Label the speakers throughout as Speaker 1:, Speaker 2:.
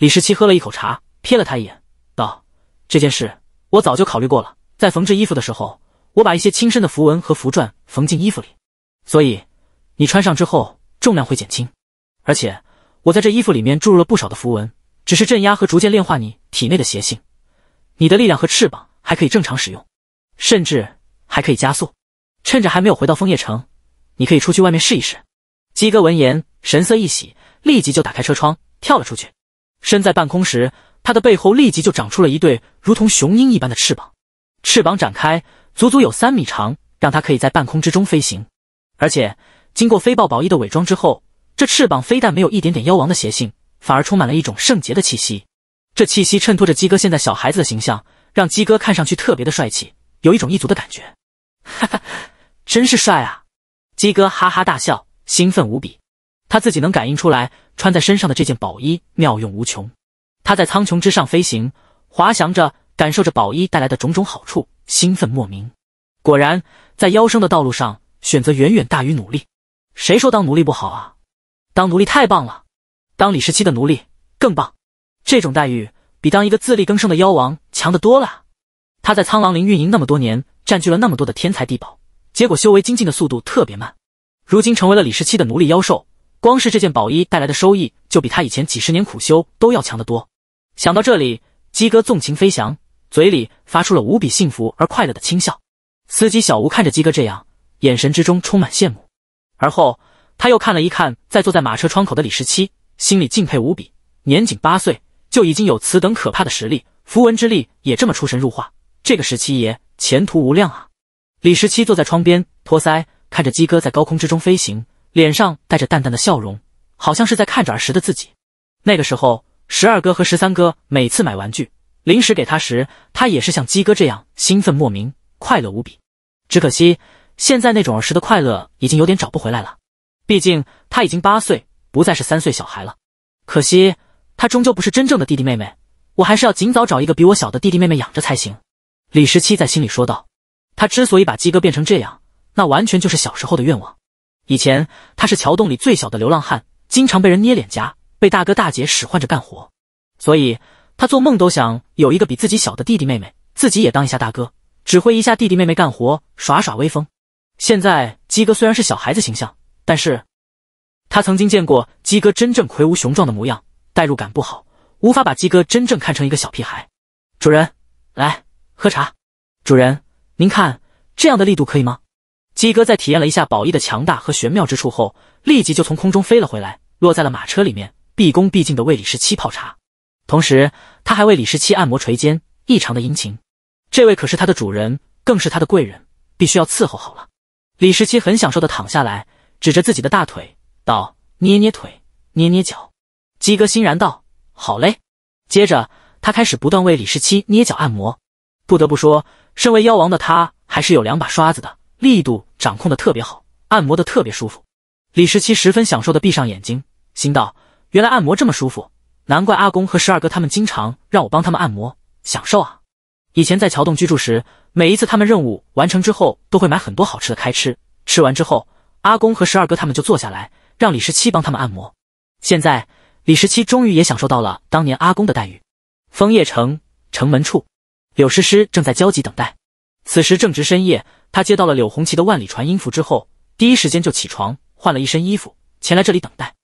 Speaker 1: 李十七喝了一口茶，瞥了他一眼，道：“这件事我早就考虑过了。在缝制衣服的时候，我把一些轻身的符文和符篆缝进衣服里，所以你穿上之后重量会减轻。而且我在这衣服里面注入了不少的符文，只是镇压和逐渐炼化你体内的邪性。你的力量和翅膀还可以正常使用，甚至还可以加速。趁着还没有回到枫叶城，你可以出去外面试一试。”鸡哥闻言，神色一喜，立即就打开车窗跳了出去。身在半空时，他的背后立即就长出了一对如同雄鹰一般的翅膀，翅膀展开足足有三米长，让他可以在半空之中飞行。而且经过飞豹宝衣的伪装之后，这翅膀非但没有一点点妖王的邪性，反而充满了一种圣洁的气息。这气息衬托着鸡哥现在小孩子的形象，让鸡哥看上去特别的帅气，有一种异族的感觉。哈哈，真是帅啊！鸡哥哈哈大笑，兴奋无比。他自己能感应出来，穿在身上的这件宝衣妙用无穷。他在苍穹之上飞行、滑翔着，感受着宝衣带来的种种好处，兴奋莫名。果然，在妖生的道路上，选择远远大于努力。谁说当奴隶不好啊？当奴隶太棒了！当李十七的奴隶更棒，这种待遇比当一个自力更生的妖王强得多了。他在苍狼林运营那么多年，占据了那么多的天才地宝，结果修为精进的速度特别慢。如今成为了李十七的奴隶妖兽。光是这件宝衣带来的收益，就比他以前几十年苦修都要强得多。想到这里，鸡哥纵情飞翔，嘴里发出了无比幸福而快乐的轻笑。司机小吴看着鸡哥这样，眼神之中充满羡慕。而后他又看了一看，在坐在马车窗口的李十七，心里敬佩无比。年仅八岁就已经有此等可怕的实力，符文之力也这么出神入化，这个十七爷前途无量啊！李十七坐在窗边，托腮看着鸡哥在高空之中飞行。脸上带着淡淡的笑容，好像是在看着儿时的自己。那个时候，十二哥和十三哥每次买玩具、零食给他时，他也是像鸡哥这样兴奋莫名、快乐无比。只可惜，现在那种儿时的快乐已经有点找不回来了。毕竟他已经八岁，不再是三岁小孩了。可惜，他终究不是真正的弟弟妹妹。我还是要尽早找一个比我小的弟弟妹妹养着才行。李十七在心里说道。他之所以把鸡哥变成这样，那完全就是小时候的愿望。以前他是桥洞里最小的流浪汉，经常被人捏脸颊，被大哥大姐使唤着干活，所以他做梦都想有一个比自己小的弟弟妹妹，自己也当一下大哥，指挥一下弟弟妹妹干活，耍耍威风。现在鸡哥虽然是小孩子形象，但是他曾经见过鸡哥真正魁梧雄壮的模样，代入感不好，无法把鸡哥真正看成一个小屁孩。主人，来喝茶。主人，您看这样的力度可以吗？鸡哥在体验了一下宝衣的强大和玄妙之处后，立即就从空中飞了回来，落在了马车里面，毕恭毕敬的为李十七泡茶，同时他还为李十七按摩捶肩，异常的殷勤。这位可是他的主人，更是他的贵人，必须要伺候好了。李十七很享受的躺下来，指着自己的大腿道：“捏捏腿，捏捏脚。”鸡哥欣然道：“好嘞。”接着他开始不断为李十七捏脚按摩。不得不说，身为妖王的他还是有两把刷子的。力度掌控的特别好，按摩的特别舒服。李十七十分享受的闭上眼睛，心道：原来按摩这么舒服，难怪阿公和十二哥他们经常让我帮他们按摩，享受啊！以前在桥洞居住时，每一次他们任务完成之后，都会买很多好吃的开吃，吃完之后，阿公和十二哥他们就坐下来，让李十七帮他们按摩。现在，李十七终于也享受到了当年阿公的待遇。枫叶城城门处，柳诗诗正在焦急等待。此时正值深夜，他接到了柳红旗的万里传音符之后，第一时间就起床换了一身衣服，前来这里等待。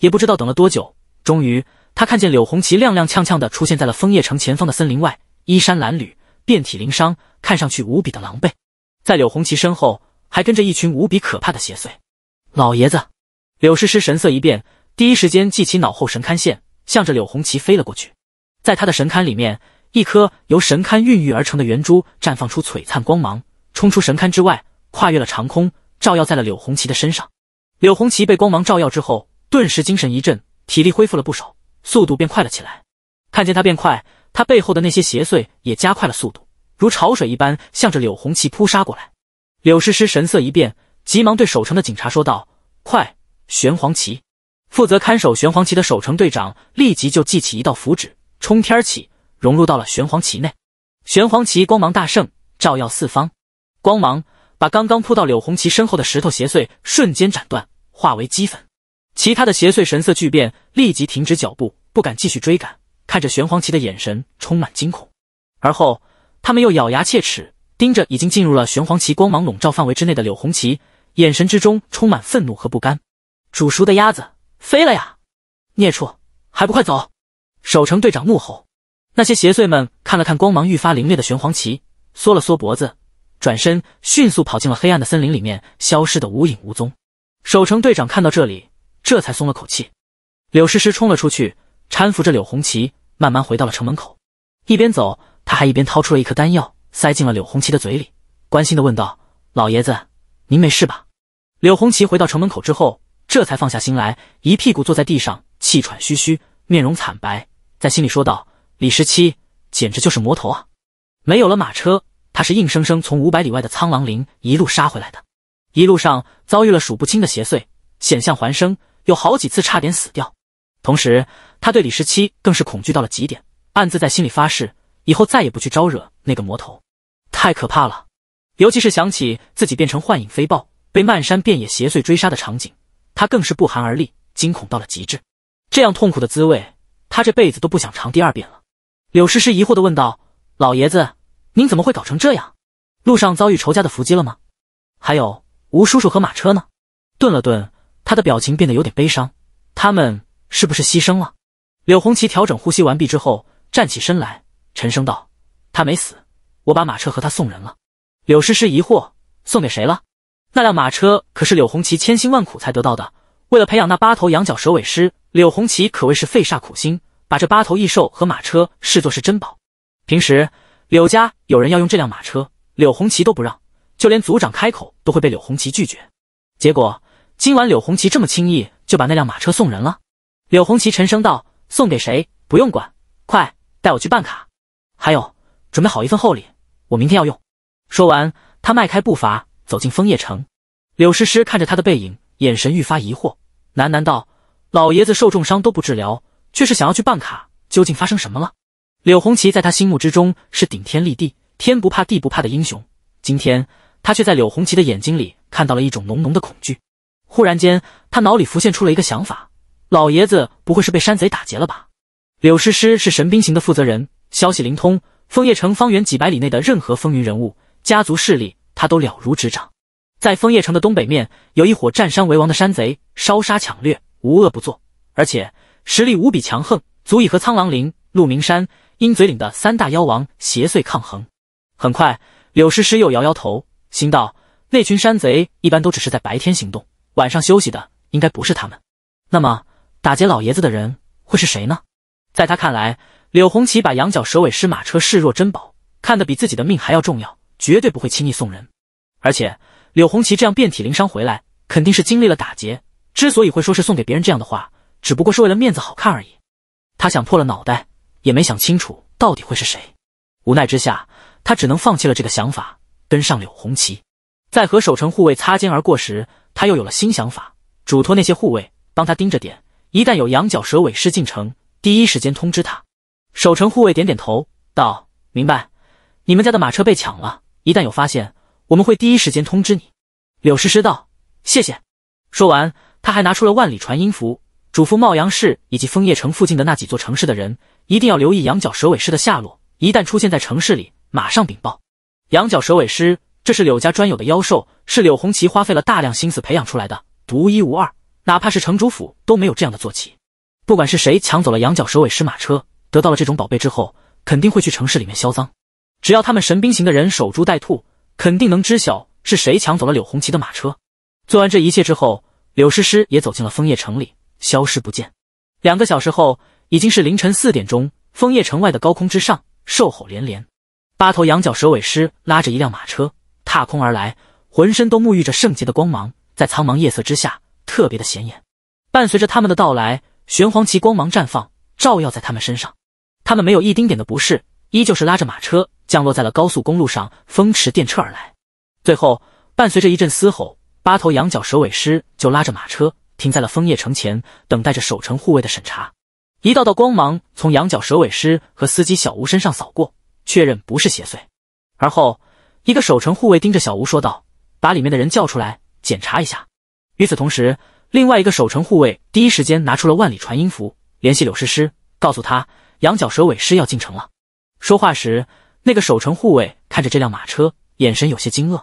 Speaker 1: 也不知道等了多久，终于他看见柳红旗踉踉跄跄的出现在了枫叶城前方的森林外，衣衫褴褛，遍体鳞伤，看上去无比的狼狈。在柳红旗身后还跟着一群无比可怕的邪祟。老爷子，柳诗诗神色一变，第一时间系起脑后神龛线，向着柳红旗飞了过去。在他的神龛里面。一颗由神龛孕育而成的圆珠绽放出璀璨光芒，冲出神龛之外，跨越了长空，照耀在了柳红旗的身上。柳红旗被光芒照耀之后，顿时精神一振，体力恢复了不少，速度变快了起来。看见他变快，他背后的那些邪祟也加快了速度，如潮水一般向着柳红旗扑杀过来。柳诗诗神色一变，急忙对守城的警察说道：“快，玄黄旗！”负责看守玄黄旗的守城队长立即就祭起一道符纸，冲天起。融入到了玄黄旗内，玄黄旗光芒大盛，照耀四方，光芒把刚刚扑到柳红旗身后的石头邪祟瞬间斩断，化为齑粉。其他的邪祟神色巨变，立即停止脚步，不敢继续追赶，看着玄黄旗的眼神充满惊恐。而后，他们又咬牙切齿，盯着已经进入了玄黄旗光芒笼罩范围之内的柳红旗，眼神之中充满愤怒和不甘。煮熟的鸭子飞了呀！孽畜，还不快走！守城队长怒吼。那些邪祟们看了看光芒愈发凌冽的玄黄旗，缩了缩脖子，转身迅速跑进了黑暗的森林里面，消失的无影无踪。守城队长看到这里，这才松了口气。柳诗诗冲了出去，搀扶着柳红旗慢慢回到了城门口。一边走，他还一边掏出了一颗丹药，塞进了柳红旗的嘴里，关心的问道：“老爷子，您没事吧？”柳红旗回到城门口之后，这才放下心来，一屁股坐在地上，气喘吁吁，面容惨白，在心里说道。李十七简直就是魔头啊！没有了马车，他是硬生生从五百里外的苍狼林一路杀回来的。一路上遭遇了数不清的邪祟，险象环生，有好几次差点死掉。同时，他对李十七更是恐惧到了极点，暗自在心里发誓，以后再也不去招惹那个魔头，太可怕了。尤其是想起自己变成幻影飞豹，被漫山遍野邪祟追杀的场景，他更是不寒而栗，惊恐到了极致。这样痛苦的滋味，他这辈子都不想尝第二遍了。柳诗诗疑惑地问道：“老爷子，您怎么会搞成这样？路上遭遇仇家的伏击了吗？还有吴叔叔和马车呢？”顿了顿，他的表情变得有点悲伤：“他们是不是牺牲了？”柳红旗调整呼吸完毕之后，站起身来，沉声道：“他没死，我把马车和他送人了。”柳诗诗疑惑：“送给谁了？那辆马车可是柳红旗千辛万苦才得到的。为了培养那八头羊角蛇尾狮，柳红旗可谓是费煞苦心。”把这八头异兽和马车视作是珍宝，平时柳家有人要用这辆马车，柳红旗都不让，就连族长开口都会被柳红旗拒绝。结果今晚柳红旗这么轻易就把那辆马车送人了。柳红旗沉声道：“送给谁不用管，快带我去办卡，还有准备好一份厚礼，我明天要用。”说完，他迈开步伐走进枫叶城。柳诗诗看着他的背影，眼神愈发疑惑，喃喃道：“老爷子受重伤都不治疗。”却是想要去办卡，究竟发生什么了？柳红旗在他心目之中是顶天立地、天不怕地不怕的英雄，今天他却在柳红旗的眼睛里看到了一种浓浓的恐惧。忽然间，他脑里浮现出了一个想法：老爷子不会是被山贼打劫了吧？柳诗诗是神兵行的负责人，消息灵通，枫叶城方圆几百里内的任何风云人物、家族势力，他都了如指掌。在枫叶城的东北面，有一伙占山为王的山贼，烧杀抢掠，无恶不作，而且。实力无比强横，足以和苍狼岭、鹿鸣山、鹰嘴岭的三大妖王邪祟抗衡。很快，柳诗诗又摇摇头，心道：“那群山贼一般都只是在白天行动，晚上休息的，应该不是他们。那么，打劫老爷子的人会是谁呢？”在他看来，柳红旗把羊角蛇尾狮马车视若珍宝，看得比自己的命还要重要，绝对不会轻易送人。而且，柳红旗这样遍体鳞伤回来，肯定是经历了打劫。之所以会说是送给别人这样的话。只不过是为了面子好看而已，他想破了脑袋也没想清楚到底会是谁，无奈之下，他只能放弃了这个想法，跟上柳红旗。在和守城护卫擦肩而过时，他又有了新想法，嘱托那些护卫帮他盯着点，一旦有羊角蛇尾狮进城，第一时间通知他。守城护卫点点头道：“明白，你们家的马车被抢了，一旦有发现，我们会第一时间通知你。”柳诗诗道：“谢谢。”说完，他还拿出了万里传音符。嘱咐茂阳市以及枫叶城附近的那几座城市的人，一定要留意羊角蛇尾狮的下落，一旦出现在城市里，马上禀报。羊角蛇尾狮，这是柳家专有的妖兽，是柳红旗花费了大量心思培养出来的，独一无二，哪怕是城主府都没有这样的坐骑。不管是谁抢走了羊角蛇尾狮马车，得到了这种宝贝之后，肯定会去城市里面销赃。只要他们神兵行的人守株待兔，肯定能知晓是谁抢走了柳红旗的马车。做完这一切之后，柳诗诗也走进了枫叶城里。消失不见。两个小时后，已经是凌晨四点钟。枫叶城外的高空之上，兽吼连连。八头羊角蛇尾狮拉着一辆马车踏空而来，浑身都沐浴着圣洁的光芒，在苍茫夜色之下特别的显眼。伴随着他们的到来，玄黄旗光芒绽放，照耀在他们身上。他们没有一丁点的不适，依旧是拉着马车降落在了高速公路上，风驰电掣而来。最后，伴随着一阵嘶吼，八头羊角蛇尾狮就拉着马车。停在了枫叶城前，等待着守城护卫的审查。一道道光芒从羊角蛇尾狮和司机小吴身上扫过，确认不是邪祟。而后，一个守城护卫盯着小吴说道：“把里面的人叫出来，检查一下。”与此同时，另外一个守城护卫第一时间拿出了万里传音符，联系柳诗诗，告诉他羊角蛇尾狮要进城了。说话时，那个守城护卫看着这辆马车，眼神有些惊愕：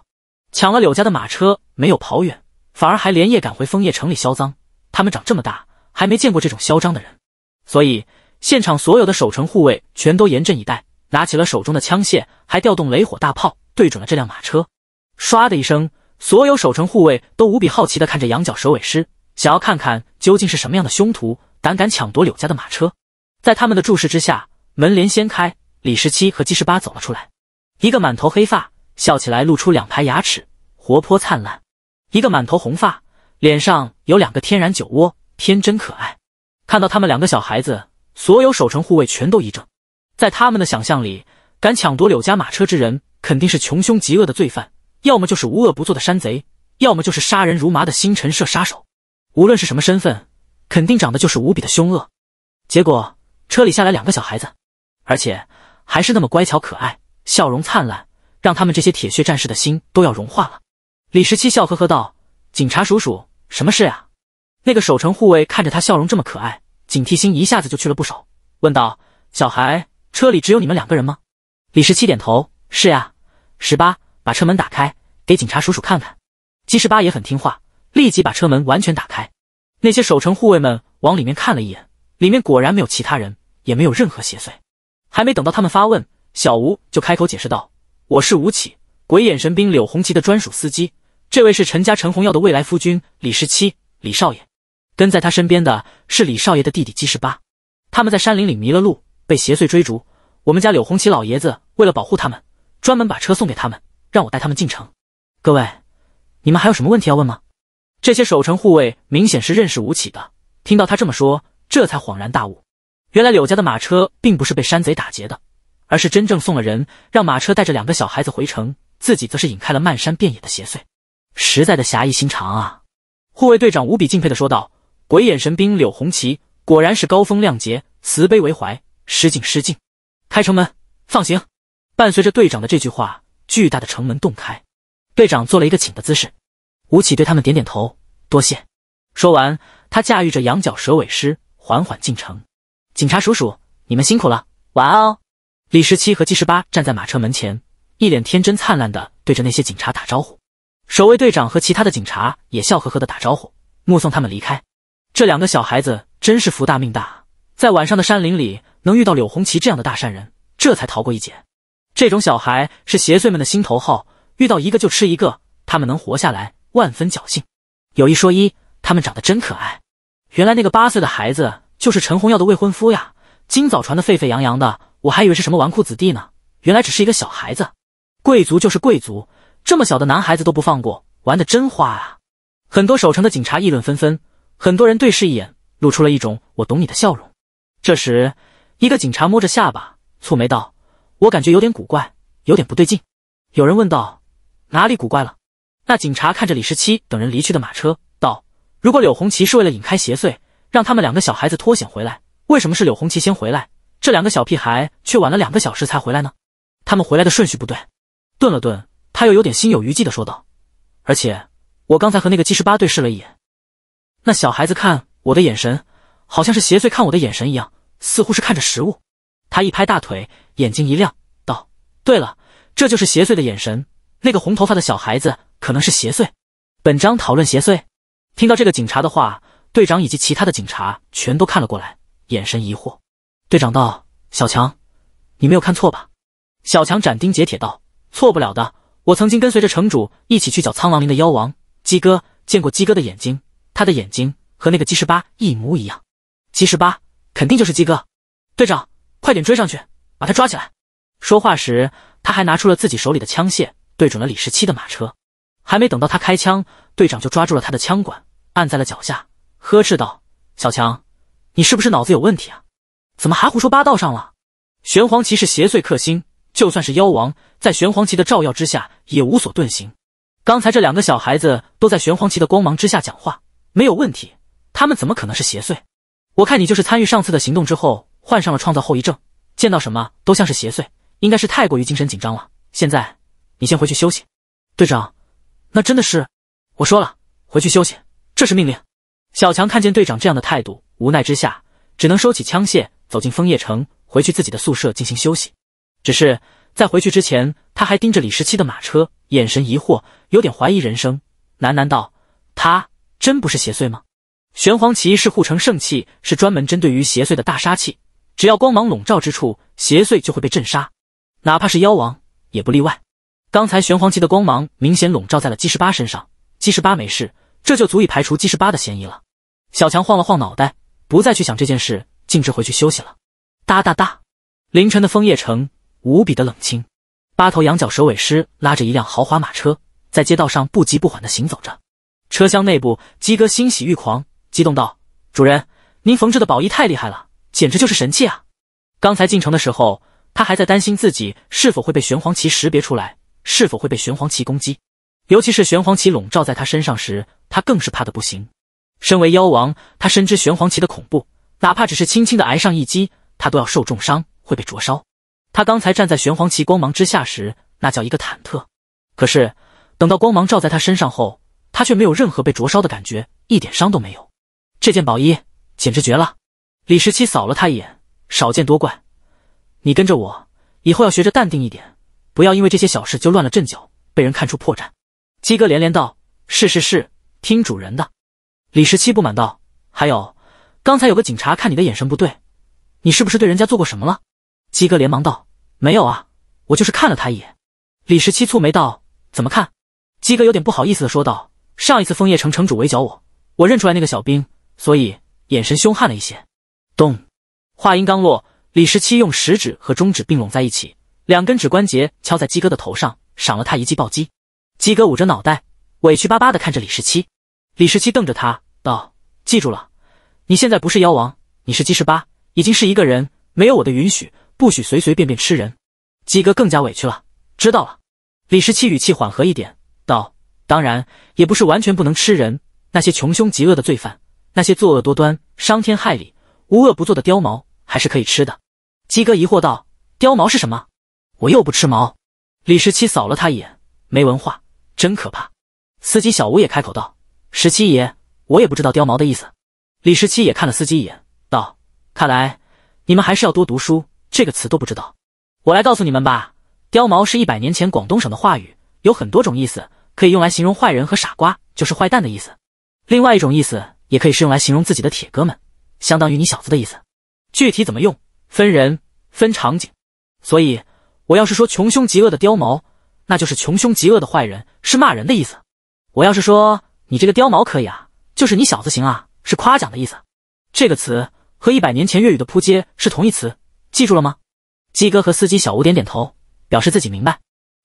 Speaker 1: 抢了柳家的马车，没有跑远。反而还连夜赶回枫叶城里销赃。他们长这么大还没见过这种嚣张的人，所以现场所有的守城护卫全都严阵以待，拿起了手中的枪械，还调动雷火大炮对准了这辆马车。唰的一声，所有守城护卫都无比好奇地看着羊角蛇尾狮，想要看看究竟是什么样的凶徒胆敢抢夺柳家的马车。在他们的注视之下，门帘掀开，李十七和姬十八走了出来，一个满头黑发，笑起来露出两排牙齿，活泼灿烂。一个满头红发，脸上有两个天然酒窝，天真可爱。看到他们两个小孩子，所有守城护卫全都一怔。在他们的想象里，敢抢夺柳家马车之人，肯定是穷凶极恶的罪犯，要么就是无恶不作的山贼，要么就是杀人如麻的星辰社杀手。无论是什么身份，肯定长得就是无比的凶恶。结果车里下来两个小孩子，而且还是那么乖巧可爱，笑容灿烂，让他们这些铁血战士的心都要融化了。李十七笑呵呵道：“警察叔叔，什么事啊？”那个守城护卫看着他笑容这么可爱，警惕心一下子就去了不少，问道：“小孩，车里只有你们两个人吗？”李十七点头：“是呀。”十八把车门打开，给警察叔叔看看。姬十八也很听话，立即把车门完全打开。那些守城护卫们往里面看了一眼，里面果然没有其他人，也没有任何邪祟。还没等到他们发问，小吴就开口解释道：“我是吴起，鬼眼神兵柳红旗的专属司机。”这位是陈家陈红耀的未来夫君李十七，李少爷。跟在他身边的是李少爷的弟弟姬十八。他们在山林里迷了路，被邪祟追逐。我们家柳红旗老爷子为了保护他们，专门把车送给他们，让我带他们进城。各位，你们还有什么问题要问吗？这些守城护卫明显是认识吴起的，听到他这么说，这才恍然大悟。原来柳家的马车并不是被山贼打劫的，而是真正送了人，让马车带着两个小孩子回城，自己则是引开了漫山遍野的邪祟。实在的侠义心肠啊！护卫队长无比敬佩的说道：“鬼眼神兵柳红旗，果然是高风亮节，慈悲为怀。失敬失敬，开城门放行。”伴随着队长的这句话，巨大的城门洞开。队长做了一个请的姿势，吴起对他们点点头：“多谢。”说完，他驾驭着羊角蛇尾狮缓缓进城。警察叔叔，你们辛苦了，晚安哦！李十七和纪十八站在马车门前，一脸天真灿烂的对着那些警察打招呼。守卫队长和其他的警察也笑呵呵地打招呼，目送他们离开。这两个小孩子真是福大命大，在晚上的山林里能遇到柳红旗这样的大善人，这才逃过一劫。这种小孩是邪祟们的心头号，遇到一个就吃一个。他们能活下来，万分侥幸。有一说一，他们长得真可爱。原来那个八岁的孩子就是陈红耀的未婚夫呀！今早传得沸沸扬扬的，我还以为是什么纨绔子弟呢，原来只是一个小孩子。贵族就是贵族。这么小的男孩子都不放过，玩的真花啊！很多守城的警察议论纷纷，很多人对视一眼，露出了一种我懂你的笑容。这时，一个警察摸着下巴，蹙眉道：“我感觉有点古怪，有点不对劲。”有人问道：“哪里古怪了？”那警察看着李十七等人离去的马车，道：“如果柳红旗是为了引开邪祟，让他们两个小孩子脱险回来，为什么是柳红旗先回来？这两个小屁孩却晚了两个小时才回来呢？他们回来的顺序不对。”顿了顿。他又有点心有余悸的说道：“而且我刚才和那个技师八对视了一眼，那小孩子看我的眼神，好像是邪祟看我的眼神一样，似乎是看着食物。”他一拍大腿，眼睛一亮，道：“对了，这就是邪祟的眼神。那个红头发的小孩子可能是邪祟。”本章讨论邪祟。听到这个警察的话，队长以及其他的警察全都看了过来，眼神疑惑。队长道：“小强，你没有看错吧？”小强斩钉截铁道：“错不了的。”我曾经跟随着城主一起去剿苍狼林的妖王鸡哥，见过鸡哥的眼睛，他的眼睛和那个鸡十八一模一样，鸡十八肯定就是鸡哥。队长，快点追上去，把他抓起来！说话时，他还拿出了自己手里的枪械，对准了李十七的马车。还没等到他开枪，队长就抓住了他的枪管，按在了脚下，呵斥道：“小强，你是不是脑子有问题啊？怎么还胡说八道上了？玄黄骑士邪祟克星。”就算是妖王，在玄黄旗的照耀之下也无所遁形。刚才这两个小孩子都在玄黄旗的光芒之下讲话，没有问题。他们怎么可能是邪祟？我看你就是参与上次的行动之后患上了创造后遗症，见到什么都像是邪祟，应该是太过于精神紧张了。现在你先回去休息。队长，那真的是……我说了，回去休息，这是命令。小强看见队长这样的态度，无奈之下只能收起枪械，走进枫叶城，回去自己的宿舍进行休息。只是在回去之前，他还盯着李十七的马车，眼神疑惑，有点怀疑人生，喃喃道：“他真不是邪祟吗？”玄黄旗是护城圣器，是专门针对于邪祟的大杀器，只要光芒笼罩之处，邪祟就会被震杀，哪怕是妖王也不例外。刚才玄黄旗的光芒明显笼罩在了姬十八身上，姬十八没事，这就足以排除姬十八的嫌疑了。小强晃了晃脑袋，不再去想这件事，径直回去休息了。哒哒哒，凌晨的枫叶城。无比的冷清，八头羊角蛇尾狮拉着一辆豪华马车，在街道上不急不缓的行走着。车厢内部，鸡哥欣喜欲狂，激动道：“主人，您缝制的宝衣太厉害了，简直就是神器啊！刚才进城的时候，他还在担心自己是否会被玄黄旗识别出来，是否会被玄黄旗攻击。尤其是玄黄旗笼罩在他身上时，他更是怕的不行。身为妖王，他深知玄黄旗的恐怖，哪怕只是轻轻的挨上一击，他都要受重伤，会被灼烧。”他刚才站在玄黄旗光芒之下时，那叫一个忐忑。可是等到光芒照在他身上后，他却没有任何被灼烧的感觉，一点伤都没有。这件宝衣简直绝了！李十七扫了他一眼，少见多怪。你跟着我以后要学着淡定一点，不要因为这些小事就乱了阵脚，被人看出破绽。鸡哥连连道：“是是是，听主人的。”李十七不满道：“还有，刚才有个警察看你的眼神不对，你是不是对人家做过什么了？”鸡哥连忙道：“没有啊，我就是看了他一眼。”李十七蹙眉道：“怎么看？”鸡哥有点不好意思的说道：“上一次枫叶城城主围剿我，我认出来那个小兵，所以眼神凶悍了一些。”咚！话音刚落，李十七用食指和中指并拢在一起，两根指关节敲在鸡哥的头上，赏了他一记暴击。鸡哥捂着脑袋，委屈巴巴的看着李十七。李十七瞪着他道：“记住了，你现在不是妖王，你是鸡十八，已经是一个人，没有我的允许。”不许随随便便吃人，鸡哥更加委屈了。知道了，李十七语气缓和一点道：“当然也不是完全不能吃人，那些穷凶极恶的罪犯，那些作恶多端、伤天害理、无恶不作的貂毛还是可以吃的。”鸡哥疑惑道：“貂毛是什么？我又不吃毛。”李十七扫了他一眼，没文化，真可怕。司机小吴也开口道：“十七爷，我也不知道貂毛的意思。”李十七也看了司机一眼，道：“看来你们还是要多读书。”这个词都不知道，我来告诉你们吧。貂毛是一百年前广东省的话语，有很多种意思，可以用来形容坏人和傻瓜，就是坏蛋的意思。另外一种意思，也可以是用来形容自己的铁哥们，相当于你小子的意思。具体怎么用，分人分场景。所以我要是说穷凶极恶的貂毛，那就是穷凶极恶的坏人，是骂人的意思。我要是说你这个貂毛可以啊，就是你小子行啊，是夸奖的意思。这个词和一百年前粤语的扑街是同义词。记住了吗？鸡哥和司机小吴点点头，表示自己明白。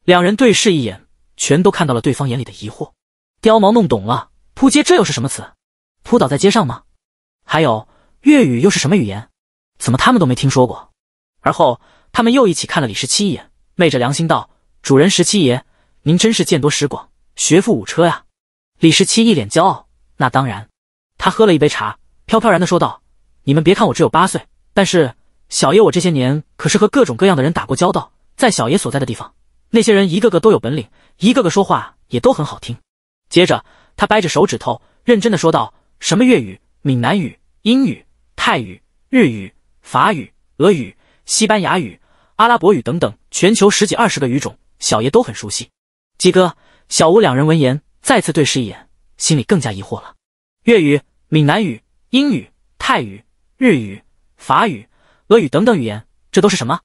Speaker 1: 两人对视一眼，全都看到了对方眼里的疑惑。貂毛弄懂了，扑街，这又是什么词？扑倒在街上吗？还有粤语又是什么语言？怎么他们都没听说过？而后，他们又一起看了李十七一眼，昧着良心道：“主人十七爷，您真是见多识广，学富五车呀！”李十七一脸骄傲：“那当然。”他喝了一杯茶，飘飘然的说道：“你们别看我只有八岁，但是……”小爷我这些年可是和各种各样的人打过交道，在小爷所在的地方，那些人一个个都有本领，一个个说话也都很好听。接着，他掰着手指头，认真的说道：“什么粤语、闽南语、英语、泰语、日语、法语、俄语、西班牙语、阿拉伯语等等，全球十几二十个语种，小爷都很熟悉。”鸡哥、小吴两人闻言，再次对视一眼，心里更加疑惑了。粤语、闽南语、英语、泰语、日语、法语。俄语等等语言，这都是什么？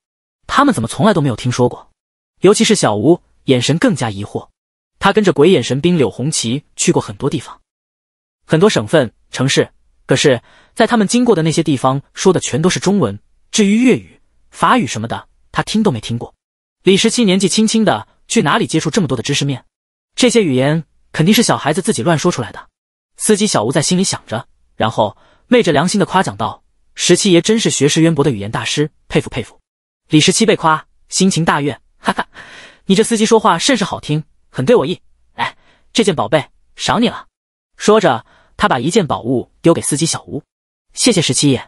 Speaker 1: 他们怎么从来都没有听说过？尤其是小吴，眼神更加疑惑。他跟着鬼眼神兵柳红旗去过很多地方，很多省份、城市，可是，在他们经过的那些地方，说的全都是中文。至于粤语、法语什么的，他听都没听过。李十七年纪轻轻的，去哪里接触这么多的知识面？这些语言肯定是小孩子自己乱说出来的。司机小吴在心里想着，然后昧着良心的夸奖道。十七爷真是学识渊博的语言大师，佩服佩服！李十七被夸，心情大悦，哈哈！你这司机说话甚是好听，很对我意。哎，这件宝贝赏你了。说着，他把一件宝物丢给司机小吴。谢谢十七爷，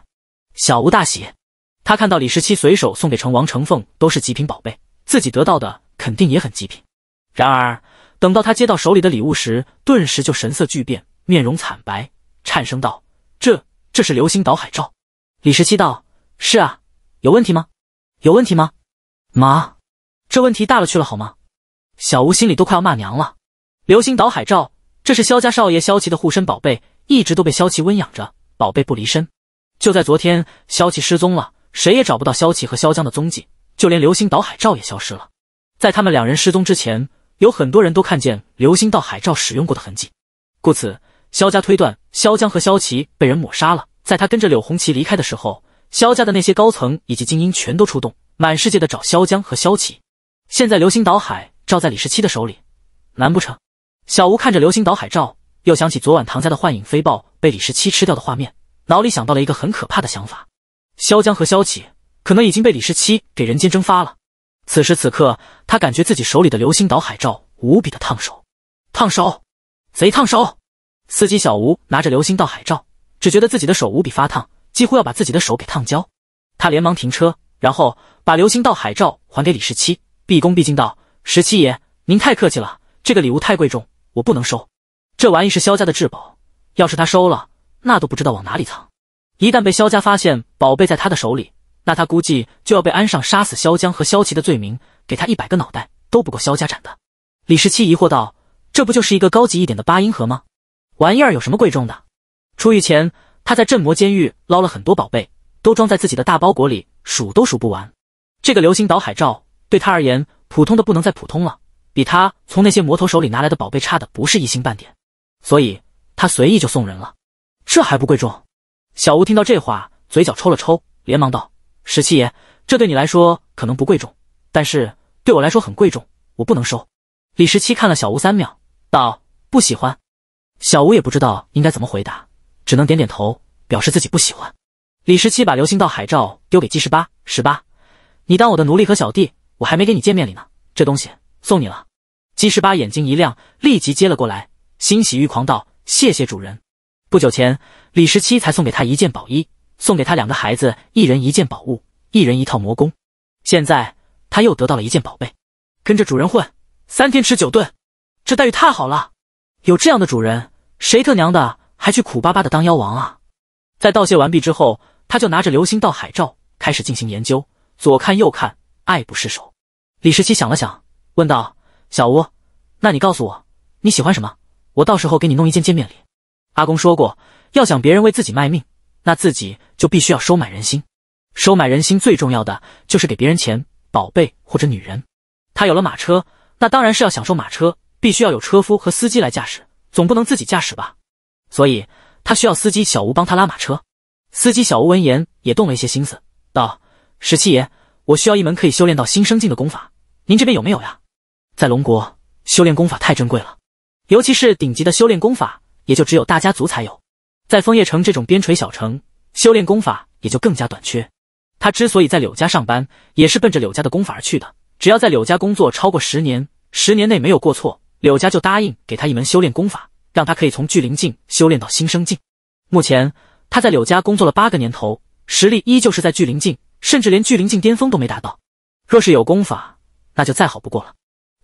Speaker 1: 小吴大喜。他看到李十七随手送给成王成凤都是极品宝贝，自己得到的肯定也很极品。然而，等到他接到手里的礼物时，顿时就神色巨变，面容惨白，颤声道：“这，这是流星岛海照。”李十七道：“是啊，有问题吗？有问题吗？妈，这问题大了去了，好吗？”小吴心里都快要骂娘了。流星倒海罩，这是萧家少爷萧齐的护身宝贝，一直都被萧齐温养着，宝贝不离身。就在昨天，萧齐失踪了，谁也找不到萧齐和萧江的踪迹，就连流星倒海罩也消失了。在他们两人失踪之前，有很多人都看见流星倒海罩使用过的痕迹，故此萧家推断萧江和萧齐被人抹杀了。在他跟着柳红旗离开的时候，萧家的那些高层以及精英全都出动，满世界的找萧江和萧齐。现在流星岛海照在李十七的手里，难不成？小吴看着流星岛海照，又想起昨晚唐家的幻影飞豹被李十七吃掉的画面，脑里想到了一个很可怕的想法：萧江和萧齐可能已经被李十七给人间蒸发了。此时此刻，他感觉自己手里的流星岛海照无比的烫手，烫手，贼烫手。司机小吴拿着流星岛海照。只觉得自己的手无比发烫，几乎要把自己的手给烫焦。他连忙停车，然后把流星道海照还给李十七，毕恭毕敬道：“十七爷，您太客气了，这个礼物太贵重，我不能收。这玩意是萧家的至宝，要是他收了，那都不知道往哪里藏。一旦被萧家发现宝贝在他的手里，那他估计就要被安上杀死萧江和萧齐的罪名，给他一百个脑袋都不够萧家斩的。”李十七疑惑道：“这不就是一个高级一点的八音盒吗？玩意儿有什么贵重的？”出狱前，他在镇魔监狱捞了很多宝贝，都装在自己的大包裹里，数都数不完。这个流星岛海罩对他而言，普通的不能再普通了，比他从那些魔头手里拿来的宝贝差的不是一星半点，所以他随意就送人了。这还不贵重？小吴听到这话，嘴角抽了抽，连忙道：“十七爷，这对你来说可能不贵重，但是对我来说很贵重，我不能收。”李十七看了小吴三秒，道：“不喜欢。”小吴也不知道应该怎么回答。只能点点头，表示自己不喜欢。李十七把流星道海照丢给姬十八，十八，你当我的奴隶和小弟，我还没给你见面礼呢，这东西送你了。姬十八眼睛一亮，立即接了过来，欣喜欲狂道：“谢谢主人！”不久前，李十七才送给他一件宝衣，送给他两个孩子，一人一件宝物，一人一套魔功。现在他又得到了一件宝贝，跟着主人混，三天吃九顿，这待遇太好了！有这样的主人，谁他娘的！还去苦巴巴的当妖王啊！在道谢完毕之后，他就拿着流星到海照开始进行研究，左看右看，爱不释手。李十七想了想，问道：“小吴，那你告诉我，你喜欢什么？我到时候给你弄一件见面礼。”阿公说过，要想别人为自己卖命，那自己就必须要收买人心。收买人心最重要的就是给别人钱、宝贝或者女人。他有了马车，那当然是要享受马车，必须要有车夫和司机来驾驶，总不能自己驾驶吧？所以，他需要司机小吴帮他拉马车。司机小吴闻言也动了一些心思，道：“十七爷，我需要一门可以修炼到新生境的功法，您这边有没有呀？”在龙国，修炼功法太珍贵了，尤其是顶级的修炼功法，也就只有大家族才有。在枫叶城这种边陲小城，修炼功法也就更加短缺。他之所以在柳家上班，也是奔着柳家的功法而去的。只要在柳家工作超过十年，十年内没有过错，柳家就答应给他一门修炼功法。让他可以从聚灵境修炼到新生境。目前他在柳家工作了八个年头，实力依旧是在聚灵境，甚至连聚灵境巅峰都没达到。若是有功法，那就再好不过了。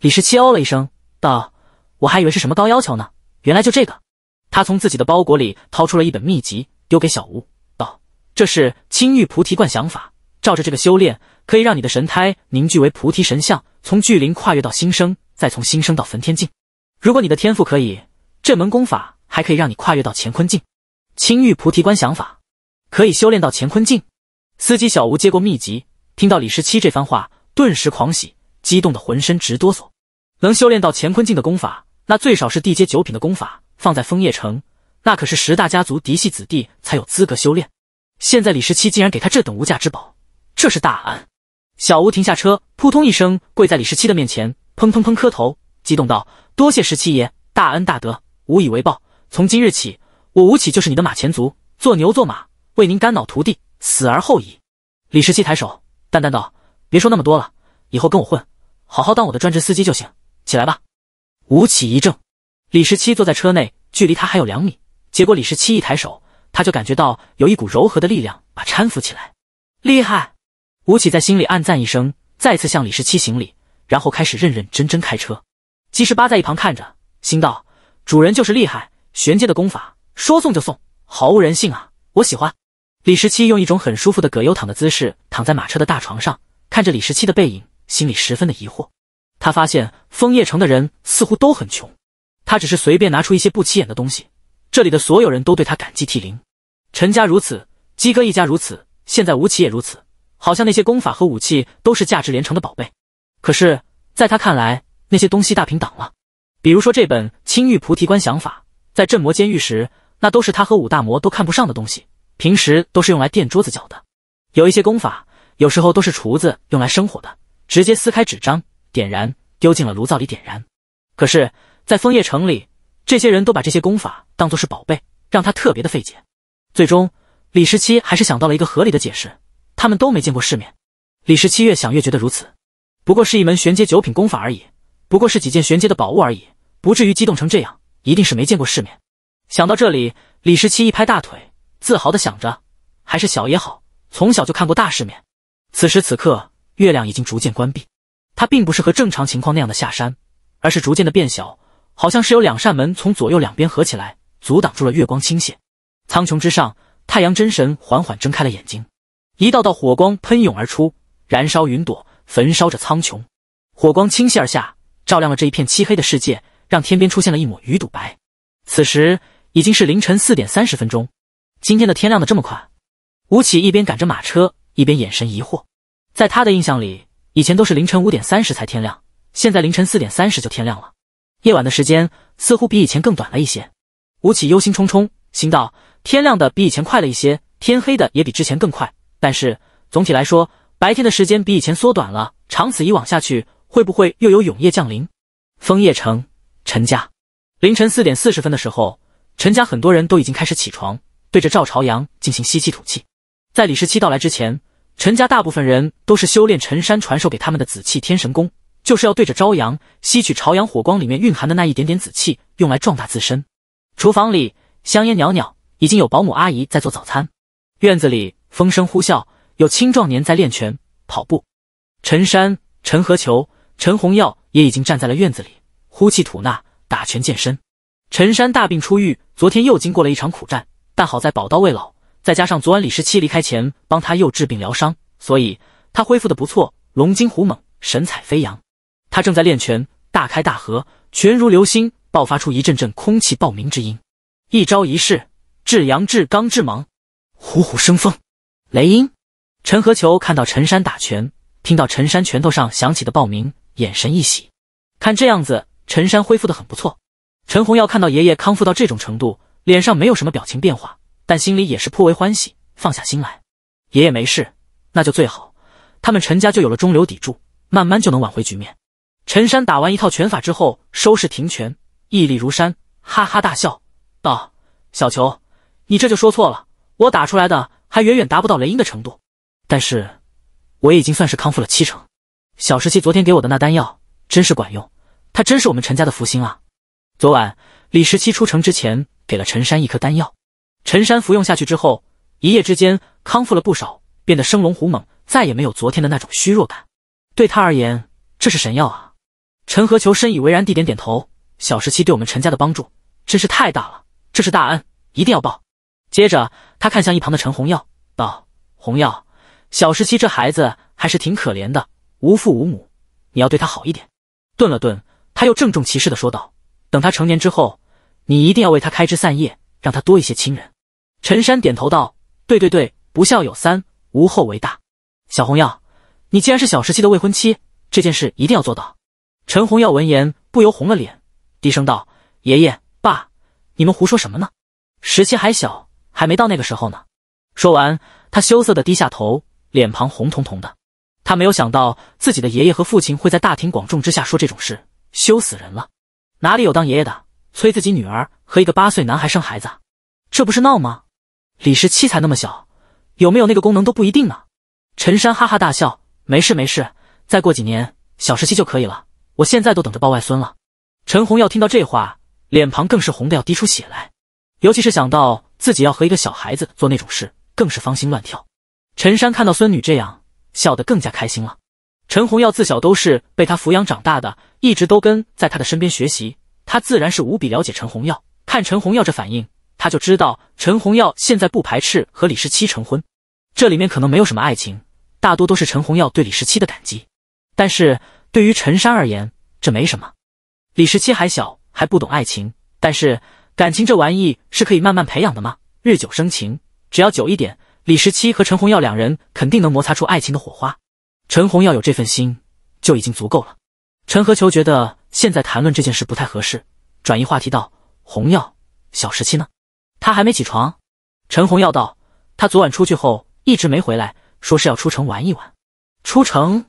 Speaker 1: 李十七哦了一声，道：“我还以为是什么高要求呢，原来就这个。”他从自己的包裹里掏出了一本秘籍，丢给小吴，道：“这是青玉菩提观想法，照着这个修炼，可以让你的神胎凝聚为菩提神像，从聚灵跨越到新生，再从新生到焚天境。如果你的天赋可以。”这门功法还可以让你跨越到乾坤境，青玉菩提观想法可以修炼到乾坤境。司机小吴接过秘籍，听到李十七这番话，顿时狂喜，激动得浑身直哆嗦。能修炼到乾坤境的功法，那最少是地阶九品的功法，放在枫叶城，那可是十大家族嫡系子弟才有资格修炼。现在李十七竟然给他这等无价之宝，这是大恩！小吴停下车，扑通一声跪在李十七的面前，砰砰砰磕头，激动道：“多谢十七爷，大恩大德！”无以为报，从今日起，我吴起就是你的马前卒，做牛做马，为您肝脑涂地，死而后已。李十七抬手，淡淡道：“别说那么多了，以后跟我混，好好当我的专职司机就行。”起来吧。吴起一怔，李十七坐在车内，距离他还有两米，结果李十七一抬手，他就感觉到有一股柔和的力量把搀扶起来，厉害。吴起在心里暗赞一声，再次向李十七行礼，然后开始认认真真开车。姬十八在一旁看着，心道。主人就是厉害，玄阶的功法说送就送，毫无人性啊！我喜欢。李十七用一种很舒服的葛优躺的姿势躺在马车的大床上，看着李十七的背影，心里十分的疑惑。他发现枫叶城的人似乎都很穷，他只是随便拿出一些不起眼的东西，这里的所有人都对他感激涕零。陈家如此，鸡哥一家如此，现在吴起也如此，好像那些功法和武器都是价值连城的宝贝。可是，在他看来，那些东西大平挡了。比如说这本青玉菩提观想法，在镇魔监狱时，那都是他和五大魔都看不上的东西，平时都是用来垫桌子脚的。有一些功法，有时候都是厨子用来生火的，直接撕开纸张，点燃，丢进了炉灶里点燃。可是，在枫叶城里，这些人都把这些功法当做是宝贝，让他特别的费解。最终，李十七还是想到了一个合理的解释：他们都没见过世面。李十七越想越觉得如此，不过是一门玄阶九品功法而已。不过是几件玄阶的宝物而已，不至于激动成这样。一定是没见过世面。想到这里，李十七一拍大腿，自豪的想着：还是小爷好，从小就看过大世面。此时此刻，月亮已经逐渐关闭。它并不是和正常情况那样的下山，而是逐渐的变小，好像是有两扇门从左右两边合起来，阻挡住了月光倾泻。苍穹之上，太阳真神缓缓睁开了眼睛，一道道火光喷涌而出，燃烧云朵，焚烧着苍穹。火光倾泻而下。照亮了这一片漆黑的世界，让天边出现了一抹鱼肚白。此时已经是凌晨四点三十分钟。今天的天亮的这么快？吴起一边赶着马车，一边眼神疑惑。在他的印象里，以前都是凌晨五点三十才天亮，现在凌晨四点三十就天亮了。夜晚的时间似乎比以前更短了一些。吴起忧心忡忡，心道：天亮的比以前快了一些，天黑的也比之前更快，但是总体来说，白天的时间比以前缩短了。长此以往下去。会不会又有永夜降临？枫叶城陈家，凌晨四点四十分的时候，陈家很多人都已经开始起床，对着赵朝阳进行吸气吐气。在李十七到来之前，陈家大部分人都是修炼陈山传授给他们的紫气天神功，就是要对着朝阳吸取朝阳火光里面蕴含的那一点点紫气，用来壮大自身。厨房里香烟袅袅，已经有保姆阿姨在做早餐。院子里风声呼啸，有青壮年在练拳跑步。陈山、陈和球。陈洪耀也已经站在了院子里，呼气吐纳，打拳健身。陈山大病初愈，昨天又经过了一场苦战，但好在宝刀未老，再加上昨晚李十七离开前帮他又治病疗伤，所以他恢复的不错，龙精虎猛，神采飞扬。他正在练拳，大开大合，拳如流星，爆发出一阵阵空气爆鸣之音，一招一式，至阳至刚至猛，虎虎生风，雷音。陈和球看到陈山打拳，听到陈山拳头上响起的爆鸣。眼神一喜，看这样子，陈山恢复的很不错。陈红要看到爷爷康复到这种程度，脸上没有什么表情变化，但心里也是颇为欢喜，放下心来。爷爷没事，那就最好，他们陈家就有了中流砥柱，慢慢就能挽回局面。陈山打完一套拳法之后，收势停拳，屹立如山，哈哈大笑道：“小球，你这就说错了，我打出来的还远远达不到雷音的程度，但是我已经算是康复了七成。”小十七昨天给我的那丹药真是管用，他真是我们陈家的福星啊！昨晚李十七出城之前给了陈山一颗丹药，陈山服用下去之后，一夜之间康复了不少，变得生龙活猛，再也没有昨天的那种虚弱感。对他而言，这是神药啊！陈和求深以为然地点点头。小十七对我们陈家的帮助真是太大了，这是大恩，一定要报。接着他看向一旁的陈红药，道：“红药，小十七这孩子还是挺可怜的。”无父无母，你要对他好一点。顿了顿，他又郑重其事的说道：“等他成年之后，你一定要为他开枝散叶，让他多一些亲人。”陈山点头道：“对对对，不孝有三，无后为大。”小红药，你既然是小十七的未婚妻，这件事一定要做到。”陈红耀闻言，不由红了脸，低声道：“爷爷、爸，你们胡说什么呢？十七还小，还没到那个时候呢。”说完，他羞涩的低下头，脸庞红彤彤的。他没有想到自己的爷爷和父亲会在大庭广众之下说这种事，羞死人了！哪里有当爷爷的催自己女儿和一个八岁男孩生孩子？这不是闹吗？李十七才那么小，有没有那个功能都不一定呢。陈山哈哈大笑：“没事没事，再过几年小十七就可以了。我现在都等着抱外孙了。”陈红要听到这话，脸庞更是红的要滴出血来，尤其是想到自己要和一个小孩子做那种事，更是芳心乱跳。陈山看到孙女这样。笑得更加开心了。陈红耀自小都是被他抚养长大的，一直都跟在他的身边学习，他自然是无比了解陈红耀。看陈红耀这反应，他就知道陈红耀现在不排斥和李十七成婚，这里面可能没有什么爱情，大多都是陈红耀对李十七的感激。但是对于陈山而言，这没什么。李十七还小，还不懂爱情，但是感情这玩意是可以慢慢培养的嘛，日久生情，只要久一点。李十七和陈红耀两人肯定能摩擦出爱情的火花，陈红耀有这份心就已经足够了。陈和球觉得现在谈论这件事不太合适，转移话题道：“红耀，小十七呢？他还没起床。”陈红耀道：“他昨晚出去后一直没回来，说是要出城玩一玩。”出城，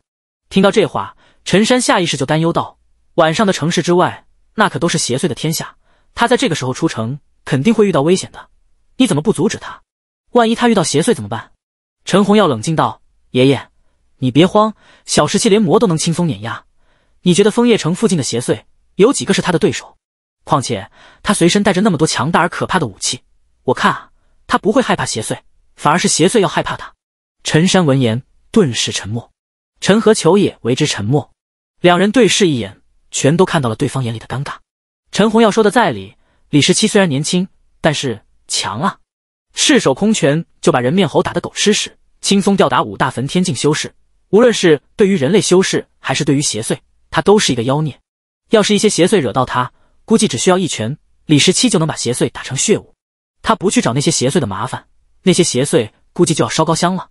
Speaker 1: 听到这话，陈山下意识就担忧道：“晚上的城市之外，那可都是邪祟的天下，他在这个时候出城，肯定会遇到危险的。你怎么不阻止他？”万一他遇到邪祟怎么办？陈红要冷静道：“爷爷，你别慌，小十七连魔都能轻松碾压。你觉得枫叶城附近的邪祟有几个是他的对手？况且他随身带着那么多强大而可怕的武器，我看啊，他不会害怕邪祟，反而是邪祟要害怕他。”陈山闻言顿时沉默，陈和求也为之沉默，两人对视一眼，全都看到了对方眼里的尴尬。陈红要说的在理，李十七虽然年轻，但是强啊。赤手空拳就把人面猴打得狗吃屎，轻松吊打五大焚天境修士。无论是对于人类修士，还是对于邪祟，他都是一个妖孽。要是一些邪祟惹到他，估计只需要一拳，李十七就能把邪祟打成血雾。他不去找那些邪祟的麻烦，那些邪祟估计就要烧高香了。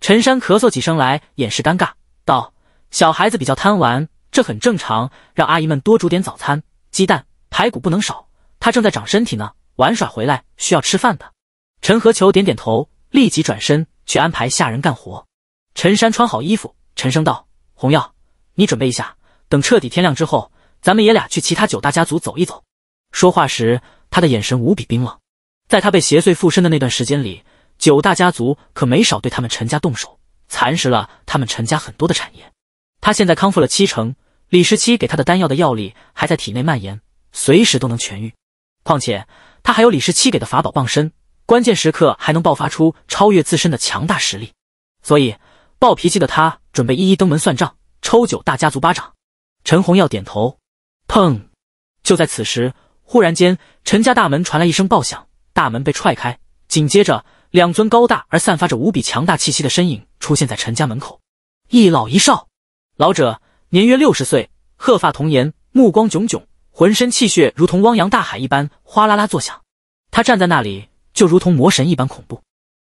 Speaker 1: 陈山咳嗽几声来掩饰尴尬，道：“小孩子比较贪玩，这很正常。让阿姨们多煮点早餐，鸡蛋、排骨不能少。他正在长身体呢，玩耍回来需要吃饭的。”陈和球点点头，立即转身去安排下人干活。陈山穿好衣服，沉声道：“红药，你准备一下，等彻底天亮之后，咱们爷俩去其他九大家族走一走。”说话时，他的眼神无比冰冷。在他被邪祟附身的那段时间里，九大家族可没少对他们陈家动手，蚕食了他们陈家很多的产业。他现在康复了七成，李十七给他的丹药的药力还在体内蔓延，随时都能痊愈。况且他还有李十七给的法宝傍身。关键时刻还能爆发出超越自身的强大实力，所以暴脾气的他准备一一登门算账，抽九大家族巴掌。陈红耀点头。砰！就在此时，忽然间，陈家大门传来一声爆响，大门被踹开，紧接着，两尊高大而散发着无比强大气息的身影出现在陈家门口，一老一少。老者年约六十岁，鹤发童颜，目光炯炯，浑身气血如同汪洋大海一般哗啦啦作响。他站在那里。就如同魔神一般恐怖，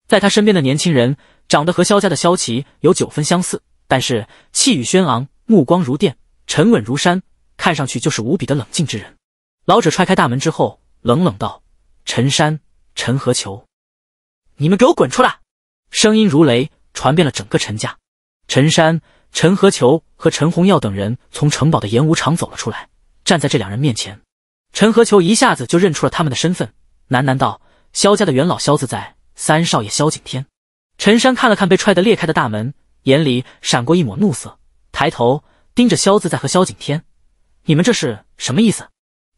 Speaker 1: 在他身边的年轻人长得和萧家的萧齐有九分相似，但是气宇轩昂，目光如电，沉稳如山，看上去就是无比的冷静之人。老者踹开大门之后，冷冷道：“陈山、陈和求，你们给我滚出来！”声音如雷，传遍了整个陈家。陈山、陈和求和陈红耀等人从城堡的演武场走了出来，站在这两人面前。陈和求一下子就认出了他们的身份，喃喃道。萧家的元老萧自在，三少爷萧景天。陈山看了看被踹得裂开的大门，眼里闪过一抹怒色，抬头盯着萧自在和萧景天：“你们这是什么意思？”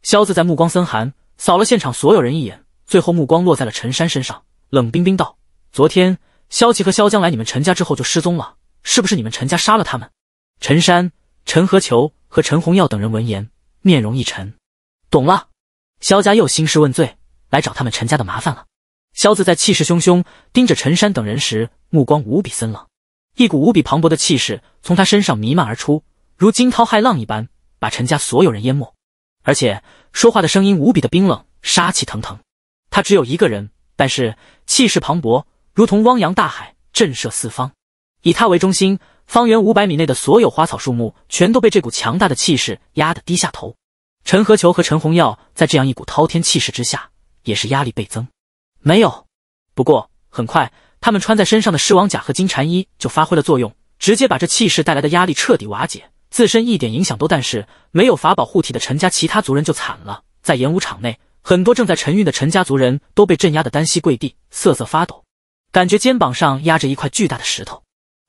Speaker 1: 萧自在目光森寒，扫了现场所有人一眼，最后目光落在了陈山身上，冷冰冰道：“昨天萧齐和萧江来你们陈家之后就失踪了，是不是你们陈家杀了他们？”陈山、陈和球和陈红耀等人闻言，面容一沉，懂了。萧家又兴师问罪。来找他们陈家的麻烦了。萧子在气势汹汹盯着陈山等人时，目光无比森冷，一股无比磅礴的气势从他身上弥漫而出，如惊涛骇浪一般把陈家所有人淹没。而且说话的声音无比的冰冷，杀气腾腾。他只有一个人，但是气势磅礴，如同汪洋大海，震慑四方。以他为中心，方圆五百米内的所有花草树木全都被这股强大的气势压得低下头。陈和球和陈红耀在这样一股滔天气势之下。也是压力倍增，没有。不过很快，他们穿在身上的狮王甲和金蝉衣就发挥了作用，直接把这气势带来的压力彻底瓦解，自身一点影响都。但是没有法宝护体的陈家其他族人就惨了，在演武场内，很多正在沉运的陈家族人都被镇压的单膝跪地，瑟瑟发抖，感觉肩膀上压着一块巨大的石头。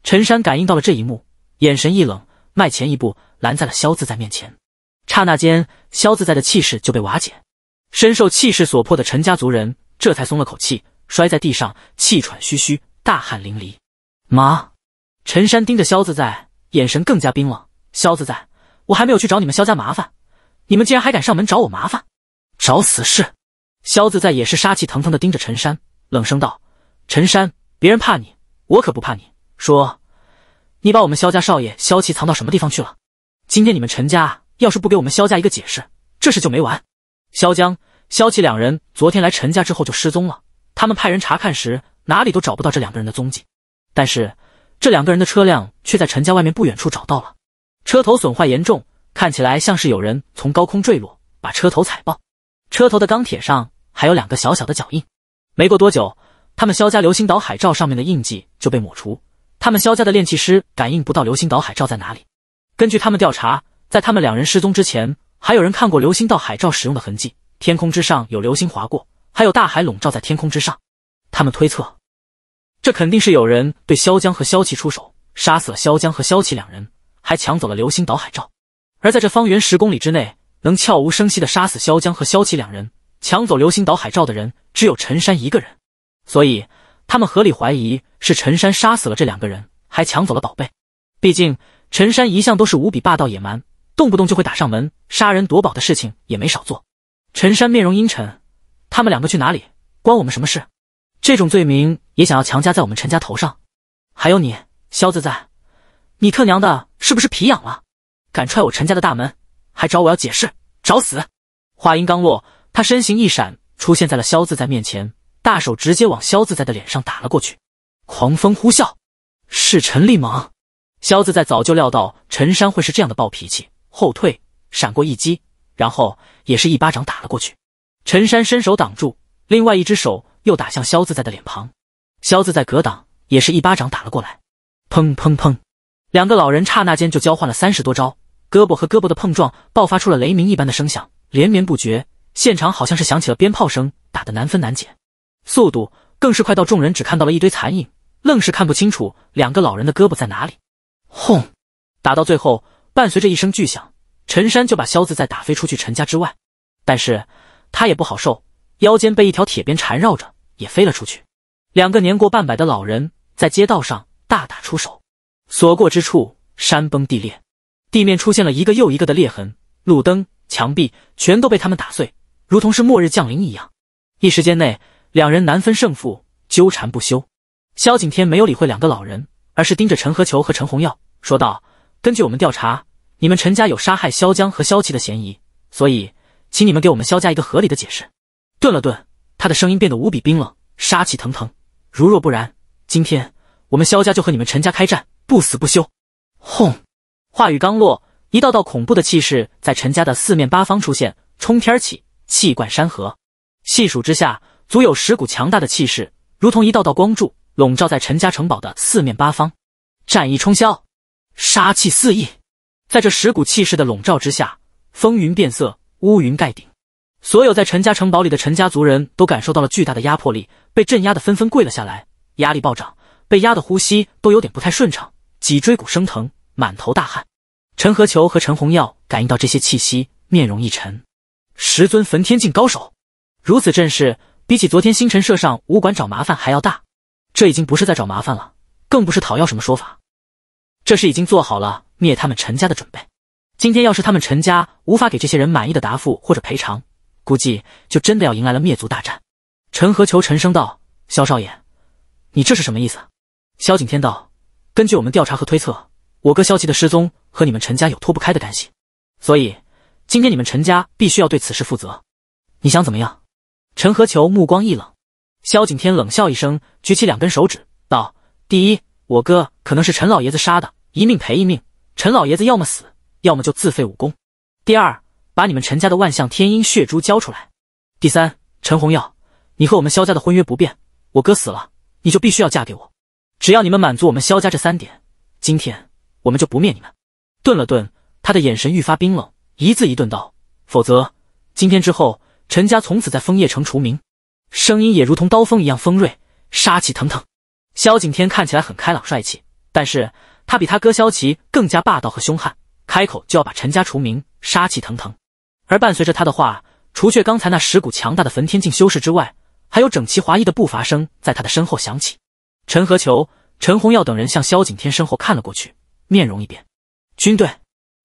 Speaker 1: 陈山感应到了这一幕，眼神一冷，迈前一步，拦在了萧自在面前。刹那间，萧自在的气势就被瓦解。身受气势所迫的陈家族人这才松了口气，摔在地上，气喘吁吁，大汗淋漓。妈，陈山盯着萧自在，眼神更加冰冷。萧自在，我还没有去找你们萧家麻烦，你们竟然还敢上门找我麻烦，找死是！萧自在也是杀气腾腾的盯着陈山，冷声道：“陈山，别人怕你，我可不怕你。说，你把我们萧家少爷萧齐藏到什么地方去了？今天你们陈家要是不给我们萧家一个解释，这事就没完。”萧江、萧琪两人昨天来陈家之后就失踪了。他们派人查看时，哪里都找不到这两个人的踪迹。但是，这两个人的车辆却在陈家外面不远处找到了，车头损坏严重，看起来像是有人从高空坠落，把车头踩爆。车头的钢铁上还有两个小小的脚印。没过多久，他们萧家流星岛海罩上面的印记就被抹除。他们萧家的炼气师感应不到流星岛海罩在哪里。根据他们调查，在他们两人失踪之前。还有人看过流星道海照使用的痕迹，天空之上有流星划过，还有大海笼罩在天空之上。他们推测，这肯定是有人对萧江和萧琪出手，杀死了萧江和萧琪两人，还抢走了流星岛海照。而在这方圆十公里之内，能悄无声息的杀死萧江和萧琪两人，抢走流星岛海照的人，只有陈山一个人。所以，他们合理怀疑是陈山杀死了这两个人，还抢走了宝贝。毕竟，陈山一向都是无比霸道野蛮。动不动就会打上门，杀人夺宝的事情也没少做。陈山面容阴沉，他们两个去哪里，关我们什么事？这种罪名也想要强加在我们陈家头上？还有你，萧自在，你他娘的是不是皮痒了？敢踹我陈家的大门，还找我要解释，找死！话音刚落，他身形一闪，出现在了萧自在面前，大手直接往萧自在的脸上打了过去。狂风呼啸，是陈立猛。萧自在早就料到陈山会是这样的暴脾气。后退，闪过一击，然后也是一巴掌打了过去。陈山伸手挡住，另外一只手又打向肖自在的脸庞。肖自在格挡，也是一巴掌打了过来。砰砰砰！两个老人刹那间就交换了三十多招，胳膊和胳膊的碰撞爆发出了雷鸣一般的声响，连绵不绝。现场好像是响起了鞭炮声，打得难分难解，速度更是快到众人只看到了一堆残影，愣是看不清楚两个老人的胳膊在哪里。轰！打到最后。伴随着一声巨响，陈山就把萧自在打飞出去，陈家之外。但是他也不好受，腰间被一条铁鞭缠绕着，也飞了出去。两个年过半百的老人在街道上大打出手，所过之处山崩地裂，地面出现了一个又一个的裂痕，路灯、墙壁全都被他们打碎，如同是末日降临一样。一时间内，两人难分胜负，纠缠不休。萧景天没有理会两个老人，而是盯着陈和球和陈红耀说道。根据我们调查，你们陈家有杀害萧江和萧琪的嫌疑，所以请你们给我们萧家一个合理的解释。顿了顿，他的声音变得无比冰冷，杀气腾腾。如若不然，今天我们萧家就和你们陈家开战，不死不休。轰！话语刚落，一道道恐怖的气势在陈家的四面八方出现，冲天起，气贯山河。细数之下，足有十股强大的气势，如同一道道光柱，笼罩在陈家城堡的四面八方。战意冲霄。杀气四溢，在这十股气势的笼罩之下，风云变色，乌云盖顶。所有在陈家城堡里的陈家族人都感受到了巨大的压迫力，被镇压的纷纷跪了下来。压力暴涨，被压的呼吸都有点不太顺畅，脊椎骨生疼，满头大汗。陈和球和陈红耀感应到这些气息，面容一沉。十尊焚天境高手，如此阵势，比起昨天星辰社上武馆找麻烦还要大。这已经不是在找麻烦了，更不是讨要什么说法。这是已经做好了灭他们陈家的准备。今天要是他们陈家无法给这些人满意的答复或者赔偿，估计就真的要迎来了灭族大战。陈和求沉声道：“萧少爷，你这是什么意思？”萧景天道：“根据我们调查和推测，我哥萧齐的失踪和你们陈家有脱不开的干系，所以今天你们陈家必须要对此事负责。你想怎么样？”陈和求目光一冷，萧景天冷笑一声，举起两根手指道：“第一。”我哥可能是陈老爷子杀的，一命赔一命。陈老爷子要么死，要么就自废武功。第二，把你们陈家的万象天鹰血珠交出来。第三，陈红耀，你和我们萧家的婚约不变。我哥死了，你就必须要嫁给我。只要你们满足我们萧家这三点，今天我们就不灭你们。顿了顿，他的眼神愈发冰冷，一字一顿道：“否则，今天之后，陈家从此在枫叶城除名。”声音也如同刀锋一样锋锐，杀气腾腾。萧景天看起来很开朗帅气，但是他比他哥萧齐更加霸道和凶悍，开口就要把陈家除名，杀气腾腾。而伴随着他的话，除却刚才那十股强大的焚天境修士之外，还有整齐划一的步伐声在他的身后响起。陈和球、陈洪耀等人向萧景天身后看了过去，面容一变。军队，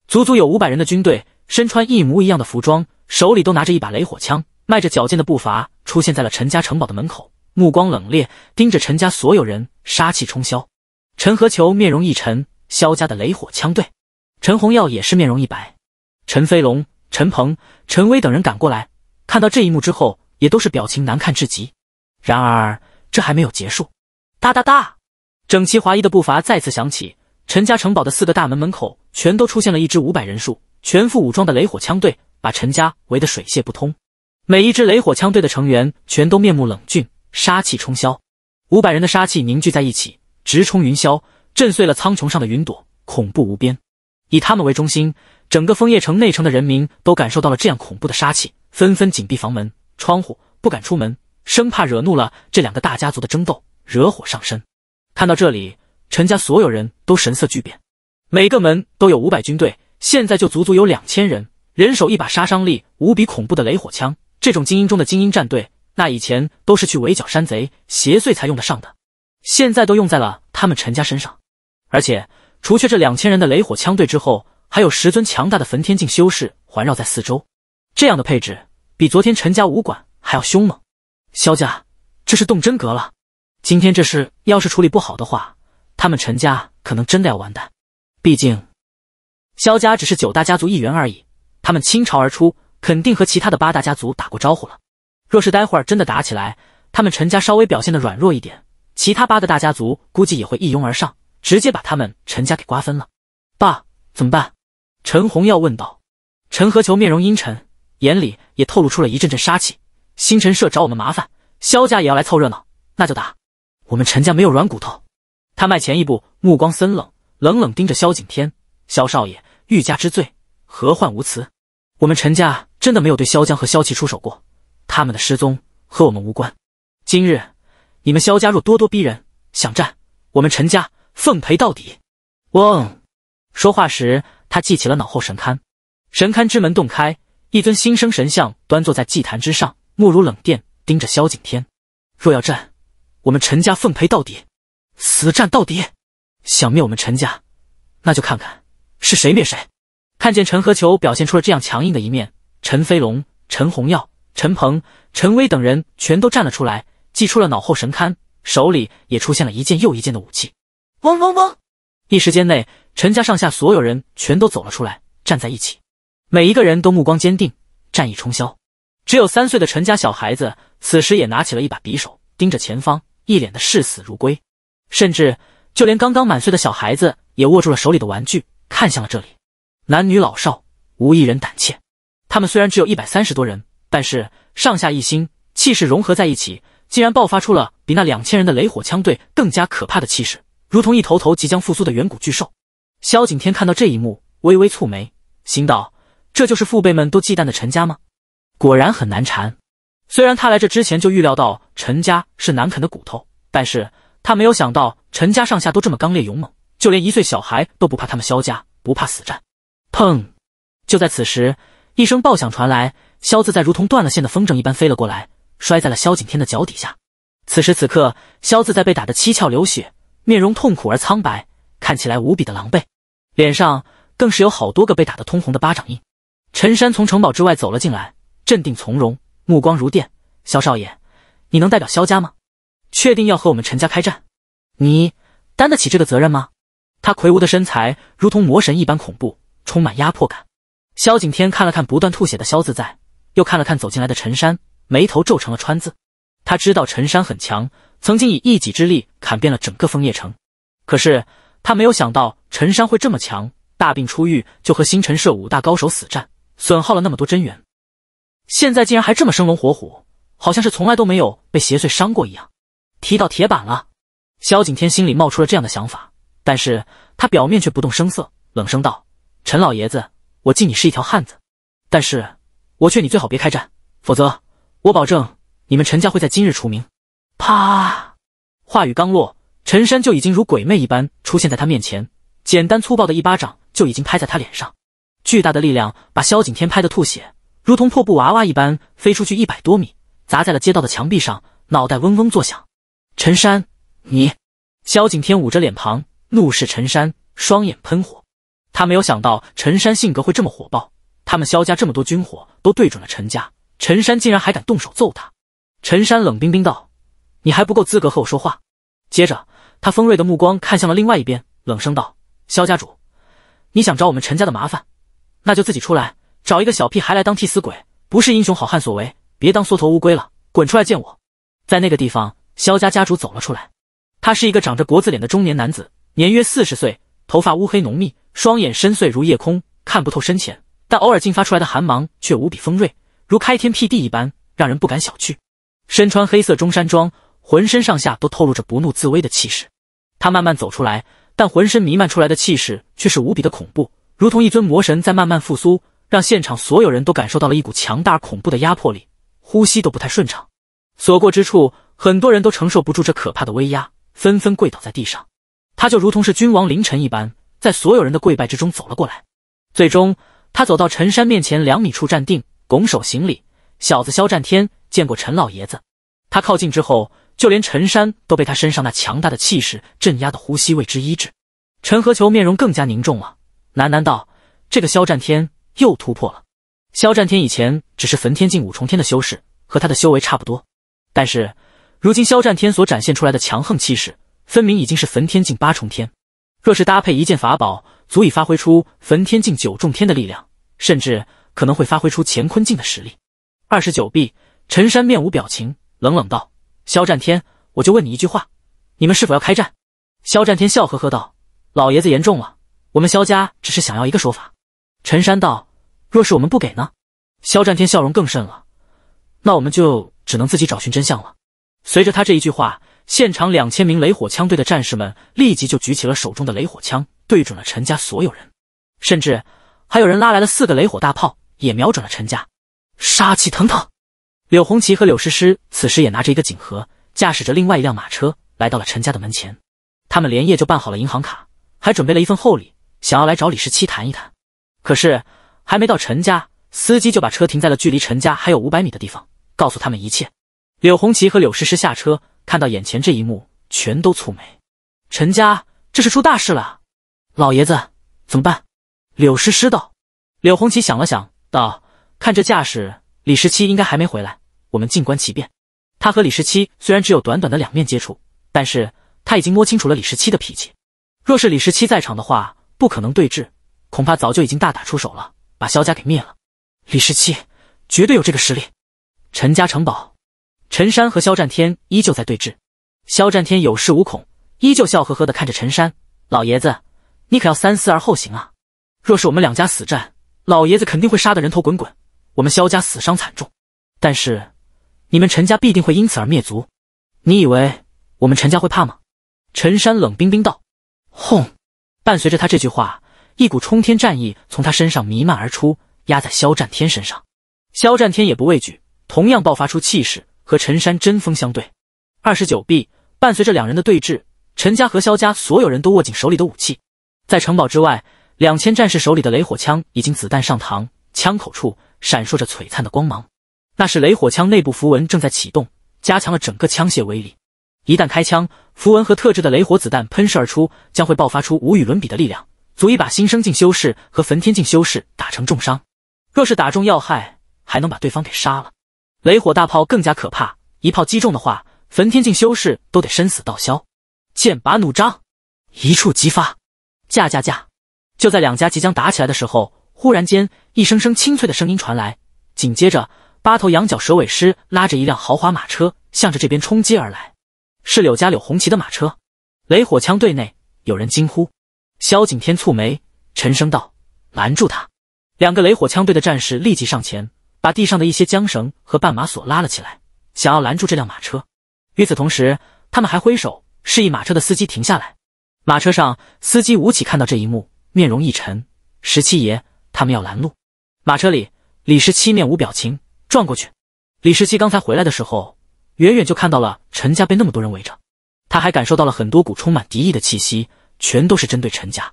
Speaker 1: 足足有五百人的军队，身穿一模一样的服装，手里都拿着一把雷火枪，迈着矫健的步伐出现在了陈家城堡的门口。目光冷冽，盯着陈家所有人，杀气冲霄。陈和球面容一沉，萧家的雷火枪队。陈红耀也是面容一白。陈飞龙、陈鹏、陈威等人赶过来，看到这一幕之后，也都是表情难看至极。然而这还没有结束，哒哒哒，整齐划一的步伐再次响起。陈家城堡的四个大门门口，全都出现了一支五百人数、全副武装的雷火枪队，把陈家围得水泄不通。每一支雷火枪队的成员，全都面目冷峻。杀气冲霄，五百人的杀气凝聚在一起，直冲云霄，震碎了苍穹上的云朵，恐怖无边。以他们为中心，整个枫叶城内城的人民都感受到了这样恐怖的杀气，纷纷紧闭房门、窗户，不敢出门，生怕惹怒了这两个大家族的争斗，惹火上身。看到这里，陈家所有人都神色巨变。每个门都有五百军队，现在就足足有两千人，人手一把杀伤力无比恐怖的雷火枪，这种精英中的精英战队。那以前都是去围剿山贼、邪祟才用得上的，现在都用在了他们陈家身上。而且除却这两千人的雷火枪队之后，还有十尊强大的焚天境修士环绕在四周。这样的配置比昨天陈家武馆还要凶猛。萧家这是动真格了。今天这事要是处理不好的话，他们陈家可能真的要完蛋。毕竟萧家只是九大家族一员而已，他们倾巢而出，肯定和其他的八大家族打过招呼了。若是待会儿真的打起来，他们陈家稍微表现的软弱一点，其他八个大家族估计也会一拥而上，直接把他们陈家给瓜分了。爸，怎么办？陈洪耀问道。陈和求面容阴沉，眼里也透露出了一阵阵杀气。星辰社找我们麻烦，萧家也要来凑热闹，那就打。我们陈家没有软骨头。他迈前一步，目光森冷，冷冷盯着萧景天。萧少爷欲加之罪，何患无辞？我们陈家真的没有对萧江和萧琪出手过。他们的失踪和我们无关。今日你们萧家若咄咄逼人，想战我们陈家，奉陪到底。嗡。说话时，他记起了脑后神龛，神龛之门洞开，一尊新生神像端坐在祭坛之上，目如冷电，盯着萧景天。若要战，我们陈家奉陪到底，死战到底。想灭我们陈家，那就看看是谁灭谁。看见陈和球表现出了这样强硬的一面，陈飞龙、陈红耀。陈鹏、陈威等人全都站了出来，祭出了脑后神龛，手里也出现了一件又一件的武器。嗡嗡嗡！一时间内，陈家上下所有人全都走了出来，站在一起，每一个人都目光坚定，战意冲霄。只有三岁的陈家小孩子，此时也拿起了一把匕首，盯着前方，一脸的视死如归。甚至就连刚刚满岁的小孩子，也握住了手里的玩具，看向了这里。男女老少无一人胆怯。他们虽然只有一百三十多人。但是上下一心，气势融合在一起，竟然爆发出了比那两千人的雷火枪队更加可怕的气势，如同一头头即将复苏的远古巨兽。萧景天看到这一幕，微微蹙眉，心道：“这就是父辈们都忌惮的陈家吗？果然很难缠。虽然他来这之前就预料到陈家是难啃的骨头，但是他没有想到陈家上下都这么刚烈勇猛，就连一岁小孩都不怕他们萧家，不怕死战。”砰！就在此时，一声爆响传来。萧自在如同断了线的风筝一般飞了过来，摔在了萧景天的脚底下。此时此刻，萧自在被打得七窍流血，面容痛苦而苍白，看起来无比的狼狈，脸上更是有好多个被打得通红的巴掌印。陈山从城堡之外走了进来，镇定从容，目光如电：“萧少爷，你能代表萧家吗？确定要和我们陈家开战？你担得起这个责任吗？”他魁梧的身材如同魔神一般恐怖，充满压迫感。萧景天看了看不断吐血的萧自在。又看了看走进来的陈山，眉头皱成了川字。他知道陈山很强，曾经以一己之力砍遍了整个枫叶城。可是他没有想到陈山会这么强，大病初愈就和星辰社五大高手死战，损耗了那么多真元，现在竟然还这么生龙活虎，好像是从来都没有被邪祟伤过一样。踢到铁板了，萧景天心里冒出了这样的想法，但是他表面却不动声色，冷声道：“陈老爷子，我敬你是一条汉子，但是。”我劝你最好别开战，否则我保证你们陈家会在今日除名。啪！话语刚落，陈山就已经如鬼魅一般出现在他面前，简单粗暴的一巴掌就已经拍在他脸上，巨大的力量把萧景天拍得吐血，如同破布娃娃一般飞出去一百多米，砸在了街道的墙壁上，脑袋嗡嗡作响。陈山，你！萧景天捂着脸庞，怒视陈山，双眼喷火。他没有想到陈山性格会这么火爆。他们萧家这么多军火都对准了陈家，陈山竟然还敢动手揍他！陈山冷冰冰道：“你还不够资格和我说话。”接着，他锋锐的目光看向了另外一边，冷声道：“萧家主，你想找我们陈家的麻烦，那就自己出来，找一个小屁孩来当替死鬼，不是英雄好汉所为，别当缩头乌龟了，滚出来见我！”在那个地方，萧家家主走了出来。他是一个长着国字脸的中年男子，年约四十岁，头发乌黑浓密，双眼深邃如夜空，看不透深浅。但偶尔进发出来的寒芒却无比锋锐，如开天辟地一般，让人不敢小觑。身穿黑色中山装，浑身上下都透露着不怒自威的气势。他慢慢走出来，但浑身弥漫出来的气势却是无比的恐怖，如同一尊魔神在慢慢复苏，让现场所有人都感受到了一股强大而恐怖的压迫力，呼吸都不太顺畅。所过之处，很多人都承受不住这可怕的威压，纷纷跪倒在地上。他就如同是君王临臣一般，在所有人的跪拜之中走了过来，最终。他走到陈山面前两米处站定，拱手行礼：“小子肖战天见过陈老爷子。”他靠近之后，就连陈山都被他身上那强大的气势镇压的呼吸为之一滞。陈和球面容更加凝重了，喃喃道：“这个肖战天又突破了。肖战天以前只是焚天境五重天的修士，和他的修为差不多，但是如今肖战天所展现出来的强横气势，分明已经是焚天境八重天。若是搭配一件法宝。”足以发挥出焚天境九重天的力量，甚至可能会发挥出乾坤境的实力。二十九 B，陈山面无表情，冷冷道：“肖战天，我就问你一句话，你们是否要开战？”肖战天笑呵呵道：“老爷子言重了，我们肖家只是想要一个说法。”陈山道：“若是我们不给呢？”肖战天笑容更甚了：“那我们就只能自己找寻真相了。”随着他这一句话。现场两千名雷火枪队的战士们立即就举起了手中的雷火枪，对准了陈家所有人，甚至还有人拉来了四个雷火大炮，也瞄准了陈家，杀气腾腾。柳红旗和柳诗诗此时也拿着一个锦盒，驾驶着另外一辆马车来到了陈家的门前。他们连夜就办好了银行卡，还准备了一份厚礼，想要来找李十七谈一谈。可是还没到陈家，司机就把车停在了距离陈家还有五百米的地方，告诉他们一切。柳红旗和柳诗诗下车。看到眼前这一幕，全都蹙眉。陈家这是出大事了，老爷子怎么办？柳诗诗道。柳红旗想了想，道：“看这架势，李十七应该还没回来，我们静观其变。”他和李十七虽然只有短短的两面接触，但是他已经摸清楚了李十七的脾气。若是李十七在场的话，不可能对峙，恐怕早就已经大打出手了，把萧家给灭了。李十七绝对有这个实力。陈家城堡。陈山和肖战天依旧在对峙，肖战天有恃无恐，依旧笑呵呵地看着陈山。老爷子，你可要三思而后行啊！若是我们两家死战，老爷子肯定会杀得人头滚滚，我们肖家死伤惨重。但是，你们陈家必定会因此而灭族。你以为我们陈家会怕吗？陈山冷冰冰道。轰！伴随着他这句话，一股冲天战意从他身上弥漫而出，压在肖战天身上。肖战天也不畏惧，同样爆发出气势。和陈山针锋相对。二十九 B，伴随着两人的对峙，陈家和萧家所有人都握紧手里的武器。在城堡之外，两千战士手里的雷火枪已经子弹上膛，枪口处闪烁着璀璨的光芒。那是雷火枪内部符文正在启动，加强了整个枪械威力。一旦开枪，符文和特制的雷火子弹喷射而出，将会爆发出无与伦比的力量，足以把新生境修士和焚天境修士打成重伤。若是打中要害，还能把对方给杀了。雷火大炮更加可怕，一炮击中的话，焚天境修士都得生死道消。剑拔弩张，一触即发。架架架！就在两家即将打起来的时候，忽然间一声声清脆的声音传来，紧接着八头羊角蛇尾狮拉着一辆豪华马车，向着这边冲击而来。是柳家柳红旗的马车。雷火枪队内有人惊呼，萧景天蹙眉，沉声道：“拦住他！”两个雷火枪队的战士立即上前。把地上的一些缰绳和绊马索拉了起来，想要拦住这辆马车。与此同时，他们还挥手示意马车的司机停下来。马车上，司机吴启看到这一幕，面容一沉：“十七爷，他们要拦路。”马车里，李十七面无表情，转过去。李十七刚才回来的时候，远远就看到了陈家被那么多人围着，他还感受到了很多股充满敌意的气息，全都是针对陈家，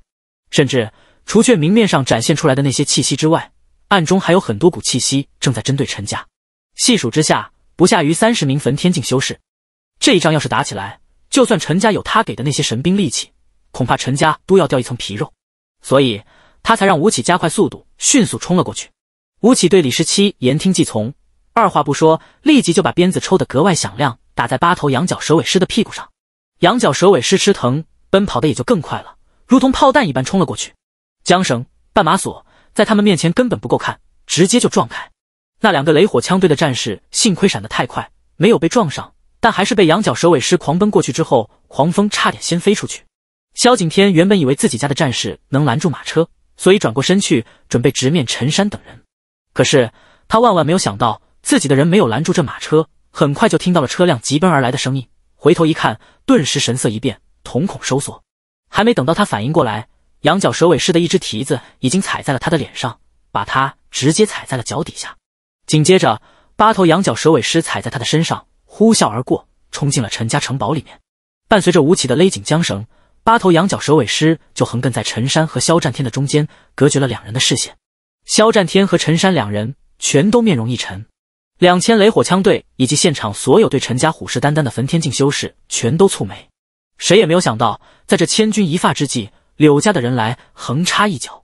Speaker 1: 甚至除却明面上展现出来的那些气息之外。暗中还有很多股气息正在针对陈家，细数之下不下于三十名焚天境修士。这一仗要是打起来，就算陈家有他给的那些神兵利器，恐怕陈家都要掉一层皮肉。所以，他才让吴起加快速度，迅速冲了过去。吴起对李十七言听计从，二话不说，立即就把鞭子抽得格外响亮，打在八头羊角蛇尾狮的屁股上。羊角蛇尾狮吃疼，奔跑的也就更快了，如同炮弹一般冲了过去。缰绳、绊马索。在他们面前根本不够看，直接就撞开那两个雷火枪队的战士。幸亏闪得太快，没有被撞上，但还是被羊角蛇尾狮狂奔过去之后，狂风差点掀飞出去。萧景天原本以为自己家的战士能拦住马车，所以转过身去准备直面陈山等人。可是他万万没有想到，自己的人没有拦住这马车，很快就听到了车辆疾奔而来的声音。回头一看，顿时神色一变，瞳孔收缩。还没等到他反应过来。羊角蛇尾狮的一只蹄子已经踩在了他的脸上，把他直接踩在了脚底下。紧接着，八头羊角蛇尾狮踩在他的身上，呼啸而过，冲进了陈家城堡里面。伴随着吴起的勒紧缰绳，八头羊角蛇尾狮就横亘在陈山和肖战天的中间，隔绝了两人的视线。肖战天和陈山两人全都面容一沉，两千雷火枪队以及现场所有对陈家虎视眈眈的焚天境修士全都蹙眉，谁也没有想到，在这千钧一发之际。柳家的人来横插一脚。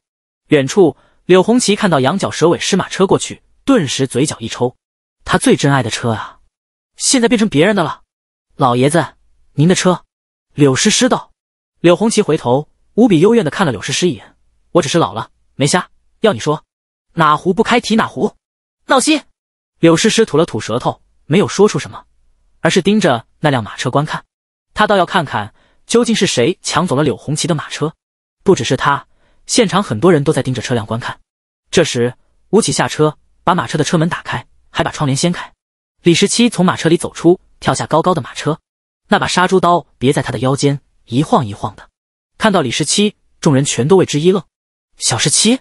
Speaker 1: 远处，柳红旗看到羊角蛇尾狮马车过去，顿时嘴角一抽。他最珍爱的车啊，现在变成别人的了。老爷子，您的车。柳诗诗道。柳红旗回头，无比幽怨的看了柳诗诗一眼：“我只是老了，没瞎。要你说，哪壶不开提哪壶，闹心。”柳诗诗吐了吐舌头，没有说出什么，而是盯着那辆马车观看。他倒要看看，究竟是谁抢走了柳红旗的马车。不只是他，现场很多人都在盯着车辆观看。这时，吴起下车，把马车的车门打开，还把窗帘掀开。李十七从马车里走出，跳下高高的马车，那把杀猪刀别在他的腰间，一晃一晃的。看到李十七，众人全都为之一愣。小十七，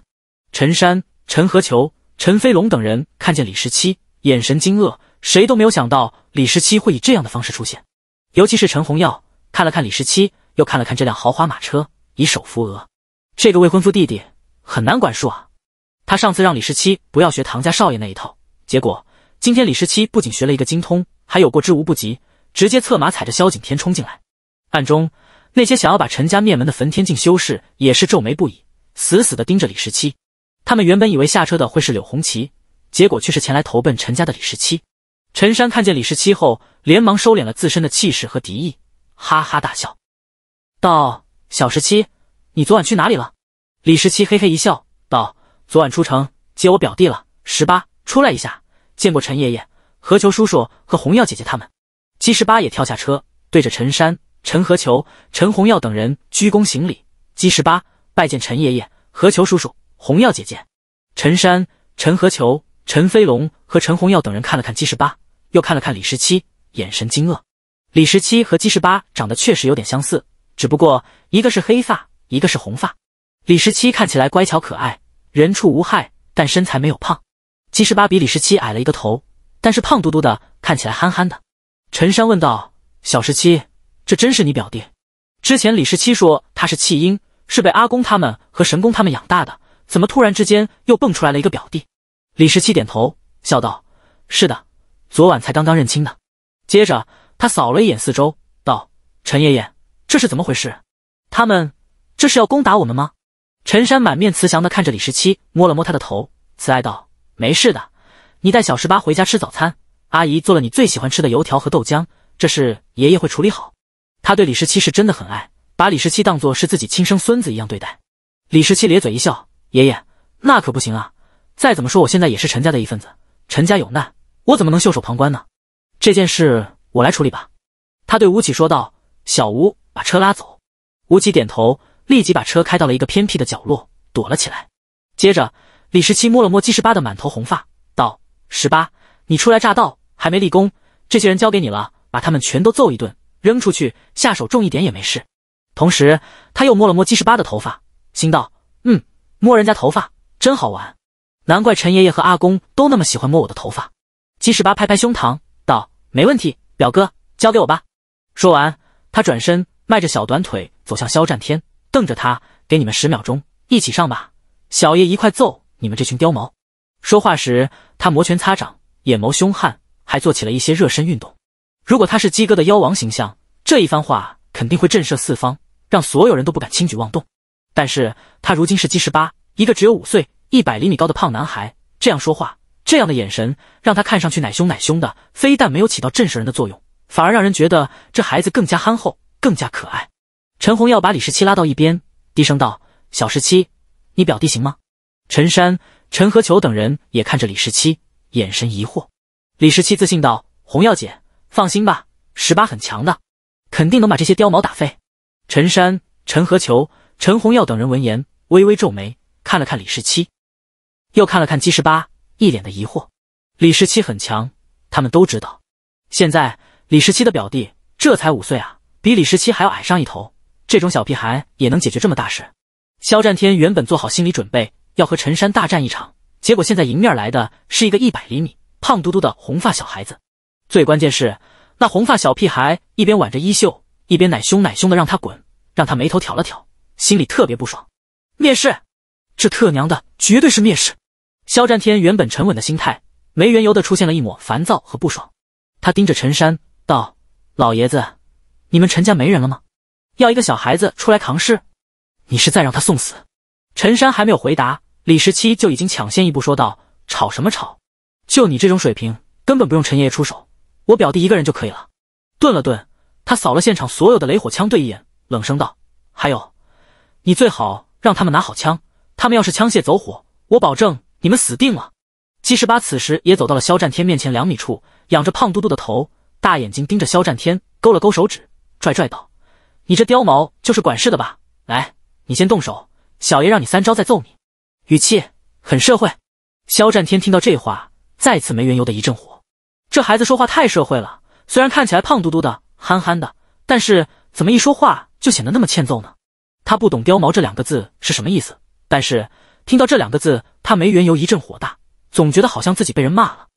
Speaker 1: 陈山、陈和球、陈飞龙等人看见李十七，眼神惊愕，谁都没有想到李十七会以这样的方式出现。尤其是陈红耀，看了看李十七，又看了看这辆豪华马车。以手扶额，这个未婚夫弟弟很难管束啊！他上次让李十七不要学唐家少爷那一套，结果今天李十七不仅学了一个精通，还有过之无不及，直接策马踩着萧景天冲进来。暗中那些想要把陈家灭门的焚天境修士也是皱眉不已，死死地盯着李十七。他们原本以为下车的会是柳红旗，结果却是前来投奔陈家的李十七。陈山看见李十七后，连忙收敛了自身的气势和敌意，哈哈大笑，道。小十七，你昨晚去哪里了？李十七嘿嘿一笑，道：“昨晚出城接我表弟了。”十八出来一下，见过陈爷爷、何求叔叔和红耀姐姐他们。姬十八也跳下车，对着陈山、陈何求、陈红耀等人鞠躬行礼：“姬十八拜见陈爷爷、何求叔叔、红耀姐姐。”陈山、陈何求、陈飞龙和陈红耀等人看了看姬十八，又看了看李十七，眼神惊愕。李十七和姬十八长得确实有点相似。只不过一个是黑发，一个是红发。李十七看起来乖巧可爱，人畜无害，但身材没有胖。姬十八比李十七矮了一个头，但是胖嘟嘟的，看起来憨憨的。陈山问道：“小十七，这真是你表弟？”之前李十七说他是弃婴，是被阿公他们和神公他们养大的，怎么突然之间又蹦出来了一个表弟？李十七点头笑道：“是的，昨晚才刚刚认亲的。”接着他扫了一眼四周，道：“陈爷爷。”这是怎么回事？他们这是要攻打我们吗？陈山满面慈祥地看着李十七，摸了摸他的头，慈爱道：“没事的，你带小十八回家吃早餐。阿姨做了你最喜欢吃的油条和豆浆，这事爷爷会处理好。”他对李十七是真的很爱，把李十七当做是自己亲生孙子一样对待。李十七咧嘴一笑：“爷爷，那可不行啊！再怎么说我现在也是陈家的一份子，陈家有难，我怎么能袖手旁观呢？这件事我来处理吧。”他对吴起说道：“小吴。”把车拉走，吴奇点头，立即把车开到了一个偏僻的角落，躲了起来。接着，李十七摸了摸姬十八的满头红发，道：“十八，你初来乍到，还没立功，这些人交给你了，把他们全都揍一顿，扔出去，下手重一点也没事。”同时，他又摸了摸姬十八的头发，心道：“嗯，摸人家头发真好玩，难怪陈爷爷和阿公都那么喜欢摸我的头发。”姬十八拍拍胸膛，道：“没问题，表哥，交给我吧。”说完，他转身。迈着小短腿走向肖战天，瞪着他：“给你们十秒钟，一起上吧，小爷一块揍你们这群刁毛！”说话时，他摩拳擦掌，眼眸凶悍，还做起了一些热身运动。如果他是鸡哥的妖王形象，这一番话肯定会震慑四方，让所有人都不敢轻举妄动。但是他如今是鸡十八，一个只有五岁、一百厘米高的胖男孩，这样说话，这样的眼神，让他看上去奶凶奶凶的，非但没有起到震慑人的作用，反而让人觉得这孩子更加憨厚。更加可爱。陈红耀把李十七拉到一边，低声道：“小十七，你表弟行吗？”陈山、陈和球等人也看着李十七，眼神疑惑。李十七自信道：“红耀姐，放心吧，十八很强的，肯定能把这些貂毛打飞。”陈山、陈和球、陈红耀等人闻言微微皱眉，看了看李十七，又看了看姬十八，一脸的疑惑。李十七很强，他们都知道。现在李十七的表弟这才五岁啊。比李十七还要矮上一头，这种小屁孩也能解决这么大事？肖战天原本做好心理准备，要和陈山大战一场，结果现在迎面来的是一个一百厘米、胖嘟嘟的红发小孩子。最关键是，那红发小屁孩一边挽着衣袖，一边奶凶奶凶的让他滚，让他眉头挑了挑，心里特别不爽。蔑视！这特娘的绝对是蔑视！肖战天原本沉稳的心态，没缘由的出现了一抹烦躁和不爽。他盯着陈山道：“老爷子。”你们陈家没人了吗？要一个小孩子出来扛事，你是在让他送死？陈山还没有回答，李十七就已经抢先一步说道：“吵什么吵？就你这种水平，根本不用陈爷爷出手，我表弟一个人就可以了。”顿了顿，他扫了现场所有的雷火枪队一眼，冷声道：“还有，你最好让他们拿好枪，他们要是枪械走火，我保证你们死定了。”姬十八此时也走到了肖战天面前两米处，仰着胖嘟嘟的头，大眼睛盯着肖战天，勾了勾手指。拽拽道：“你这貂毛就是管事的吧？来，你先动手，小爷让你三招再揍你。”语气很社会。肖战天听到这话，再次没缘由的一阵火。这孩子说话太社会了，虽然看起来胖嘟嘟的、憨憨的，但是怎么一说话就显得那么欠揍呢？他不懂“貂毛”这两个字是什么意思，但是听到这两个字，他没缘由一阵火大，总觉得好像自己被人骂了。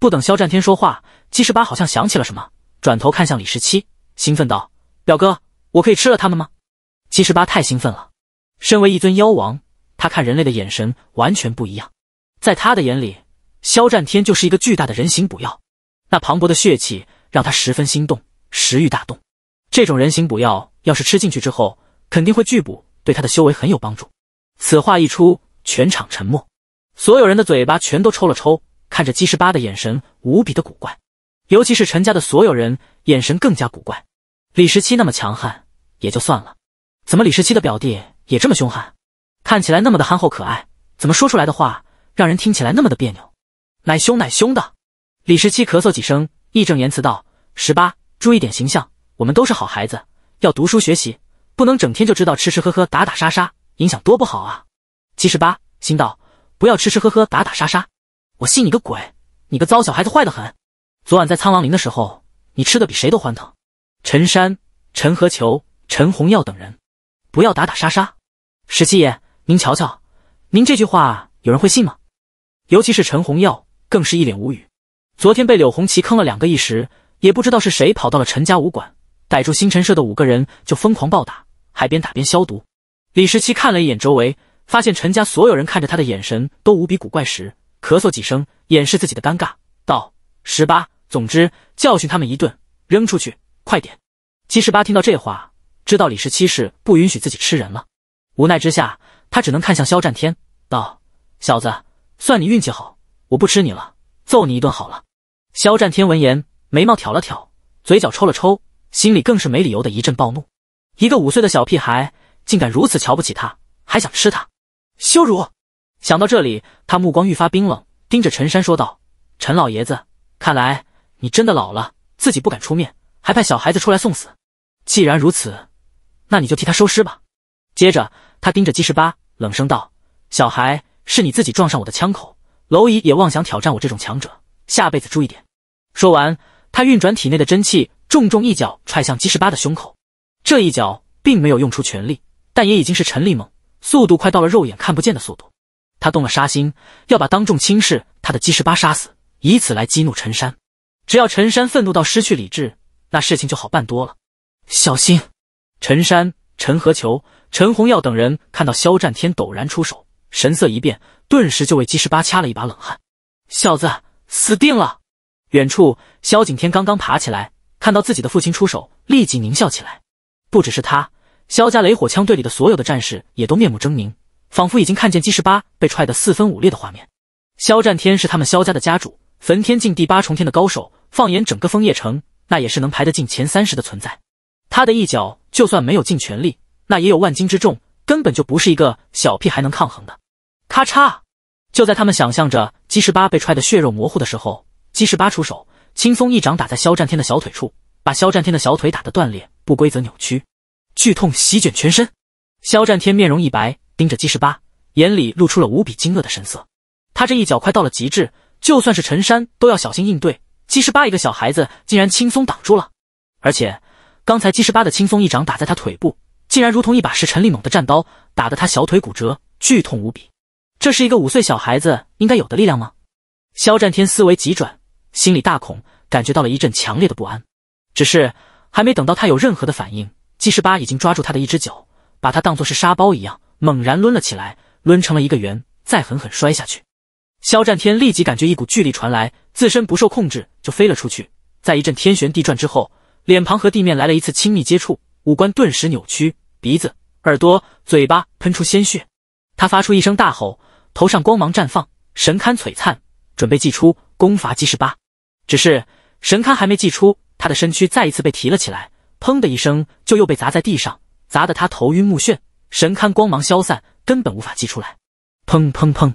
Speaker 1: 不等肖战天说话，姬十八好像想起了什么，转头看向李十七，兴奋道。表哥，我可以吃了他们吗？七十八太兴奋了。身为一尊妖王，他看人类的眼神完全不一样。在他的眼里，肖战天就是一个巨大的人形补药。那磅礴的血气让他十分心动，食欲大动。这种人形补药要是吃进去之后，肯定会拒补，对他的修为很有帮助。此话一出，全场沉默，所有人的嘴巴全都抽了抽，看着七十八的眼神无比的古怪。尤其是陈家的所有人，眼神更加古怪。李十七那么强悍也就算了，怎么李十七的表弟也这么凶悍？看起来那么的憨厚可爱，怎么说出来的话让人听起来那么的别扭，奶凶奶凶的。李十七咳嗽几声，义正言辞道：“十八，注意点形象，我们都是好孩子，要读书学习，不能整天就知道吃吃喝喝、打打杀杀，影响多不好啊。”七十八心道：“不要吃吃喝喝、打打杀杀，我信你个鬼！你个糟小孩子，坏得很。昨晚在苍狼林的时候，你吃的比谁都欢腾。”陈山、陈和球、陈洪耀等人，不要打打杀杀。十七爷，您瞧瞧，您这句话有人会信吗？尤其是陈洪耀，更是一脸无语。昨天被柳红旗坑了两个亿时，也不知道是谁跑到了陈家武馆，逮住星辰社的五个人就疯狂暴打，还边打边消毒。李十七看了一眼周围，发现陈家所有人看着他的眼神都无比古怪时，咳嗽几声，掩饰自己的尴尬，道：“十八，总之教训他们一顿，扔出去。”快点！七十八听到这话，知道李十七是不允许自己吃人了。无奈之下，他只能看向肖战天，道：“小子，算你运气好，我不吃你了，揍你一顿好了。”肖战天闻言，眉毛挑了挑，嘴角抽了抽，心里更是没理由的一阵暴怒。一个五岁的小屁孩，竟敢如此瞧不起他，还想吃他，羞辱！想到这里，他目光愈发冰冷，盯着陈山说道：“陈老爷子，看来你真的老了，自己不敢出面。”还派小孩子出来送死，既然如此，那你就替他收尸吧。接着，他盯着姬十八，冷声道：“小孩，是你自己撞上我的枪口，蝼蚁也妄想挑战我这种强者，下辈子注意点。”说完，他运转体内的真气，重重一脚踹向姬十八的胸口。这一脚并没有用出全力，但也已经是陈立猛速度快到了肉眼看不见的速度。他动了杀心，要把当众轻视他的姬十八杀死，以此来激怒陈山。只要陈山愤怒到失去理智。那事情就好办多了。小心！陈山、陈和球、陈红耀等人看到肖战天陡然出手，神色一变，顿时就为姬十八掐了一把冷汗。小子，死定了！远处，萧景天刚刚爬起来，看到自己的父亲出手，立即狞笑起来。不只是他，萧家雷火枪队里的所有的战士也都面目狰狞，仿佛已经看见姬十八被踹得四分五裂的画面。肖战天是他们萧家的家主，焚天境第八重天的高手，放眼整个枫叶城。那也是能排得进前三十的存在，他的一脚就算没有尽全力，那也有万斤之重，根本就不是一个小屁还能抗衡的。咔嚓！就在他们想象着姬十八被踹得血肉模糊的时候，姬十八出手，轻松一掌打在肖战天的小腿处，把肖战天的小腿打得断裂、不规则扭曲，剧痛席卷全身。肖战天面容一白，盯着姬十八，眼里露出了无比惊愕的神色。他这一脚快到了极致，就算是陈山都要小心应对。七十八，一个小孩子竟然轻松挡住了，而且刚才七十八的轻松一掌打在他腿部，竟然如同一把是陈立猛的战刀，打得他小腿骨折，剧痛无比。这是一个五岁小孩子应该有的力量吗？肖战天思维急转，心里大恐，感觉到了一阵强烈的不安。只是还没等到他有任何的反应，七十八已经抓住他的一只脚，把他当作是沙包一样，猛然抡了起来，抡成了一个圆，再狠狠摔下去。肖战天立即感觉一股巨力传来，自身不受控制就飞了出去。在一阵天旋地转之后，脸庞和地面来了一次亲密接触，五官顿时扭曲，鼻子、耳朵、嘴巴喷出鲜血。他发出一声大吼，头上光芒绽放，神龛璀璨，准备祭出功伐七十八。只是神龛还没祭出，他的身躯再一次被提了起来，砰的一声就又被砸在地上，砸得他头晕目眩，神龛光芒消散，根本无法祭出来。砰砰砰！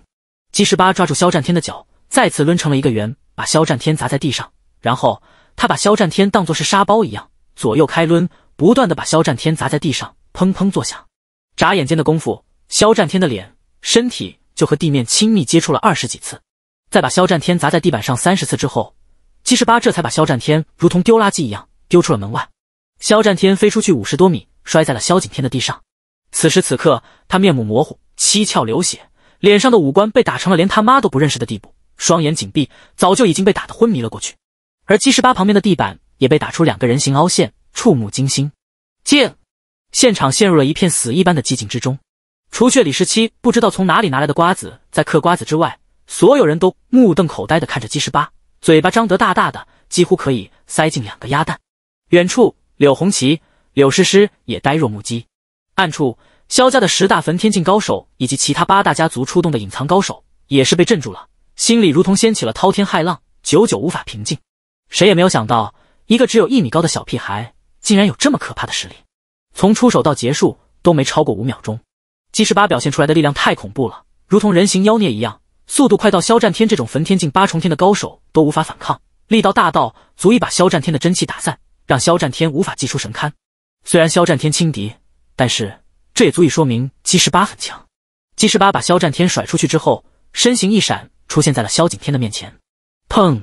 Speaker 1: 七十八抓住肖战天的脚，再次抡成了一个圆，把肖战天砸在地上。然后他把肖战天当作是沙包一样，左右开抡，不断的把肖战天砸在地上，砰砰作响。眨眼间的功夫，肖战天的脸、身体就和地面亲密接触了二十几次。在把肖战天砸在地板上三十次之后，七十八这才把肖战天如同丢垃圾一样丢出了门外。肖战天飞出去五十多米，摔在了萧景天的地上。此时此刻，他面目模糊，七窍流血。脸上的五官被打成了连他妈都不认识的地步，双眼紧闭，早就已经被打得昏迷了过去。而七十八旁边的地板也被打出两个人形凹陷，触目惊心。静，现场陷入了一片死一般的寂静之中。除却李十七不知道从哪里拿来的瓜子在嗑瓜子之外，所有人都目瞪口呆地看着七十八，嘴巴张得大大的，几乎可以塞进两个鸭蛋。远处，柳红旗、柳诗诗也呆若木鸡。暗处。萧家的十大焚天境高手以及其他八大家族出动的隐藏高手也是被镇住了，心里如同掀起了滔天骇浪，久久无法平静。谁也没有想到，一个只有一米高的小屁孩，竟然有这么可怕的实力。从出手到结束都没超过五秒钟，姬十八表现出来的力量太恐怖了，如同人形妖孽一样，速度快到肖战天这种焚天境八重天的高手都无法反抗，力道大到足以把肖战天的真气打散，让肖战天无法祭出神龛。虽然肖战天轻敌，但是。这也足以说明姬十八很强。姬十八把肖战天甩出去之后，身形一闪，出现在了萧景天的面前。砰！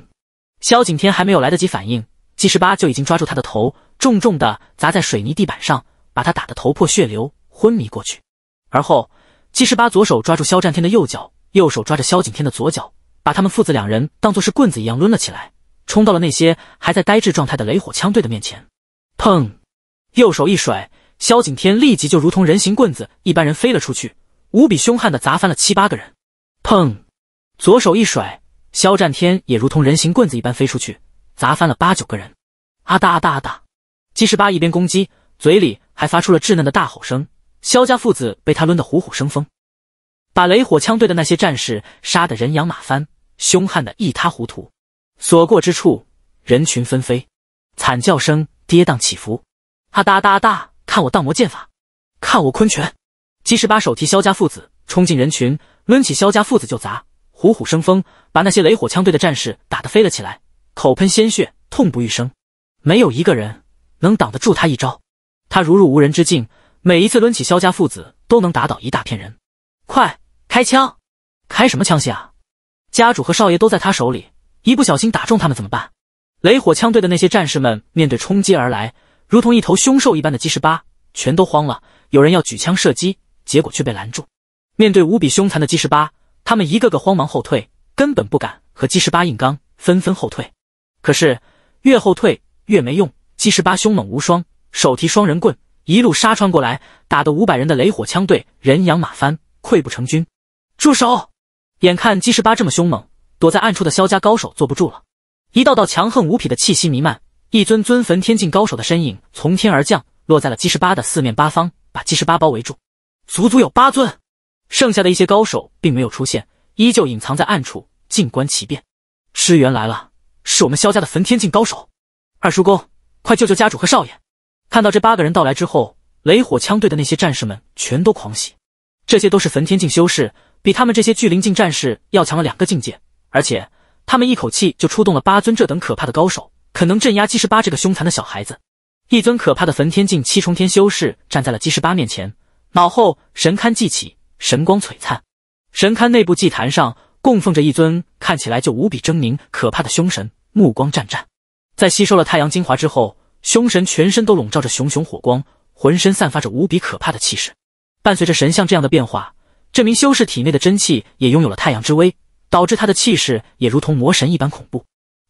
Speaker 1: 萧景天还没有来得及反应，姬十八就已经抓住他的头，重重的砸在水泥地板上，把他打得头破血流，昏迷过去。而后，姬十八左手抓住肖战天的右脚，右手抓着萧景天的左脚，把他们父子两人当作是棍子一样抡了起来，冲到了那些还在呆滞状态的雷火枪队的面前。砰！右手一甩。萧景天立即就如同人形棍子一般人飞了出去，无比凶悍的砸翻了七八个人。砰！左手一甩，萧战天也如同人形棍子一般飞出去，砸翻了八九个人。啊哒啊哒啊哒！姬十八一边攻击，嘴里还发出了稚嫩的大吼声。萧家父子被他抡得虎虎生风，把雷火枪队的那些战士杀得人仰马翻，凶悍的一塌糊涂。所过之处，人群纷飞，惨叫声跌宕起伏。啊哒哒哒！看我荡魔剑法，看我昆拳！及十八手提萧家父子冲进人群，抡起萧家父子就砸，虎虎生风，把那些雷火枪队的战士打得飞了起来，口喷鲜血，痛不欲生。没有一个人能挡得住他一招。他如入无人之境，每一次抡起萧家父子都能打倒一大片人。快开枪！开什么枪械啊？家主和少爷都在他手里，一不小心打中他们怎么办？雷火枪队的那些战士们面对冲击而来。如同一头凶兽一般的姬十八，全都慌了。有人要举枪射击，结果却被拦住。面对无比凶残的姬十八，他们一个个慌忙后退，根本不敢和姬十八硬刚，纷纷后退。可是越后退越没用，姬十八凶猛无双，手提双人棍，一路杀穿过来，打得五百人的雷火枪队人仰马翻，溃不成军。住手！眼看姬十八这么凶猛，躲在暗处的萧家高手坐不住了，一道道强横无匹的气息弥漫。一尊尊焚天境高手的身影从天而降，落在了姬十八的四面八方，把姬十八包围住，足足有八尊。剩下的一些高手并没有出现，依旧隐藏在暗处，静观其变。支援来了，是我们萧家的焚天境高手。二叔公，快救救家主和少爷！看到这八个人到来之后，雷火枪队的那些战士们全都狂喜。这些都是焚天境修士，比他们这些聚灵境战士要强了两个境界，而且他们一口气就出动了八尊这等可怕的高手。可能镇压七十八这个凶残的小孩子，一尊可怕的焚天境七重天修士站在了七十八面前，脑后神龛祭起，神光璀璨。神龛内部祭坛上供奉着一尊看起来就无比狰狞可怕的凶神，目光湛湛。在吸收了太阳精华之后，凶神全身都笼罩着熊熊火光，浑身散发着无比可怕的气势。伴随着神像这样的变化，这名修士体内的真气也拥有了太阳之威，导致他的气势也如同魔神一般恐怖。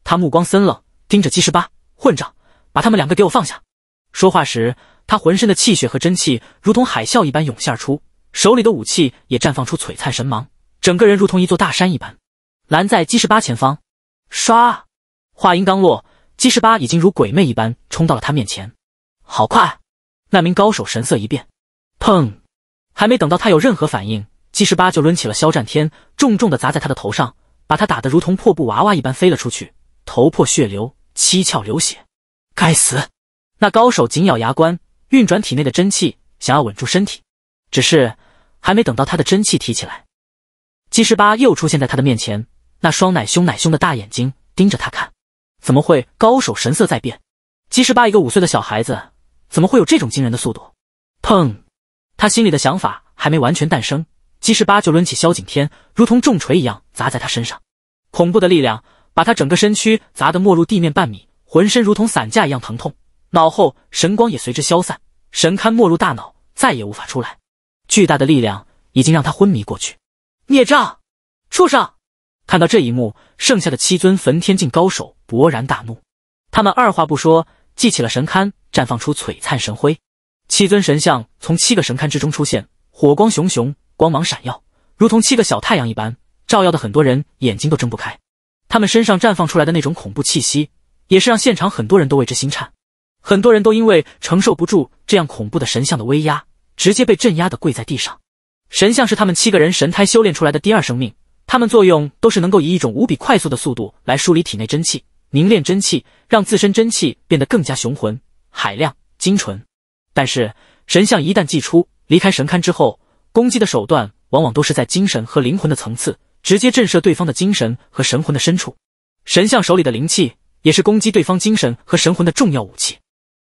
Speaker 1: 他目光森冷。盯着姬十八，混账！把他们两个给我放下！说话时，他浑身的气血和真气如同海啸一般涌现而出，手里的武器也绽放出璀璨神芒，整个人如同一座大山一般，拦在姬十八前方。唰！话音刚落，姬十八已经如鬼魅一般冲到了他面前。好快！那名高手神色一变。砰！还没等到他有任何反应，姬十八就抡起了肖战天，重重的砸在他的头上，把他打得如同破布娃娃一般飞了出去，头破血流。七窍流血，该死！那高手紧咬牙关，运转体内的真气，想要稳住身体。只是还没等到他的真气提起来，姬十八又出现在他的面前，那双奶凶奶凶的大眼睛盯着他看。怎么会？高手神色在变。姬十八一个五岁的小孩子，怎么会有这种惊人的速度？砰！他心里的想法还没完全诞生，姬十八就抡起萧景天，如同重锤一样砸在他身上，恐怖的力量。把他整个身躯砸得没入地面半米，浑身如同散架一样疼痛，脑后神光也随之消散，神龛没入大脑，再也无法出来。巨大的力量已经让他昏迷过去。孽障，畜生！看到这一幕，剩下的七尊焚天境高手勃然大怒，他们二话不说，祭起了神龛，绽放出璀璨神辉。七尊神像从七个神龛之中出现，火光熊熊，光芒闪耀，如同七个小太阳一般，照耀的很多人眼睛都睁不开。他们身上绽放出来的那种恐怖气息，也是让现场很多人都为之心颤，很多人都因为承受不住这样恐怖的神像的威压，直接被镇压的跪在地上。神像是他们七个人神胎修炼出来的第二生命，他们作用都是能够以一种无比快速的速度来梳理体内真气，凝练真气，让自身真气变得更加雄浑、海量、精纯。但是神像一旦祭出，离开神龛之后，攻击的手段往往都是在精神和灵魂的层次。直接震慑对方的精神和神魂的深处，神像手里的灵气也是攻击对方精神和神魂的重要武器。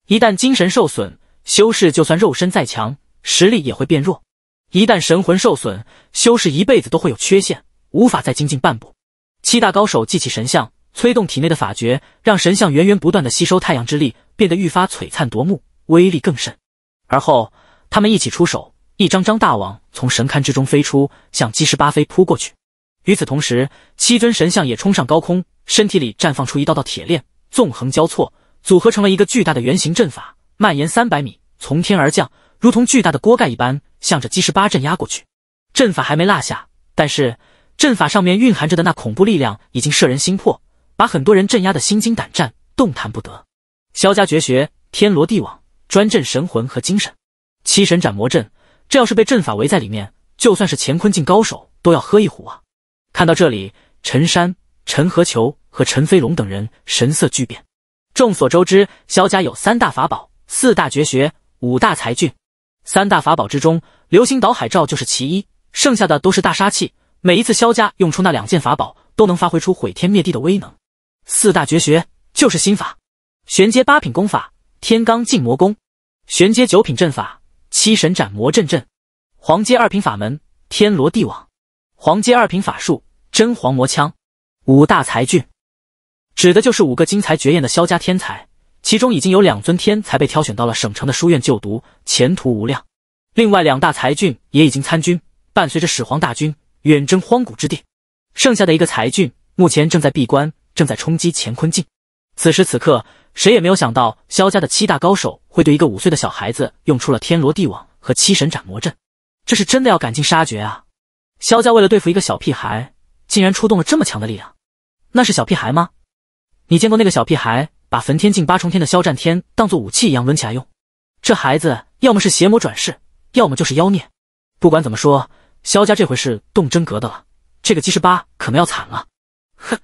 Speaker 1: 一旦精神受损，修士就算肉身再强，实力也会变弱；一旦神魂受损，修士一辈子都会有缺陷，无法再精进半步。七大高手祭起神像，催动体内的法诀，让神像源源不断的吸收太阳之力，变得愈发璀璨夺目，威力更甚。而后，他们一起出手，一张张大网从神龛之中飞出，向姬十八飞扑过去。与此同时，七尊神像也冲上高空，身体里绽放出一道道铁链，纵横交错，组合成了一个巨大的圆形阵法，蔓延三百米，从天而降，如同巨大的锅盖一般，向着姬十八镇压过去。阵法还没落下，但是阵法上面蕴含着的那恐怖力量已经摄人心魄，把很多人镇压的心惊胆战，动弹不得。萧家绝学天罗地网，专镇神魂和精神。七神斩魔阵，这要是被阵法围在里面，就算是乾坤境高手都要喝一壶啊！看到这里，陈山、陈和球和陈飞龙等人神色巨变。众所周知，萧家有三大法宝、四大绝学、五大才俊。三大法宝之中，流星倒海罩就是其一，剩下的都是大杀器。每一次萧家用出那两件法宝，都能发挥出毁天灭地的威能。四大绝学就是心法：玄阶八品功法天罡禁魔功，玄阶九品阵法七神斩魔阵阵，黄阶二品法门天罗地网。黄阶二品法术，真黄魔枪。五大才俊，指的就是五个惊才绝艳的萧家天才，其中已经有两尊天才被挑选到了省城的书院就读，前途无量。另外两大才俊也已经参军，伴随着始皇大军远征荒古之地。剩下的一个才俊目前正在闭关，正在冲击乾坤境。此时此刻，谁也没有想到萧家的七大高手会对一个五岁的小孩子用出了天罗地网和七神斩魔阵，这是真的要赶尽杀绝啊！萧家为了对付一个小屁孩，竟然出动了这么强的力量，那是小屁孩吗？你见过那个小屁孩把焚天境八重天的萧战天当做武器一样抡起来用？这孩子要么是邪魔转世，要么就是妖孽。不管怎么说，萧家这回是动真格的了。这个姬十八可能要惨了。哼，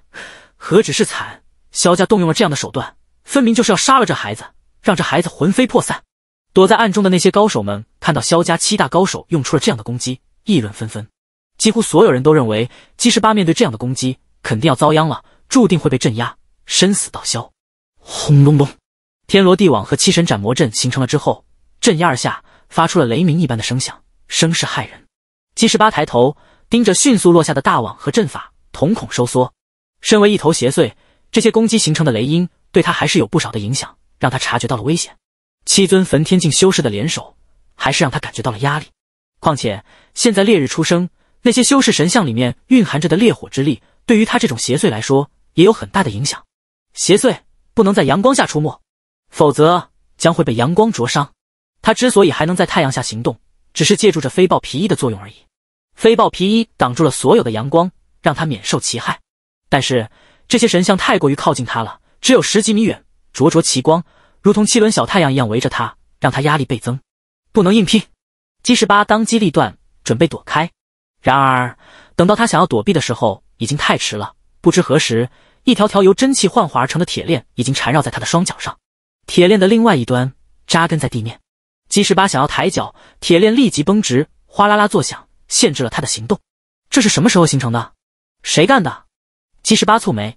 Speaker 1: 何止是惨？萧家动用了这样的手段，分明就是要杀了这孩子，让这孩子魂飞魄散。躲在暗中的那些高手们看到萧家七大高手用出了这样的攻击，议论纷纷。几乎所有人都认为，姬十八面对这样的攻击，肯定要遭殃了，注定会被镇压，生死道消。轰隆隆，天罗地网和七神斩魔阵形成了之后，镇压而下，发出了雷鸣一般的声响，声势骇人。姬十八抬头盯着迅速落下的大网和阵法，瞳孔收缩。身为一头邪祟，这些攻击形成的雷音对他还是有不少的影响，让他察觉到了危险。七尊焚天境修士的联手，还是让他感觉到了压力。况且现在烈日初升。那些修士神像里面蕴含着的烈火之力，对于他这种邪祟来说也有很大的影响。邪祟不能在阳光下出没，否则将会被阳光灼伤。他之所以还能在太阳下行动，只是借助着飞豹皮衣的作用而已。飞豹皮衣挡住了所有的阳光，让他免受其害。但是这些神像太过于靠近他了，只有十几米远，灼灼其光，如同七轮小太阳一样围着他，让他压力倍增。不能硬拼，姬十八当机立断，准备躲开。然而，等到他想要躲避的时候，已经太迟了。不知何时，一条条由真气幻化而成的铁链已经缠绕在他的双脚上，铁链的另外一端扎根在地面。姬十八想要抬脚，铁链立即绷直，哗啦啦作响，限制了他的行动。这是什么时候形成的？谁干的？姬十八蹙眉，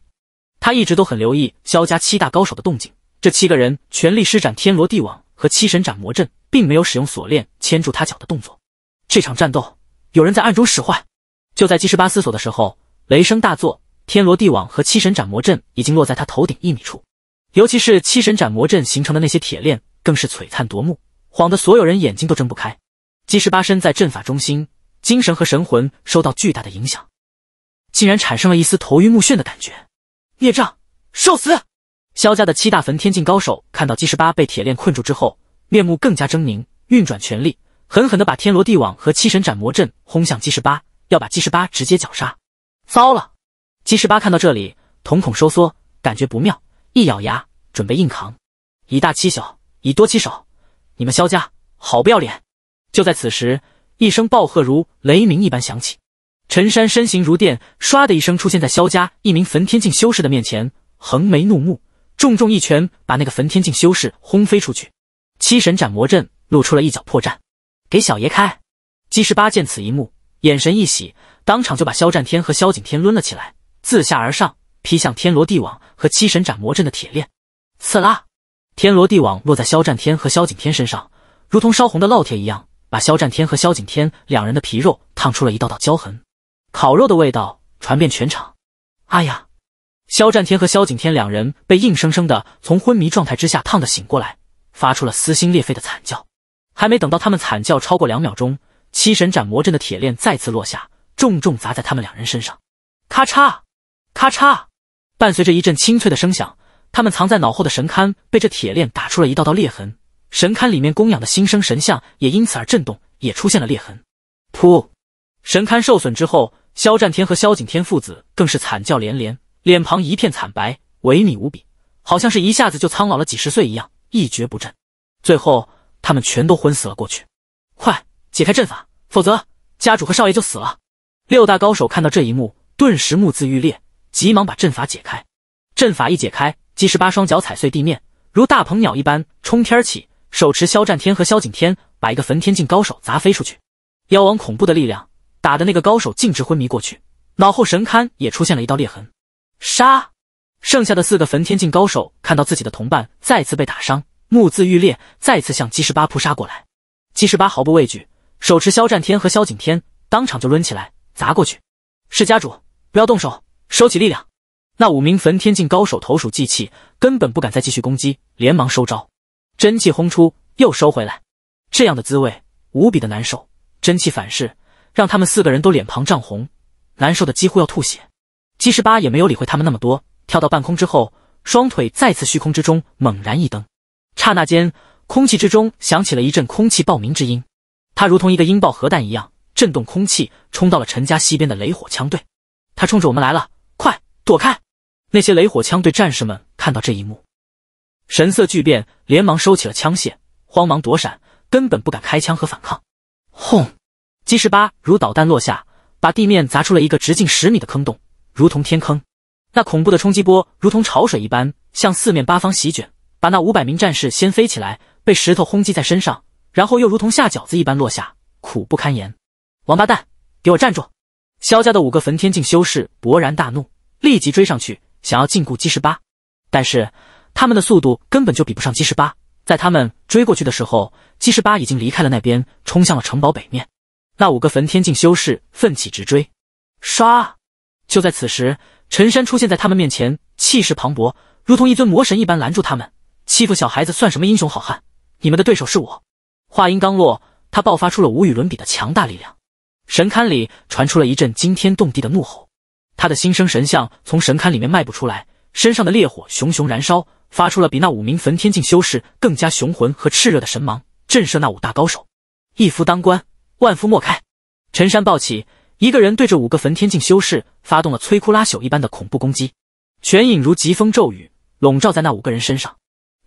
Speaker 1: 他一直都很留意萧家七大高手的动静。这七个人全力施展天罗地网和七神斩魔阵，并没有使用锁链牵住他脚的动作。这场战斗。有人在暗中使坏。就在姬十八思索的时候，雷声大作，天罗地网和七神斩魔阵已经落在他头顶一米处。尤其是七神斩魔阵形成的那些铁链，更是璀璨夺目，晃得所有人眼睛都睁不开。姬十八身在阵法中心，精神和神魂受到巨大的影响，竟然产生了一丝头晕目眩的感觉。孽障，受死！萧家的七大焚天境高手看到姬十八被铁链困住之后，面目更加狰狞，运转全力。狠狠地把天罗地网和七神斩魔阵轰向姬十八，要把姬十八直接绞杀。糟了！姬十八看到这里，瞳孔收缩，感觉不妙，一咬牙，准备硬扛。以大欺小，以多欺少，你们萧家好不要脸！就在此时，一声暴喝如雷鸣一般响起，陈山身形如电，唰的一声出现在萧家一名焚天境修士的面前，横眉怒目，重重一拳把那个焚天境修士轰飞出去。七神斩魔阵露出了一角破绽。给小爷开！姬十八见此一幕，眼神一喜，当场就把肖战天和萧景天抡了起来，自下而上劈向天罗地网和七神斩魔阵的铁链。刺啦！天罗地网落在肖战天和萧景天身上，如同烧红的烙铁一样，把肖战天和萧景天两人的皮肉烫出了一道道焦痕。烤肉的味道传遍全场。哎呀！肖战天和萧景天两人被硬生生的从昏迷状态之下烫的醒过来，发出了撕心裂肺的惨叫。还没等到他们惨叫超过两秒钟，七神斩魔阵的铁链再次落下，重重砸在他们两人身上，咔嚓咔嚓，伴随着一阵清脆的声响，他们藏在脑后的神龛被这铁链打出了一道道裂痕，神龛里面供养的新生神像也因此而震动，也出现了裂痕。噗，神龛受损之后，肖战天和萧景天父子更是惨叫连连，脸庞一片惨白，萎靡无比，好像是一下子就苍老了几十岁一样，一蹶不振，最后。他们全都昏死了过去，快解开阵法，否则家主和少爷就死了。六大高手看到这一幕，顿时目眦欲裂，急忙把阵法解开。阵法一解开，姬十八双脚踩碎地面，如大鹏鸟一般冲天起，手持萧战天和萧景天，把一个焚天境高手砸飞出去。妖王恐怖的力量打的那个高手，径直昏迷过去，脑后神龛也出现了一道裂痕。杀！剩下的四个焚天境高手看到自己的同伴再次被打伤。目眦欲裂，再次向姬十八扑杀过来。姬十八毫不畏惧，手持萧战天和萧景天，当场就抡起来砸过去。是家主，不要动手，收起力量。那五名焚天境高手投鼠忌器，根本不敢再继续攻击，连忙收招。真气轰出，又收回来，这样的滋味无比的难受。真气反噬，让他们四个人都脸庞涨红，难受的几乎要吐血。姬十八也没有理会他们那么多，跳到半空之后，双腿再次虚空之中猛然一蹬。刹那间，空气之中响起了一阵空气爆鸣之音，它如同一个音爆核弹一样震动空气，冲到了陈家西边的雷火枪队。他冲着我们来了，快躲开！那些雷火枪队战士们看到这一幕，神色巨变，连忙收起了枪械，慌忙躲闪，根本不敢开枪和反抗。轰机十八如导弹落下，把地面砸出了一个直径十米的坑洞，如同天坑。那恐怖的冲击波如同潮水一般向四面八方席卷。把那五百名战士掀飞起来，被石头轰击在身上，然后又如同下饺子一般落下，苦不堪言。王八蛋，给我站住！萧家的五个焚天境修士勃然大怒，立即追上去，想要禁锢姬十八。但是他们的速度根本就比不上姬十八，在他们追过去的时候，姬十八已经离开了那边，冲向了城堡北面。那五个焚天境修士奋起直追，唰！就在此时，陈山出现在他们面前，气势磅礴，如同一尊魔神一般拦住他们。欺负小孩子算什么英雄好汉？你们的对手是我！话音刚落，他爆发出了无与伦比的强大力量，神龛里传出了一阵惊天动地的怒吼。他的新生神像从神龛里面迈步出来，身上的烈火熊熊燃烧，发出了比那五名焚天境修士更加雄浑和炽热的神芒，震慑那五大高手。一夫当关，万夫莫开。陈山抱起，一个人对着五个焚天境修士发动了摧枯拉朽一般的恐怖攻击，拳影如疾风骤雨，笼罩在那五个人身上。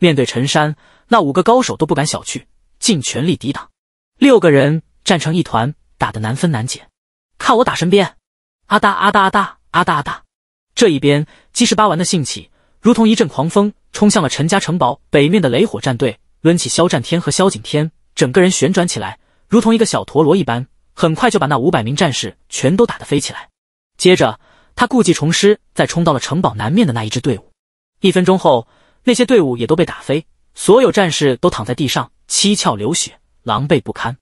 Speaker 1: 面对陈山那五个高手都不敢小觑，尽全力抵挡。六个人站成一团，打得难分难解。看我打身边！啊哒啊哒啊哒啊哒啊哒！这一边，七十八丸的兴起如同一阵狂风，冲向了陈家城堡北面的雷火战队。抡起肖战天和萧景天，整个人旋转起来，如同一个小陀螺一般，很快就把那五百名战士全都打得飞起来。接着，他故技重施，再冲到了城堡南面的那一支队伍。一分钟后。那些队伍也都被打飞，所有战士都躺在地上，七窍流血，狼狈不堪。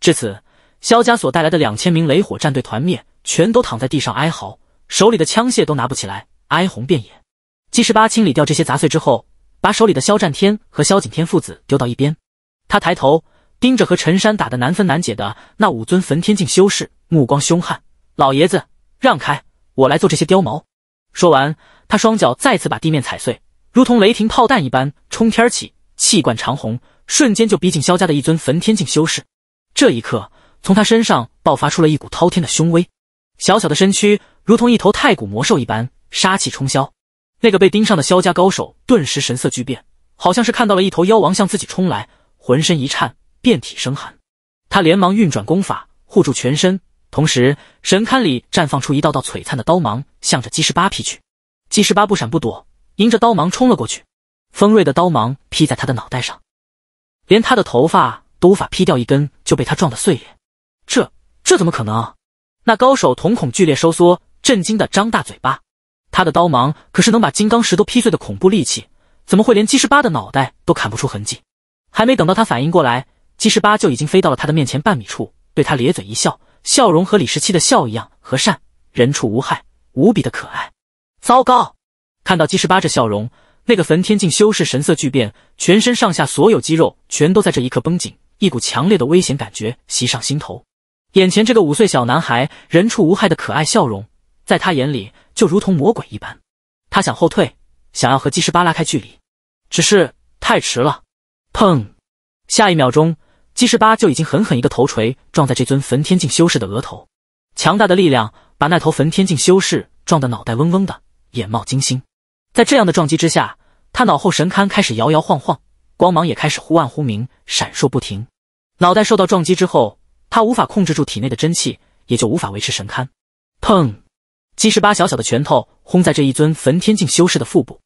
Speaker 1: 至此，萧家所带来的两千名雷火战队团灭，全都躺在地上哀嚎，手里的枪械都拿不起来，哀鸿遍野。姬十八清理掉这些杂碎之后，把手里的萧战天和萧景天父子丢到一边，他抬头盯着和陈山打得难分难解的那五尊焚天境修士，目光凶悍。老爷子，让开，我来做这些雕毛。说完，他双脚再次把地面踩碎。如同雷霆炮弹一般冲天起，气贯长虹，瞬间就逼近萧家的一尊焚天境修士。这一刻，从他身上爆发出了一股滔天的凶威，小小的身躯如同一头太古魔兽一般，杀气冲霄。那个被盯上的萧家高手顿时神色巨变，好像是看到了一头妖王向自己冲来，浑身一颤，遍体生寒。他连忙运转功法护住全身，同时神龛里绽放出一道道璀璨的刀芒，向着姬十八劈去。姬十八不闪不躲。迎着刀芒冲了过去，锋锐的刀芒劈在他的脑袋上，连他的头发都无法劈掉一根，就被他撞得碎裂。这这怎么可能？那高手瞳孔剧烈收缩，震惊的张大嘴巴。他的刀芒可是能把金刚石都劈碎的恐怖利器，怎么会连姬十八的脑袋都砍不出痕迹？还没等到他反应过来，姬十八就已经飞到了他的面前半米处，对他咧嘴一笑，笑容和李十七的笑一样和善，人畜无害，无比的可爱。糟糕！看到姬十八这笑容，那个焚天境修士神色巨变，全身上下所有肌肉全都在这一刻绷紧，一股强烈的危险感觉袭上心头。眼前这个五岁小男孩人畜无害的可爱笑容，在他眼里就如同魔鬼一般。他想后退，想要和姬十八拉开距离，只是太迟了。砰！下一秒钟，姬十八就已经狠狠一个头锤撞在这尊焚天境修士的额头，强大的力量把那头焚天境修士撞得脑袋嗡嗡的，眼冒金星。在这样的撞击之下，他脑后神龛开始摇摇晃晃，光芒也开始忽暗忽明，闪烁不停。脑袋受到撞击之后，他无法控制住体内的真气，也就无法维持神龛。砰！姬十八小小的拳头轰在这一尊焚天境修士的腹部，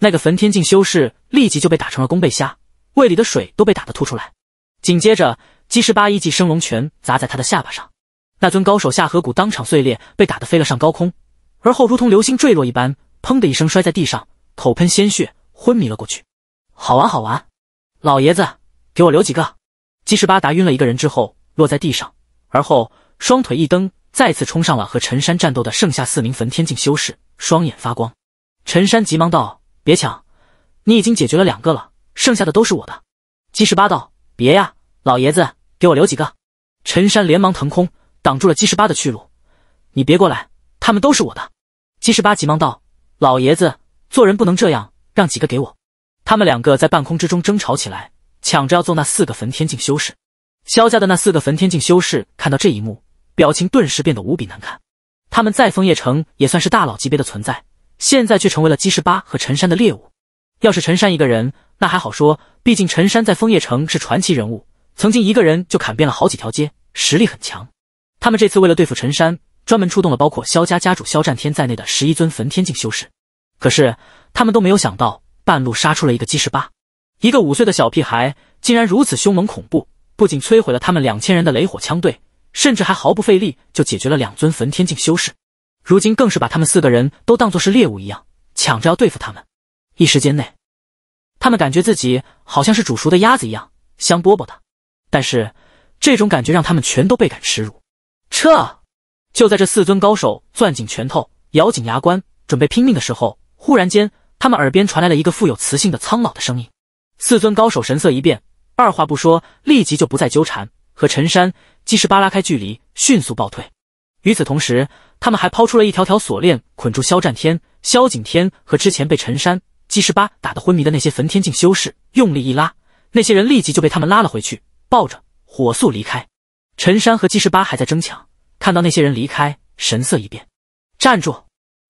Speaker 1: 那个焚天境修士立即就被打成了弓背虾，胃里的水都被打得吐出来。紧接着，姬十八一记升龙拳砸在他的下巴上，那尊高手下颌骨当场碎裂，被打得飞了上高空，而后如同流星坠落一般。砰的一声，摔在地上，口喷鲜血，昏迷了过去。好玩，好玩，老爷子，给我留几个。姬十八达晕了一个人之后，落在地上，而后双腿一蹬，再次冲上了和陈山战斗的剩下四名焚天境修士，双眼发光。陈山急忙道：“别抢，你已经解决了两个了，剩下的都是我的。”姬十八道：“别呀，老爷子，给我留几个。”陈山连忙腾空，挡住了姬十八的去路：“你别过来，他们都是我的。”姬十八急忙道。老爷子，做人不能这样，让几个给我。他们两个在半空之中争吵起来，抢着要揍那四个焚天境修士。萧家的那四个焚天境修士看到这一幕，表情顿时变得无比难看。他们在枫叶城也算是大佬级别的存在，现在却成为了姬十八和陈山的猎物。要是陈山一个人，那还好说，毕竟陈山在枫叶城是传奇人物，曾经一个人就砍遍了好几条街，实力很强。他们这次为了对付陈山。专门出动了包括肖家家主肖战天在内的十一尊焚天境修士，可是他们都没有想到，半路杀出了一个姬十八，一个五岁的小屁孩竟然如此凶猛恐怖，不仅摧毁了他们两千人的雷火枪队，甚至还毫不费力就解决了两尊焚天境修士，如今更是把他们四个人都当作是猎物一样，抢着要对付他们。一时间内，他们感觉自己好像是煮熟的鸭子一样香饽饽的，但是这种感觉让他们全都倍感耻辱，撤。就在这四尊高手攥紧拳头、咬紧牙关准备拼命的时候，忽然间，他们耳边传来了一个富有磁性的苍老的声音。四尊高手神色一变，二话不说，立即就不再纠缠，和陈山、姬十八拉开距离，迅速暴退。与此同时，他们还抛出了一条条锁链，捆住萧战天、萧景天和之前被陈山、姬十八打得昏迷的那些焚天境修士，用力一拉，那些人立即就被他们拉了回去，抱着火速离开。陈山和姬十八还在争抢。看到那些人离开，神色一变，站住！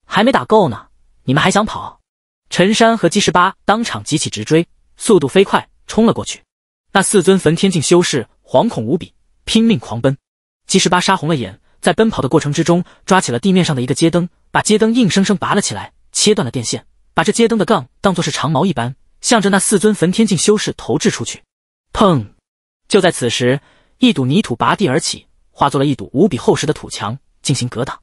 Speaker 1: 还没打够呢，你们还想跑？陈山和姬十八当场急起直追，速度飞快，冲了过去。那四尊焚天境修士惶恐无比，拼命狂奔。姬十八杀红了眼，在奔跑的过程之中，抓起了地面上的一个街灯，把街灯硬生生拔了起来，切断了电线，把这街灯的杠当作是长矛一般，向着那四尊焚天境修士投掷出去。砰！就在此时，一堵泥土拔地而起。化作了一堵无比厚实的土墙进行格挡，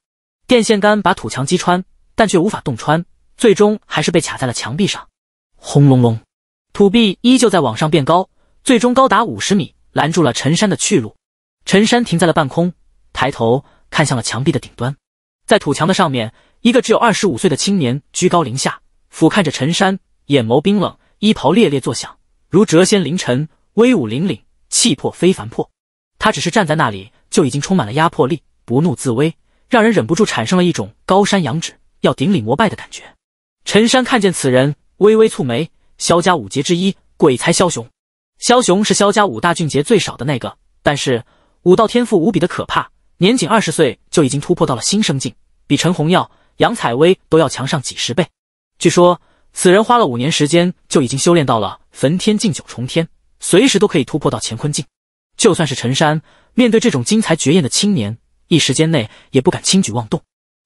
Speaker 1: 电线杆把土墙击穿，但却无法洞穿，最终还是被卡在了墙壁上。轰隆隆，土壁依旧在往上变高，最终高达五十米，拦住了陈山的去路。陈山停在了半空，抬头看向了墙壁的顶端，在土墙的上面，一个只有二十五岁的青年居高临下俯瞰着陈山，眼眸冰冷，衣袍猎猎作响，如谪仙凌尘，威武凛凛，气魄非凡破。他只是站在那里。就已经充满了压迫力，不怒自威，让人忍不住产生了一种高山仰止、要顶礼膜拜的感觉。陈山看见此人，微微蹙眉。萧家五杰之一，鬼才萧雄。萧雄是萧家五大俊杰最少的那个，但是武道天赋无比的可怕，年仅二十岁就已经突破到了新生境，比陈红耀、杨采薇都要强上几十倍。据说此人花了五年时间就已经修炼到了焚天境九重天，随时都可以突破到乾坤境。就算是陈山。面对这种精彩绝艳的青年，一时间内也不敢轻举妄动。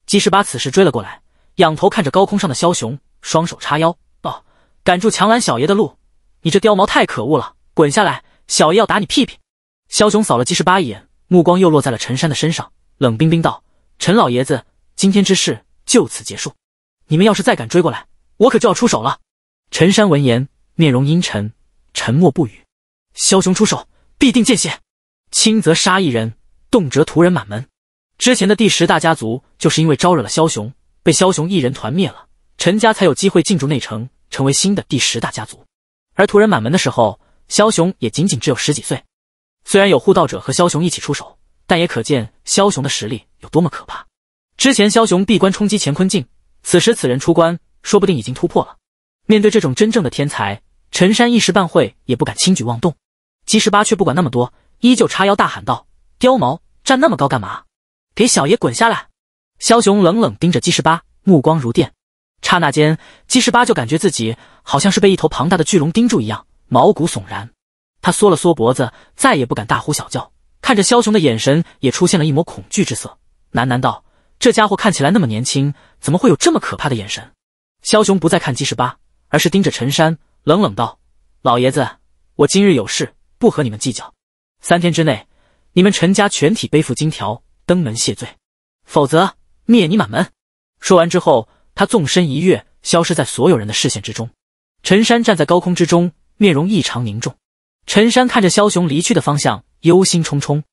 Speaker 1: 姬十八此时追了过来，仰头看着高空上的枭雄，双手叉腰道：“敢住强拦小爷的路，你这貂毛太可恶了，滚下来，小爷要打你屁屁！”枭雄扫了姬十八一眼，目光又落在了陈山的身上，冷冰冰道：“陈老爷子，今天之事就此结束，你们要是再敢追过来，我可就要出手了。”陈山闻言，面容阴沉，沉默不语。枭雄出手，必定见血。轻则杀一人，动辄屠人满门。之前的第十大家族就是因为招惹了枭雄，被枭雄一人团灭了。陈家才有机会进驻内城，成为新的第十大家族。而屠人满门的时候，枭雄也仅仅只有十几岁。虽然有护道者和枭雄一起出手，但也可见枭雄的实力有多么可怕。之前枭雄闭关冲击乾坤镜，此时此人出关，说不定已经突破了。面对这种真正的天才，陈山一时半会也不敢轻举妄动。姬十八却不管那么多。依旧叉腰大喊道：“貂毛站那么高干嘛？给小爷滚下来！”枭雄冷冷盯着姬十八，目光如电。刹那间，姬十八就感觉自己好像是被一头庞大的巨龙盯住一样，毛骨悚然。他缩了缩脖子，再也不敢大呼小叫，看着枭雄的眼神也出现了一抹恐惧之色，喃喃道：“这家伙看起来那么年轻，怎么会有这么可怕的眼神？”枭雄不再看姬十八，而是盯着陈山，冷冷道：“老爷子，我今日有事，不和你们计较。”三天之内，你们陈家全体背负金条登门谢罪，否则灭你满门。说完之后，他纵身一跃，消失在所有人的视线之中。陈山站在高空之中，面容异常凝重。陈山看着肖雄离去的方向，忧心忡忡。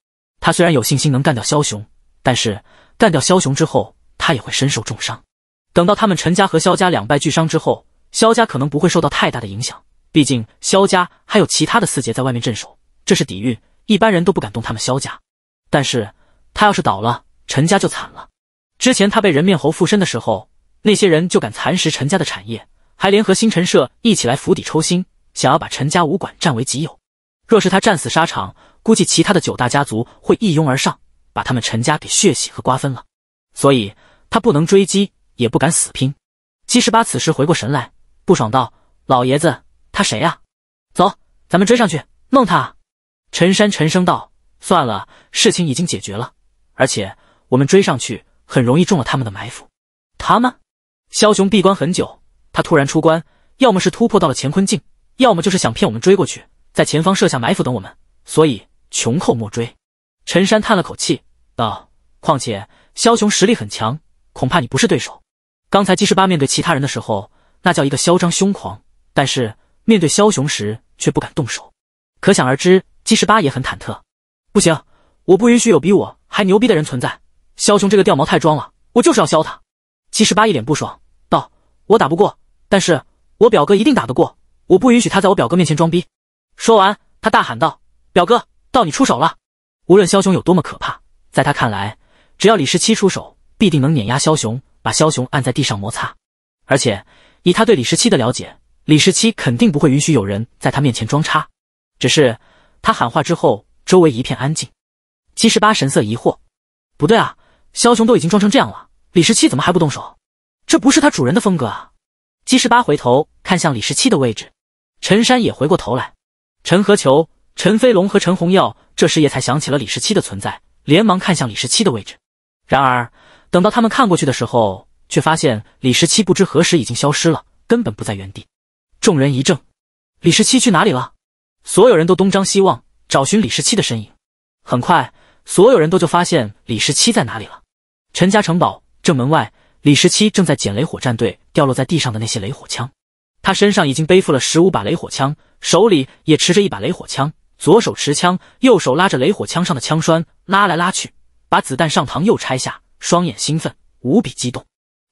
Speaker 1: 他虽然有信心能干掉肖雄，但是干掉肖雄之后，他也会身受重伤。等到他们陈家和肖家两败俱伤之后，肖家可能不会受到太大的影响，毕竟肖家还有其他的四杰在外面镇守，这是底蕴。一般人都不敢动他们萧家，但是他要是倒了，陈家就惨了。之前他被人面猴附身的时候，那些人就敢蚕食陈家的产业，还联合星辰社一起来釜底抽薪，想要把陈家武馆占为己有。若是他战死沙场，估计其他的九大家族会一拥而上，把他们陈家给血洗和瓜分了。所以，他不能追击，也不敢死拼。姬十八此时回过神来，不爽道：“老爷子，他谁呀？走，咱们追上去，弄他！”陈山沉声道：“算了，事情已经解决了，而且我们追上去很容易中了他们的埋伏。他们，枭雄闭关很久，他突然出关，要么是突破到了乾坤境，要么就是想骗我们追过去，在前方设下埋伏等我们。所以，穷寇莫追。”陈山叹了口气道：“况且，枭雄实力很强，恐怕你不是对手。刚才姬十八面对其他人的时候，那叫一个嚣张凶狂，但是面对枭雄时却不敢动手，可想而知。”七十八也很忐忑，不行，我不允许有比我还牛逼的人存在。枭雄这个掉毛太装了，我就是要削他。七十八一脸不爽道：“我打不过，但是我表哥一定打得过。我不允许他在我表哥面前装逼。”说完，他大喊道：“表哥，到你出手了！无论枭雄有多么可怕，在他看来，只要李十七出手，必定能碾压枭雄，把枭雄按在地上摩擦。而且以他对李十七的了解，李十七肯定不会允许有人在他面前装叉。只是……”他喊话之后，周围一片安静。七十八神色疑惑：“不对啊，枭雄都已经装成这样了，李十七怎么还不动手？这不是他主人的风格啊！”七十八回头看向李十七的位置，陈山也回过头来。陈和球、陈飞龙和陈红耀这时也才想起了李十七的存在，连忙看向李十七的位置。然而，等到他们看过去的时候，却发现李十七不知何时已经消失了，根本不在原地。众人一怔：“李十七去哪里了？”所有人都东张西望，找寻李十七的身影。很快，所有人都就发现李十七在哪里了。陈家城堡正门外，李十七正在捡雷火战队掉落在地上的那些雷火枪。他身上已经背负了十五把雷火枪，手里也持着一把雷火枪，左手持枪，右手拉着雷火枪上的枪栓拉来拉去，把子弹上膛又拆下。双眼兴奋，无比激动。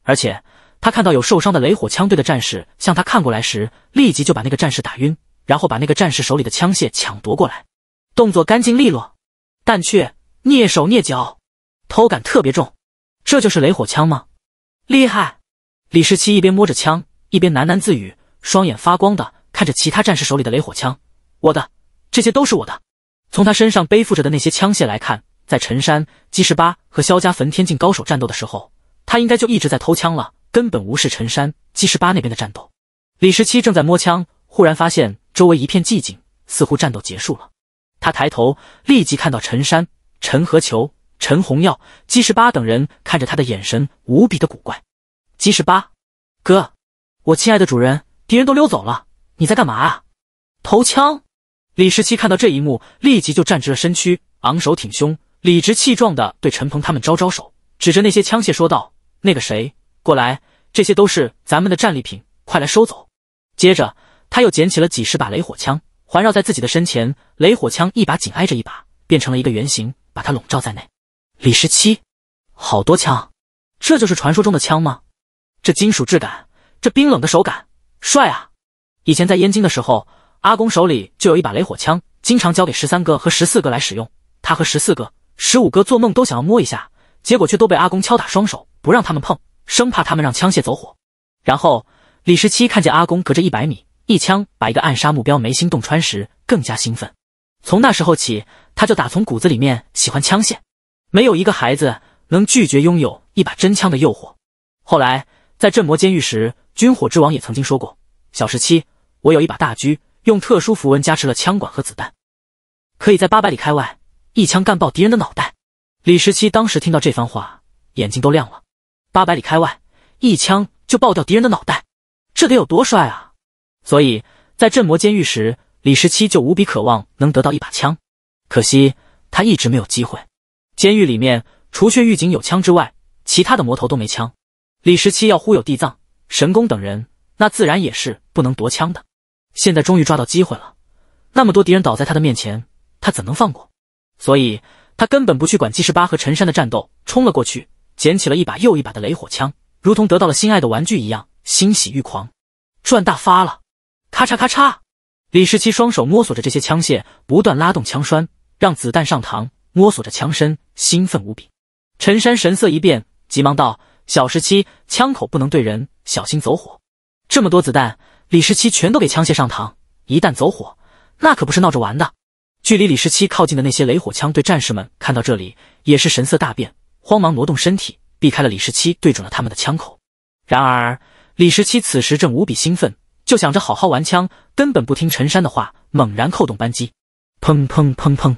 Speaker 1: 而且，他看到有受伤的雷火枪队的战士向他看过来时，立即就把那个战士打晕。然后把那个战士手里的枪械抢夺过来，动作干净利落，但却蹑手蹑脚，偷感特别重。这就是雷火枪吗？厉害！李十七一边摸着枪，一边喃喃自语，双眼发光的看着其他战士手里的雷火枪。我的，这些都是我的。从他身上背负着的那些枪械来看，在陈山、姬十八和萧家焚天境高手战斗的时候，他应该就一直在偷枪了，根本无视陈山、姬十八那边的战斗。李十七正在摸枪，忽然发现。周围一片寂静，似乎战斗结束了。他抬头，立即看到陈山、陈和球、陈红耀、姬十八等人看着他的眼神无比的古怪。姬十八，哥，我亲爱的主人，敌人都溜走了，你在干嘛啊？投枪！李十七看到这一幕，立即就站直了身躯，昂首挺胸，理直气壮的对陈鹏他们招招手，指着那些枪械说道：“那个谁，过来，这些都是咱们的战利品，快来收走。”接着。他又捡起了几十把雷火枪，环绕在自己的身前。雷火枪一把紧挨着一把，变成了一个圆形，把他笼罩在内。李十七，好多枪，这就是传说中的枪吗？这金属质感，这冰冷的手感，帅啊！以前在燕京的时候，阿公手里就有一把雷火枪，经常交给十三哥和十四哥来使用。他和十四哥、十五哥做梦都想要摸一下，结果却都被阿公敲打双手，不让他们碰，生怕他们让枪械走火。然后李十七看见阿公隔着一百米。一枪把一个暗杀目标眉心洞穿时，更加兴奋。从那时候起，他就打从骨子里面喜欢枪械。没有一个孩子能拒绝拥有一把真枪的诱惑。后来在镇魔监狱时，军火之王也曾经说过：“小十七，我有一把大狙，用特殊符文加持了枪管和子弹，可以在八百里开外一枪干爆敌人的脑袋。”李十七当时听到这番话，眼睛都亮了。八百里开外一枪就爆掉敌人的脑袋，这得有多帅啊！所以在镇魔监狱时，李十七就无比渴望能得到一把枪，可惜他一直没有机会。监狱里面，除却狱警有枪之外，其他的魔头都没枪。李十七要忽悠地藏、神功等人，那自然也是不能夺枪的。现在终于抓到机会了，那么多敌人倒在他的面前，他怎能放过？所以，他根本不去管纪十八和陈山的战斗，冲了过去，捡起了一把又一把的雷火枪，如同得到了心爱的玩具一样，欣喜欲狂，赚大发了。咔嚓咔嚓，李十七双手摸索着这些枪械，不断拉动枪栓，让子弹上膛，摸索着枪身，兴奋无比。陈山神色一变，急忙道：“小十七，枪口不能对人，小心走火。这么多子弹，李十七全都给枪械上膛，一旦走火，那可不是闹着玩的。”距离李十七靠近的那些雷火枪对战士们看到这里也是神色大变，慌忙挪动身体，避开了李十七对准了他们的枪口。然而，李十七此时正无比兴奋。就想着好好玩枪，根本不听陈山的话，猛然扣动扳机，砰砰砰砰！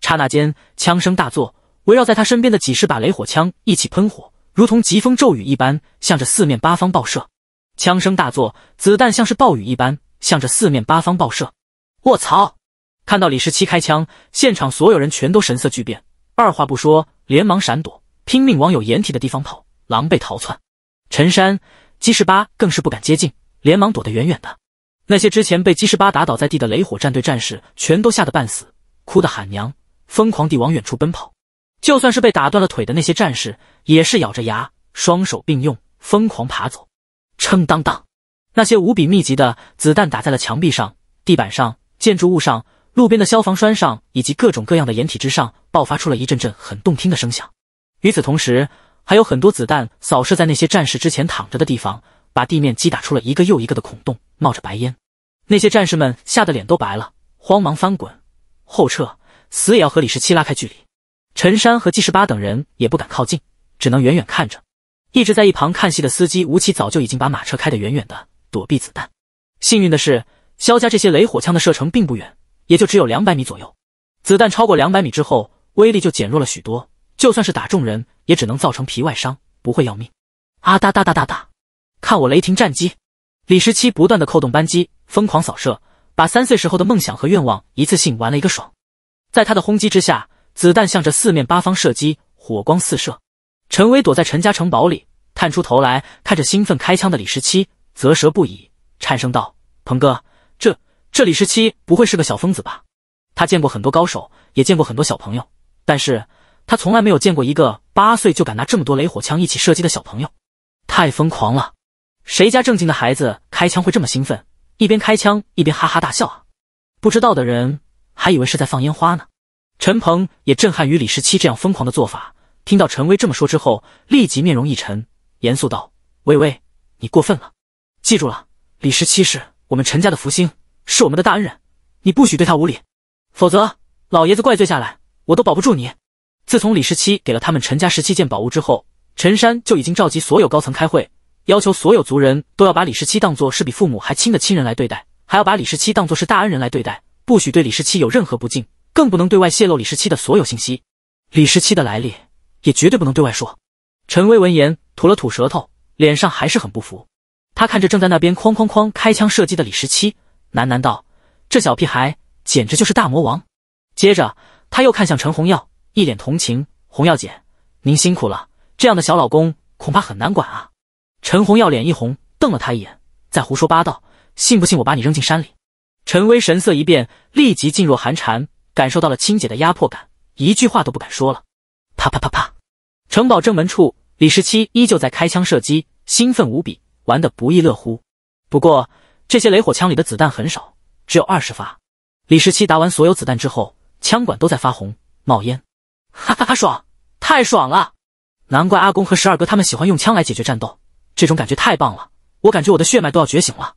Speaker 1: 刹那间，枪声大作，围绕在他身边的几十把雷火枪一起喷火，如同疾风骤雨一般，向着四面八方爆射。枪声大作，子弹像是暴雨一般，向着四面八方爆射。卧槽！看到李十七开枪，现场所有人全都神色巨变，二话不说，连忙闪躲，拼命往有掩体的地方跑，狼狈逃窜。陈山、姬十八更是不敢接近。连忙躲得远远的，那些之前被机十八打倒在地的雷火战队战士全都吓得半死，哭得喊娘，疯狂地往远处奔跑。就算是被打断了腿的那些战士，也是咬着牙，双手并用，疯狂爬走。撑当当，那些无比密集的子弹打在了墙壁上、地板上、建筑物上、路边的消防栓上以及各种各样的掩体之上，爆发出了一阵阵很动听的声响。与此同时，还有很多子弹扫射在那些战士之前躺着的地方。把地面击打出了一个又一个的孔洞，冒着白烟。那些战士们吓得脸都白了，慌忙翻滚后撤，死也要和李十七拉开距离。陈山和纪十八等人也不敢靠近，只能远远看着。一直在一旁看戏的司机吴奇早就已经把马车开得远远的，躲避子弹。幸运的是，肖家这些雷火枪的射程并不远，也就只有两百米左右。子弹超过两百米之后，威力就减弱了许多，就算是打中人，也只能造成皮外伤，不会要命。啊哒哒哒哒哒。看我雷霆战机！李十七不断的扣动扳机，疯狂扫射，把三岁时候的梦想和愿望一次性玩了一个爽。在他的轰击之下，子弹向着四面八方射击，火光四射。陈威躲在陈家城堡里，探出头来，看着兴奋开枪的李十七，啧舌不已，颤声道：“鹏哥，这这李十七不会是个小疯子吧？他见过很多高手，也见过很多小朋友，但是他从来没有见过一个八岁就敢拿这么多雷火枪一起射击的小朋友，太疯狂了！”谁家正经的孩子开枪会这么兴奋？一边开枪一边哈哈大笑啊！不知道的人还以为是在放烟花呢。陈鹏也震撼于李十七这样疯狂的做法。听到陈威这么说之后，立即面容一沉，严肃道：“微微，你过分了！记住了，李十七是我们陈家的福星，是我们的大恩人，你不许对他无礼，否则老爷子怪罪下来，我都保不住你。”自从李十七给了他们陈家十七件宝物之后，陈山就已经召集所有高层开会。要求所有族人都要把李十七当作是比父母还亲的亲人来对待，还要把李十七当作是大恩人来对待，不许对李十七有任何不敬，更不能对外泄露李十七的所有信息。李十七的来历也绝对不能对外说。陈威闻言吐了吐舌头，脸上还是很不服。他看着正在那边哐哐哐开枪射击的李十七，喃喃道：“这小屁孩简直就是大魔王。”接着他又看向陈红耀，一脸同情：“红耀姐，您辛苦了，这样的小老公恐怕很难管啊。”陈红耀脸一红，瞪了他一眼：“再胡说八道，信不信我把你扔进山里？”陈威神色一变，立即噤若寒蝉，感受到了亲姐的压迫感，一句话都不敢说了。啪啪啪啪！城堡正门处，李十七依旧在开枪射击，兴奋无比，玩得不亦乐乎。不过这些雷火枪里的子弹很少，只有二十发。李十七打完所有子弹之后，枪管都在发红，冒烟。哈哈哈，爽，太爽了！难怪阿公和十二哥他们喜欢用枪来解决战斗。这种感觉太棒了，我感觉我的血脉都要觉醒了。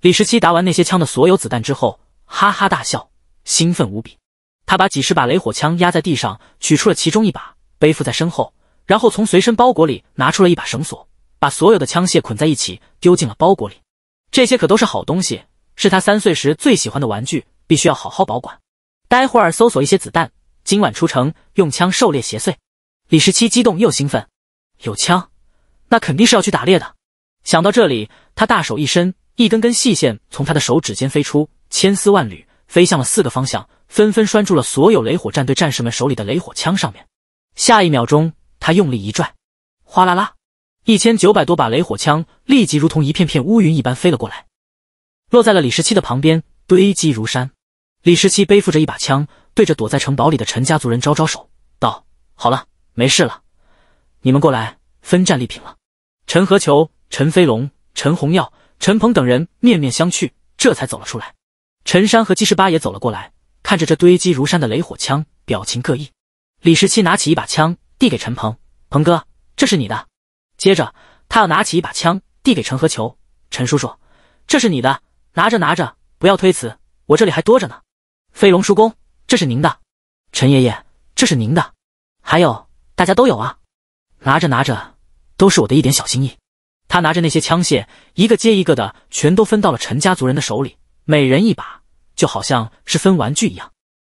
Speaker 1: 李十七打完那些枪的所有子弹之后，哈哈大笑，兴奋无比。他把几十把雷火枪压在地上，取出了其中一把，背负在身后，然后从随身包裹里拿出了一把绳索，把所有的枪械捆在一起，丢进了包裹里。这些可都是好东西，是他三岁时最喜欢的玩具，必须要好好保管。待会儿搜索一些子弹，今晚出城用枪狩猎邪祟。李十七激动又兴奋，有枪。那肯定是要去打猎的。想到这里，他大手一伸，一根根细线从他的手指间飞出，千丝万缕飞向了四个方向，纷纷拴住了所有雷火战队战士们手里的雷火枪上面。下一秒钟，他用力一拽，哗啦啦，一千九百多把雷火枪立即如同一片片乌云一般飞了过来，落在了李十七的旁边，堆积如山。李十七背负着一把枪，对着躲在城堡里的陈家族人招招手，道：“好了，没事了，你们过来分战利品了。”陈和球、陈飞龙、陈红耀、陈鹏等人面面相觑，这才走了出来。陈山和姬十八也走了过来，看着这堆积如山的雷火枪，表情各异。李十七拿起一把枪递给陈鹏：“鹏哥，这是你的。”接着，他要拿起一把枪递给陈和球：“陈叔叔，这是你的，拿着拿着，不要推辞，我这里还多着呢。”飞龙叔公，这是您的。陈爷爷，这是您的。还有，大家都有啊，拿着拿着。都是我的一点小心意。他拿着那些枪械，一个接一个的，全都分到了陈家族人的手里，每人一把，就好像是分玩具一样。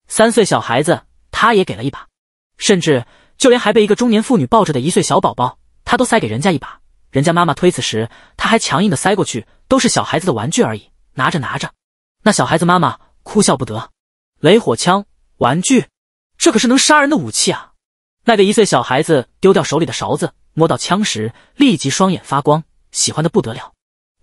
Speaker 1: 三岁小孩子，他也给了一把，甚至就连还被一个中年妇女抱着的一岁小宝宝，他都塞给人家一把。人家妈妈推辞时，他还强硬的塞过去，都是小孩子的玩具而已。拿着拿着，那小孩子妈妈哭笑不得。雷火枪玩具，这可是能杀人的武器啊！那个一岁小孩子丢掉手里的勺子。摸到枪时，立即双眼发光，喜欢的不得了。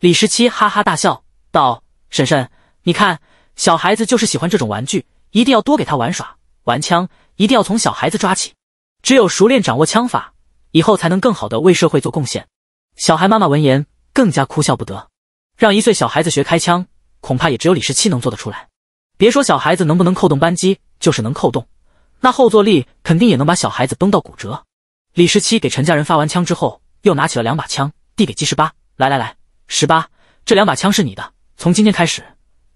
Speaker 1: 李十七哈哈大笑道：“婶婶，你看，小孩子就是喜欢这种玩具，一定要多给他玩耍玩枪，一定要从小孩子抓起，只有熟练掌握枪法，以后才能更好的为社会做贡献。”小孩妈妈闻言更加哭笑不得，让一岁小孩子学开枪，恐怕也只有李十七能做得出来。别说小孩子能不能扣动扳机，就是能扣动，那后坐力肯定也能把小孩子崩到骨折。李十七给陈家人发完枪之后，又拿起了两把枪，递给姬十八：“来来来，十八，这两把枪是你的。从今天开始，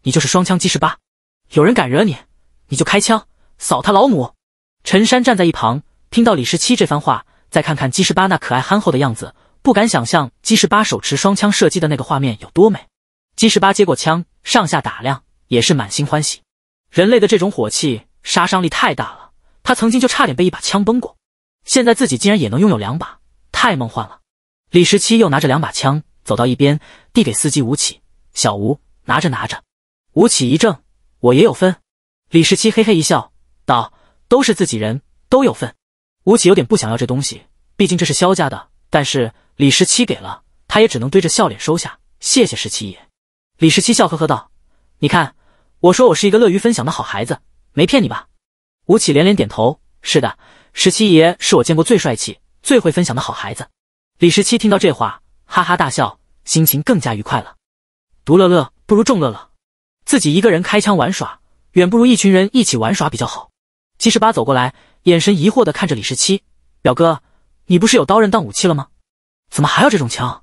Speaker 1: 你就是双枪姬十八。有人敢惹你，你就开枪扫他老母。”陈山站在一旁，听到李十七这番话，再看看姬十八那可爱憨厚的样子，不敢想象姬十八手持双枪射击的那个画面有多美。姬十八接过枪，上下打量，也是满心欢喜。人类的这种火器杀伤力太大了，他曾经就差点被一把枪崩过。现在自己竟然也能拥有两把，太梦幻了！李十七又拿着两把枪走到一边，递给司机吴起：“小吴，拿着拿着。”吴起一怔：“我也有份？”李十七嘿嘿一笑，道：“都是自己人，都有份。”吴起有点不想要这东西，毕竟这是萧家的。但是李十七给了，他也只能堆着笑脸收下，谢谢十七爷。李十七笑呵呵道：“你看，我说我是一个乐于分享的好孩子，没骗你吧？”吴起连连点头：“是的。”十七爷是我见过最帅气、最会分享的好孩子。李十七听到这话，哈哈大笑，心情更加愉快了。独乐乐不如众乐乐，自己一个人开枪玩耍，远不如一群人一起玩耍比较好。七十八走过来，眼神疑惑的看着李十七：“表哥，你不是有刀刃当武器了吗？怎么还要这种枪？”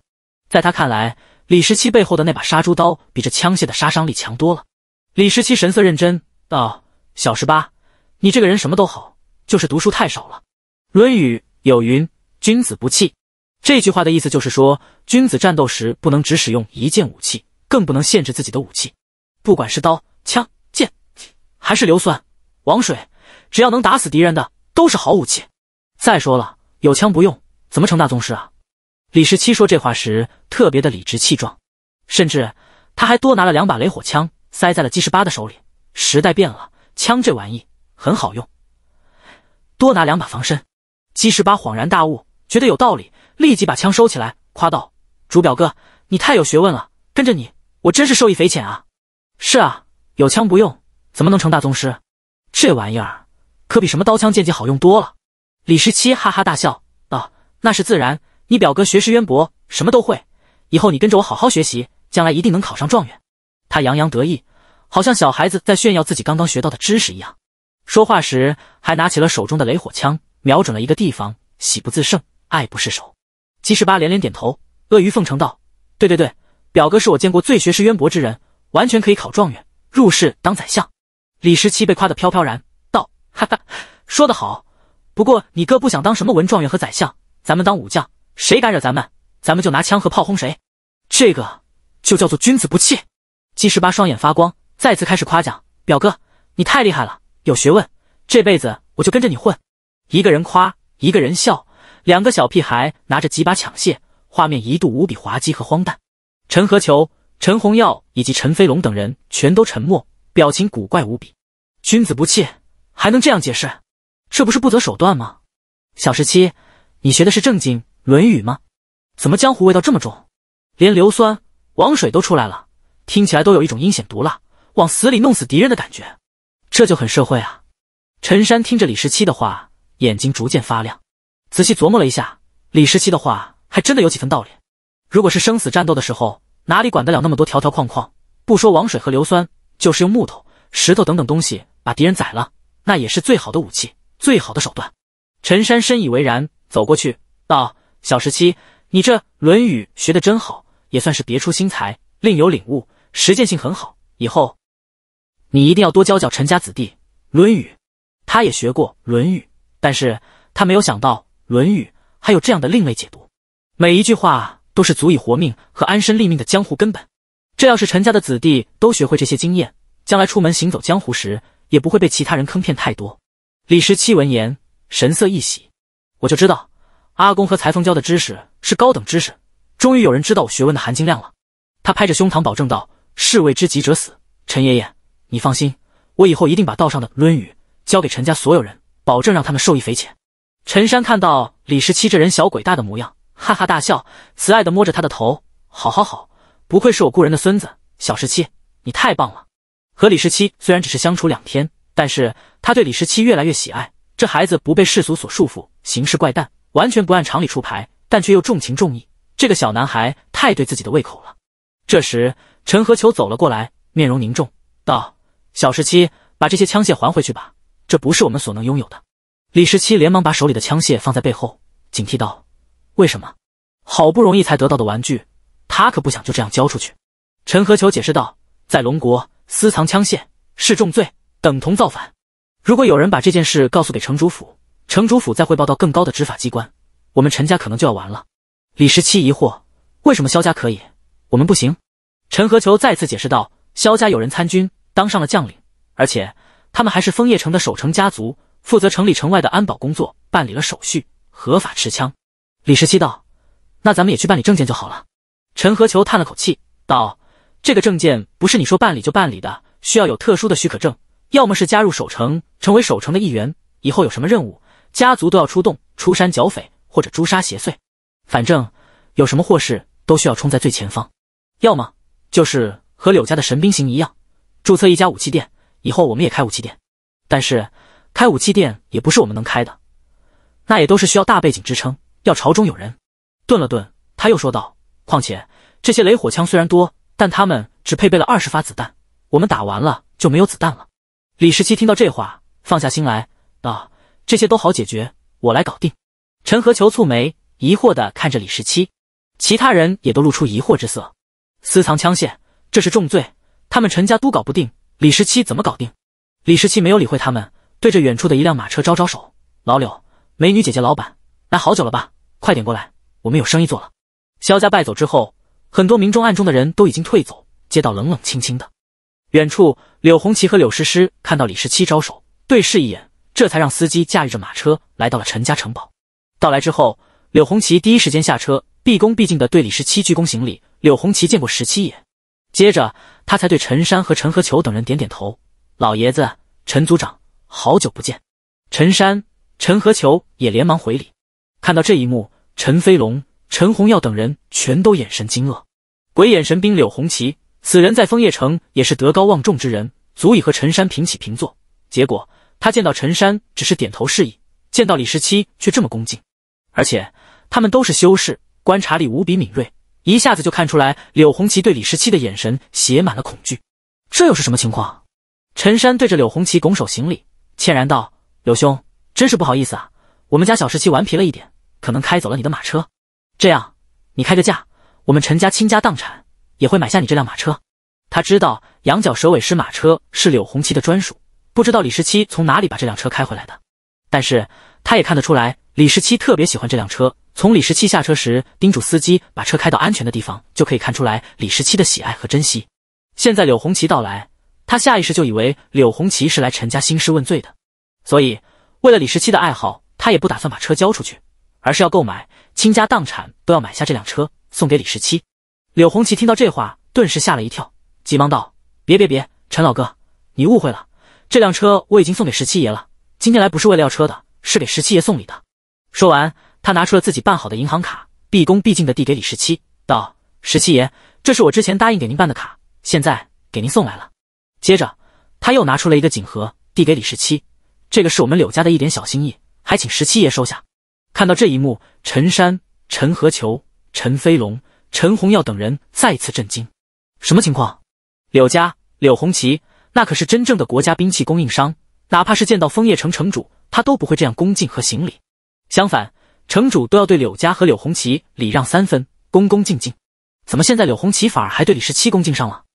Speaker 1: 在他看来，李十七背后的那把杀猪刀比这枪械的杀伤力强多了。李十七神色认真道：“小十八，你这个人什么都好。”就是读书太少了。《论语》有云：“君子不器。”这句话的意思就是说，君子战斗时不能只使用一件武器，更不能限制自己的武器。不管是刀、枪、剑，还是硫酸、王水，只要能打死敌人的都是好武器。再说了，有枪不用，怎么成大宗师啊？李十七说这话时特别的理直气壮，甚至他还多拿了两把雷火枪塞在了姬十八的手里。时代变了，枪这玩意很好用。多拿两把防身。姬十八恍然大悟，觉得有道理，立即把枪收起来，夸道：“主表哥，你太有学问了，跟着你，我真是受益匪浅啊！”是啊，有枪不用，怎么能成大宗师？这玩意儿可比什么刀枪剑戟好用多了。李十七哈哈大笑道：“那是自然，你表哥学识渊博，什么都会。以后你跟着我好好学习，将来一定能考上状元。”他洋洋得意，好像小孩子在炫耀自己刚刚学到的知识一样。说话时还拿起了手中的雷火枪，瞄准了一个地方，喜不自胜，爱不释手。姬十八连连点头，阿谀奉承道：“对对对，表哥是我见过最学识渊博之人，完全可以考状元，入仕当宰相。”李十七被夸得飘飘然，道：“哈哈，说得好。不过你哥不想当什么文状元和宰相，咱们当武将，谁敢惹咱们，咱们就拿枪和炮轰谁。这个就叫做君子不器。”姬十八双眼发光，再次开始夸奖表哥：“你太厉害了。”有学问，这辈子我就跟着你混。一个人夸，一个人笑，两个小屁孩拿着几把抢械，画面一度无比滑稽和荒诞。陈和球、陈红耀以及陈飞龙等人全都沉默，表情古怪无比。君子不器，还能这样解释？这不是不择手段吗？小十七，你学的是正经《论语》吗？怎么江湖味道这么重？连硫酸、王水都出来了，听起来都有一种阴险毒辣、往死里弄死敌人的感觉。这就很社会啊！陈山听着李十七的话，眼睛逐渐发亮，仔细琢磨了一下，李十七的话还真的有几分道理。如果是生死战斗的时候，哪里管得了那么多条条框框？不说王水和硫酸，就是用木头、石头等等东西把敌人宰了，那也是最好的武器，最好的手段。陈山深以为然，走过去道：“小十七，你这《论语》学的真好，也算是别出心裁，另有领悟，实践性很好。以后……”你一定要多教教陈家子弟《论语》，他也学过《论语》，但是他没有想到《论语》还有这样的另类解读，每一句话都是足以活命和安身立命的江湖根本。这要是陈家的子弟都学会这些经验，将来出门行走江湖时，也不会被其他人坑骗太多。李十七闻言，神色一喜，我就知道阿公和裁缝教的知识是高等知识，终于有人知道我学问的含金量了。他拍着胸膛保证道：“士为知己者死。”陈爷爷。你放心，我以后一定把道上的《论语》交给陈家所有人，保证让他们受益匪浅。陈山看到李十七这人小鬼大的模样，哈哈大笑，慈爱地摸着他的头：“好好好，不愧是我故人的孙子，小十七，你太棒了！”和李十七虽然只是相处两天，但是他对李十七越来越喜爱。这孩子不被世俗所束缚，行事怪诞，完全不按常理出牌，但却又重情重义。这个小男孩太对自己的胃口了。这时，陈和球走了过来，面容凝重，道。小十七，把这些枪械还回去吧，这不是我们所能拥有的。李十七连忙把手里的枪械放在背后，警惕道：“为什么？好不容易才得到的玩具，他可不想就这样交出去。”陈和求解释道：“在龙国私藏枪械是重罪，等同造反。如果有人把这件事告诉给城主府，城主府再汇报到更高的执法机关，我们陈家可能就要完了。”李十七疑惑：“为什么萧家可以，我们不行？”陈和求再次解释道：“萧家有人参军。”当上了将领，而且他们还是枫叶城的守城家族，负责城里城外的安保工作。办理了手续，合法持枪。李十七道：“那咱们也去办理证件就好了。”陈和球叹了口气道：“这个证件不是你说办理就办理的，需要有特殊的许可证。要么是加入守城，成为守城的一员，以后有什么任务，家族都要出动出山剿匪或者诛杀邪祟。反正有什么祸事，都需要冲在最前方。要么就是和柳家的神兵行一样。”注册一家武器店，以后我们也开武器店，但是开武器店也不是我们能开的，那也都是需要大背景支撑，要朝中有人。顿了顿，他又说道：“况且这些雷火枪虽然多，但他们只配备了二十发子弹，我们打完了就没有子弹了。”李十七听到这话，放下心来道：“这些都好解决，我来搞定。”陈和求蹙眉，疑惑地看着李十七，其他人也都露出疑惑之色。私藏枪械，这是重罪。他们陈家都搞不定，李十七怎么搞定？李十七没有理会他们，对着远处的一辆马车招招手：“老柳，美女姐姐，老板，来好久了吧？快点过来，我们有生意做了。”萧家败走之后，很多明中暗中的人都已经退走，街道冷冷清清的。远处，柳红旗和柳诗诗看到李十七招手，对视一眼，这才让司机驾驭着马车来到了陈家城堡。到来之后，柳红旗第一时间下车，毕恭毕敬地对李十七鞠躬行礼：“柳红旗见过十七爷。”接着，他才对陈山和陈和球等人点点头：“老爷子，陈组长，好久不见。”陈山、陈和球也连忙回礼。看到这一幕，陈飞龙、陈红耀等人全都眼神惊愕。鬼眼神兵柳红旗，此人在枫叶城也是德高望重之人，足以和陈山平起平坐。结果他见到陈山只是点头示意，见到李十七却这么恭敬，而且他们都是修士，观察力无比敏锐。一下子就看出来，柳红旗对李十七的眼神写满了恐惧。这又是什么情况？陈山对着柳红旗拱手行礼，歉然道：“柳兄，真是不好意思啊，我们家小十七顽皮了一点，可能开走了你的马车。这样，你开个价，我们陈家倾家荡产也会买下你这辆马车。”他知道羊角蛇尾狮马车是柳红旗的专属，不知道李十七从哪里把这辆车开回来的，但是他也看得出来。李十七特别喜欢这辆车，从李十七下车时叮嘱司机把车开到安全的地方，就可以看出来李十七的喜爱和珍惜。现在柳红旗到来，他下意识就以为柳红旗是来陈家兴师问罪的，所以为了李十七的爱好，他也不打算把车交出去，而是要购买，倾家荡产都要买下这辆车送给李十七。柳红旗听到这话，顿时吓了一跳，急忙道：“别别别，陈老哥，你误会了，这辆车我已经送给十七爷了。今天来不是为了要车的，是给十七爷送礼的。”说完，他拿出了自己办好的银行卡，毕恭毕敬的递给李十七，道：“十七爷，这是我之前答应给您办的卡，现在给您送来了。”接着，他又拿出了一个锦盒，递给李十七：“这个是我们柳家的一点小心意，还请十七爷收下。”看到这一幕，陈山、陈和球、陈飞龙、陈红耀等人再次震惊：“什么情况？柳家、柳红旗，那可是真正的国家兵器供应商，哪怕是见到枫叶城城主，他都不会这样恭敬和行礼。”相反，城主都要对柳家和柳红旗礼让三分，恭恭敬敬。怎么现在柳红旗反而还对李十七恭敬上了？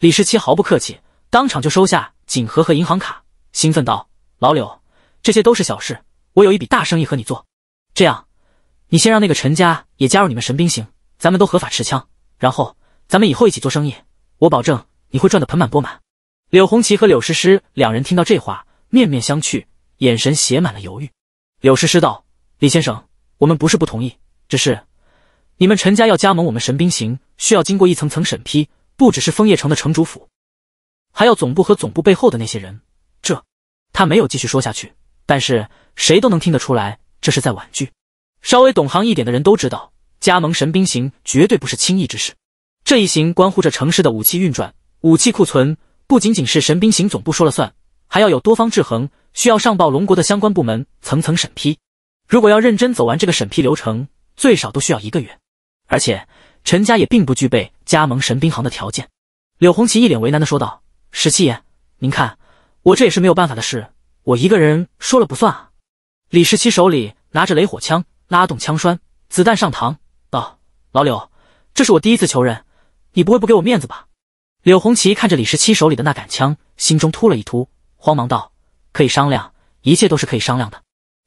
Speaker 1: 李十七毫不客气，当场就收下锦盒和银行卡，兴奋道：“老柳，这些都是小事，我有一笔大生意和你做。这样，你先让那个陈家也加入你们神兵行，咱们都合法持枪，然后咱们以后一起做生意，我保证你会赚得盆满钵满。”柳红旗和柳诗诗两人听到这话，面面相觑，眼神写满了犹豫。柳诗诗道。李先生，我们不是不同意，只是你们陈家要加盟我们神兵行，需要经过一层层审批，不只是枫叶城的城主府，还要总部和总部背后的那些人。这，他没有继续说下去，但是谁都能听得出来，这是在婉拒。稍微懂行一点的人都知道，加盟神兵行绝对不是轻易之事。这一行关乎着城市的武器运转、武器库存，不仅仅是神兵行总部说了算，还要有多方制衡，需要上报龙国的相关部门，层层审批。如果要认真走完这个审批流程，最少都需要一个月，而且陈家也并不具备加盟神兵行的条件。柳红旗一脸为难的说道：“十七爷，您看，我这也是没有办法的事，我一个人说了不算啊。”李十七手里拿着雷火枪，拉动枪栓，子弹上膛，道：“老柳，这是我第一次求人，你不会不给我面子吧？”柳红旗看着李十七手里的那杆枪，心中突了一突，慌忙道：“可以商量，一切都是可以商量的。”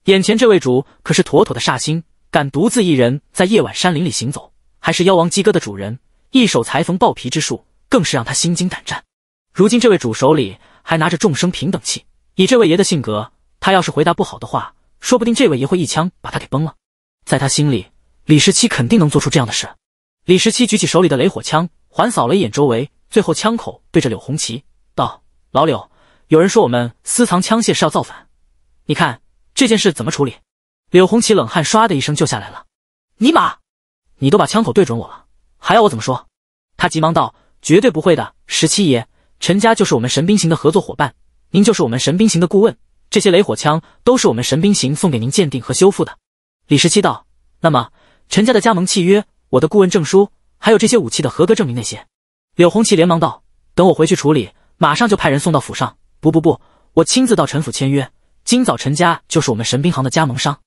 Speaker 1: 眼前这位主可是妥妥的煞星，敢独自一人在夜晚山林里行走，还是妖王鸡哥的主人，一手裁缝爆皮之术更是让他心惊胆战。如今这位主手里还拿着众生平等器，以这位爷的性格，他要是回答不好的话，说不定这位爷会一枪把他给崩了。在他心里，李十七肯定能做出这样的事。李十七举起手里的雷火枪，环扫了一眼周围，最后枪口对着柳红旗道：“老柳，有人说我们私藏枪械是要造反，你看。”这件事怎么处理？柳红旗冷汗唰的一声就下来了。尼玛，你都把枪口对准我了，还要我怎么说？他急忙道：“绝对不会的，十七爷，陈家就是我们神兵行的合作伙伴，您就是我们神兵行的顾问。这些雷火枪都是我们神兵行送给您鉴定和修复的。”李十七道：“那么，陈家的加盟契约、我的顾问证书，还有这些武器的合格证明那些？”柳红旗连忙道：“等我回去处理，马上就派人送到府上。不不不，我亲自到陈府签约。”今早，陈家就是我们神兵行的加盟商。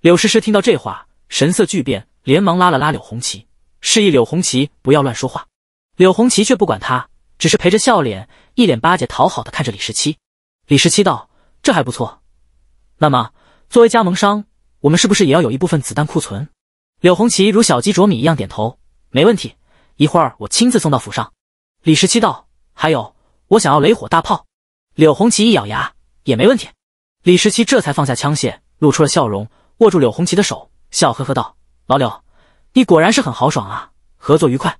Speaker 1: 柳诗诗听到这话，神色巨变，连忙拉了拉柳红旗，示意柳红旗不要乱说话。柳红旗却不管他，只是陪着笑脸，一脸巴结讨好的看着李十七。李十七道：“这还不错。那么，作为加盟商，我们是不是也要有一部分子弹库存？”柳红旗如小鸡啄米一样点头：“没问题，一会儿我亲自送到府上。”李十七道：“还有，我想要雷火大炮。”柳红旗一咬牙：“也没问题。”李十七这才放下枪械，露出了笑容，握住柳红旗的手，笑呵呵道：“老柳，你果然是很豪爽啊，合作愉快。”“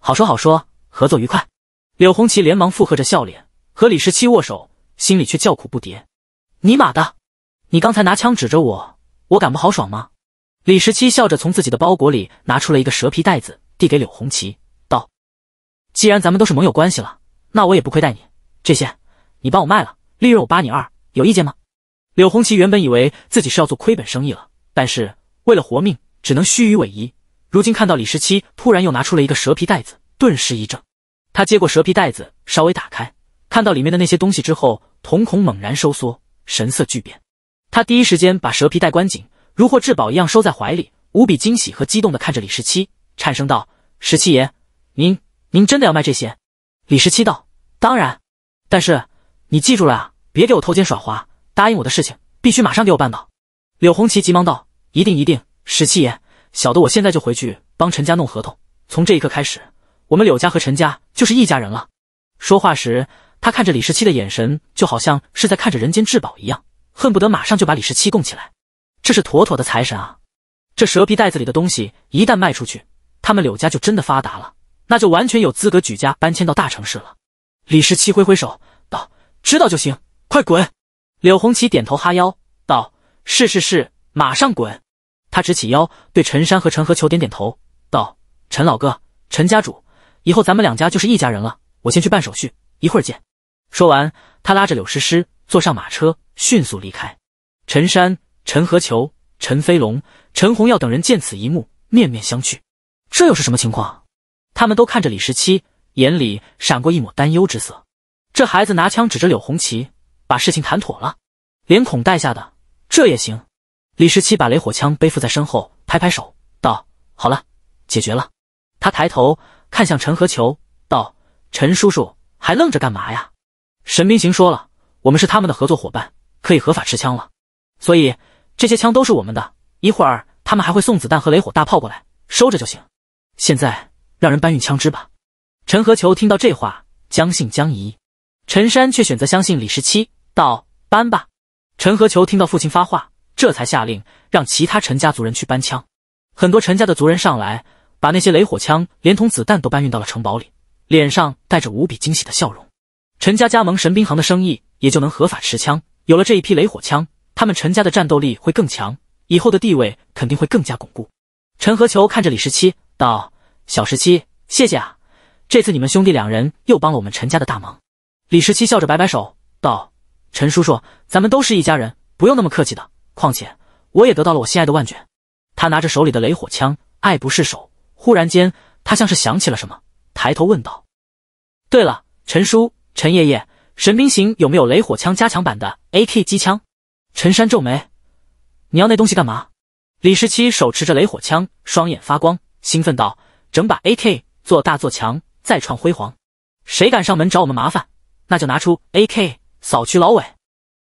Speaker 1: 好说好说，合作愉快。”柳红旗连忙附和着笑脸，和李十七握手，心里却叫苦不迭：“尼玛的，你刚才拿枪指着我，我敢不豪爽吗？”李十七笑着从自己的包裹里拿出了一个蛇皮袋子，递给柳红旗道：“既然咱们都是盟友关系了，那我也不亏待你，这些你帮我卖了，利润我八你二，有意见吗？”柳红旗原本以为自己是要做亏本生意了，但是为了活命，只能虚与委蛇。如今看到李十七突然又拿出了一个蛇皮袋子，顿时一怔。他接过蛇皮袋子，稍微打开，看到里面的那些东西之后，瞳孔猛然收缩，神色巨变。他第一时间把蛇皮袋关紧，如获至宝一样收在怀里，无比惊喜和激动的看着李十七，颤声道：“十七爷，您您真的要卖这些？”李十七道：“当然，但是你记住了啊，别给我偷奸耍滑。”答应我的事情，必须马上给我办到。柳红旗急忙道：“一定一定，十七爷，小的我现在就回去帮陈家弄合同。从这一刻开始，我们柳家和陈家就是一家人了。”说话时，他看着李十七的眼神就好像是在看着人间至宝一样，恨不得马上就把李十七供起来。这是妥妥的财神啊！这蛇皮袋子里的东西一旦卖出去，他们柳家就真的发达了，那就完全有资格举家搬迁到大城市了。李十七挥挥手道：“知道就行，快滚。”柳红旗点头哈腰道：“是是是，马上滚！”他直起腰，对陈山和陈和球点点头，道：“陈老哥，陈家主，以后咱们两家就是一家人了。我先去办手续，一会儿见。”说完，他拉着柳诗诗坐上马车，迅速离开。陈山、陈和球、陈飞龙、陈红耀等人见此一幕，面面相觑，这又是什么情况？他们都看着李十七，眼里闪过一抹担忧之色。这孩子拿枪指着柳红旗。把事情谈妥了，连孔带吓的，这也行。李十七把雷火枪背负在身后，拍拍手道：“好了，解决了。”他抬头看向陈和球，道：“陈叔叔，还愣着干嘛呀？”神兵行说了，我们是他们的合作伙伴，可以合法持枪了，所以这些枪都是我们的。一会儿他们还会送子弹和雷火大炮过来，收着就行。现在让人搬运枪支吧。陈和球听到这话，将信将疑。陈山却选择相信李十七。到搬吧！陈和球听到父亲发话，这才下令让其他陈家族人去搬枪。很多陈家的族人上来，把那些雷火枪连同子弹都搬运到了城堡里，脸上带着无比惊喜的笑容。陈家加盟神兵行的生意，也就能合法持枪。有了这一批雷火枪，他们陈家的战斗力会更强，以后的地位肯定会更加巩固。陈和球看着李十七，道：“小十七，谢谢啊！这次你们兄弟两人又帮了我们陈家的大忙。”李十七笑着摆摆手，道。陈叔叔，咱们都是一家人，不用那么客气的。况且我也得到了我心爱的万卷。他拿着手里的雷火枪，爱不释手。忽然间，他像是想起了什么，抬头问道：“对了，陈叔、陈爷爷，神兵行有没有雷火枪加强版的 AK 机枪？”陈山皱眉：“你要那东西干嘛？”李十七手持着雷火枪，双眼发光，兴奋道：“整把 AK 做大做强，再创辉煌。谁敢上门找我们麻烦，那就拿出 AK。”扫去老尾。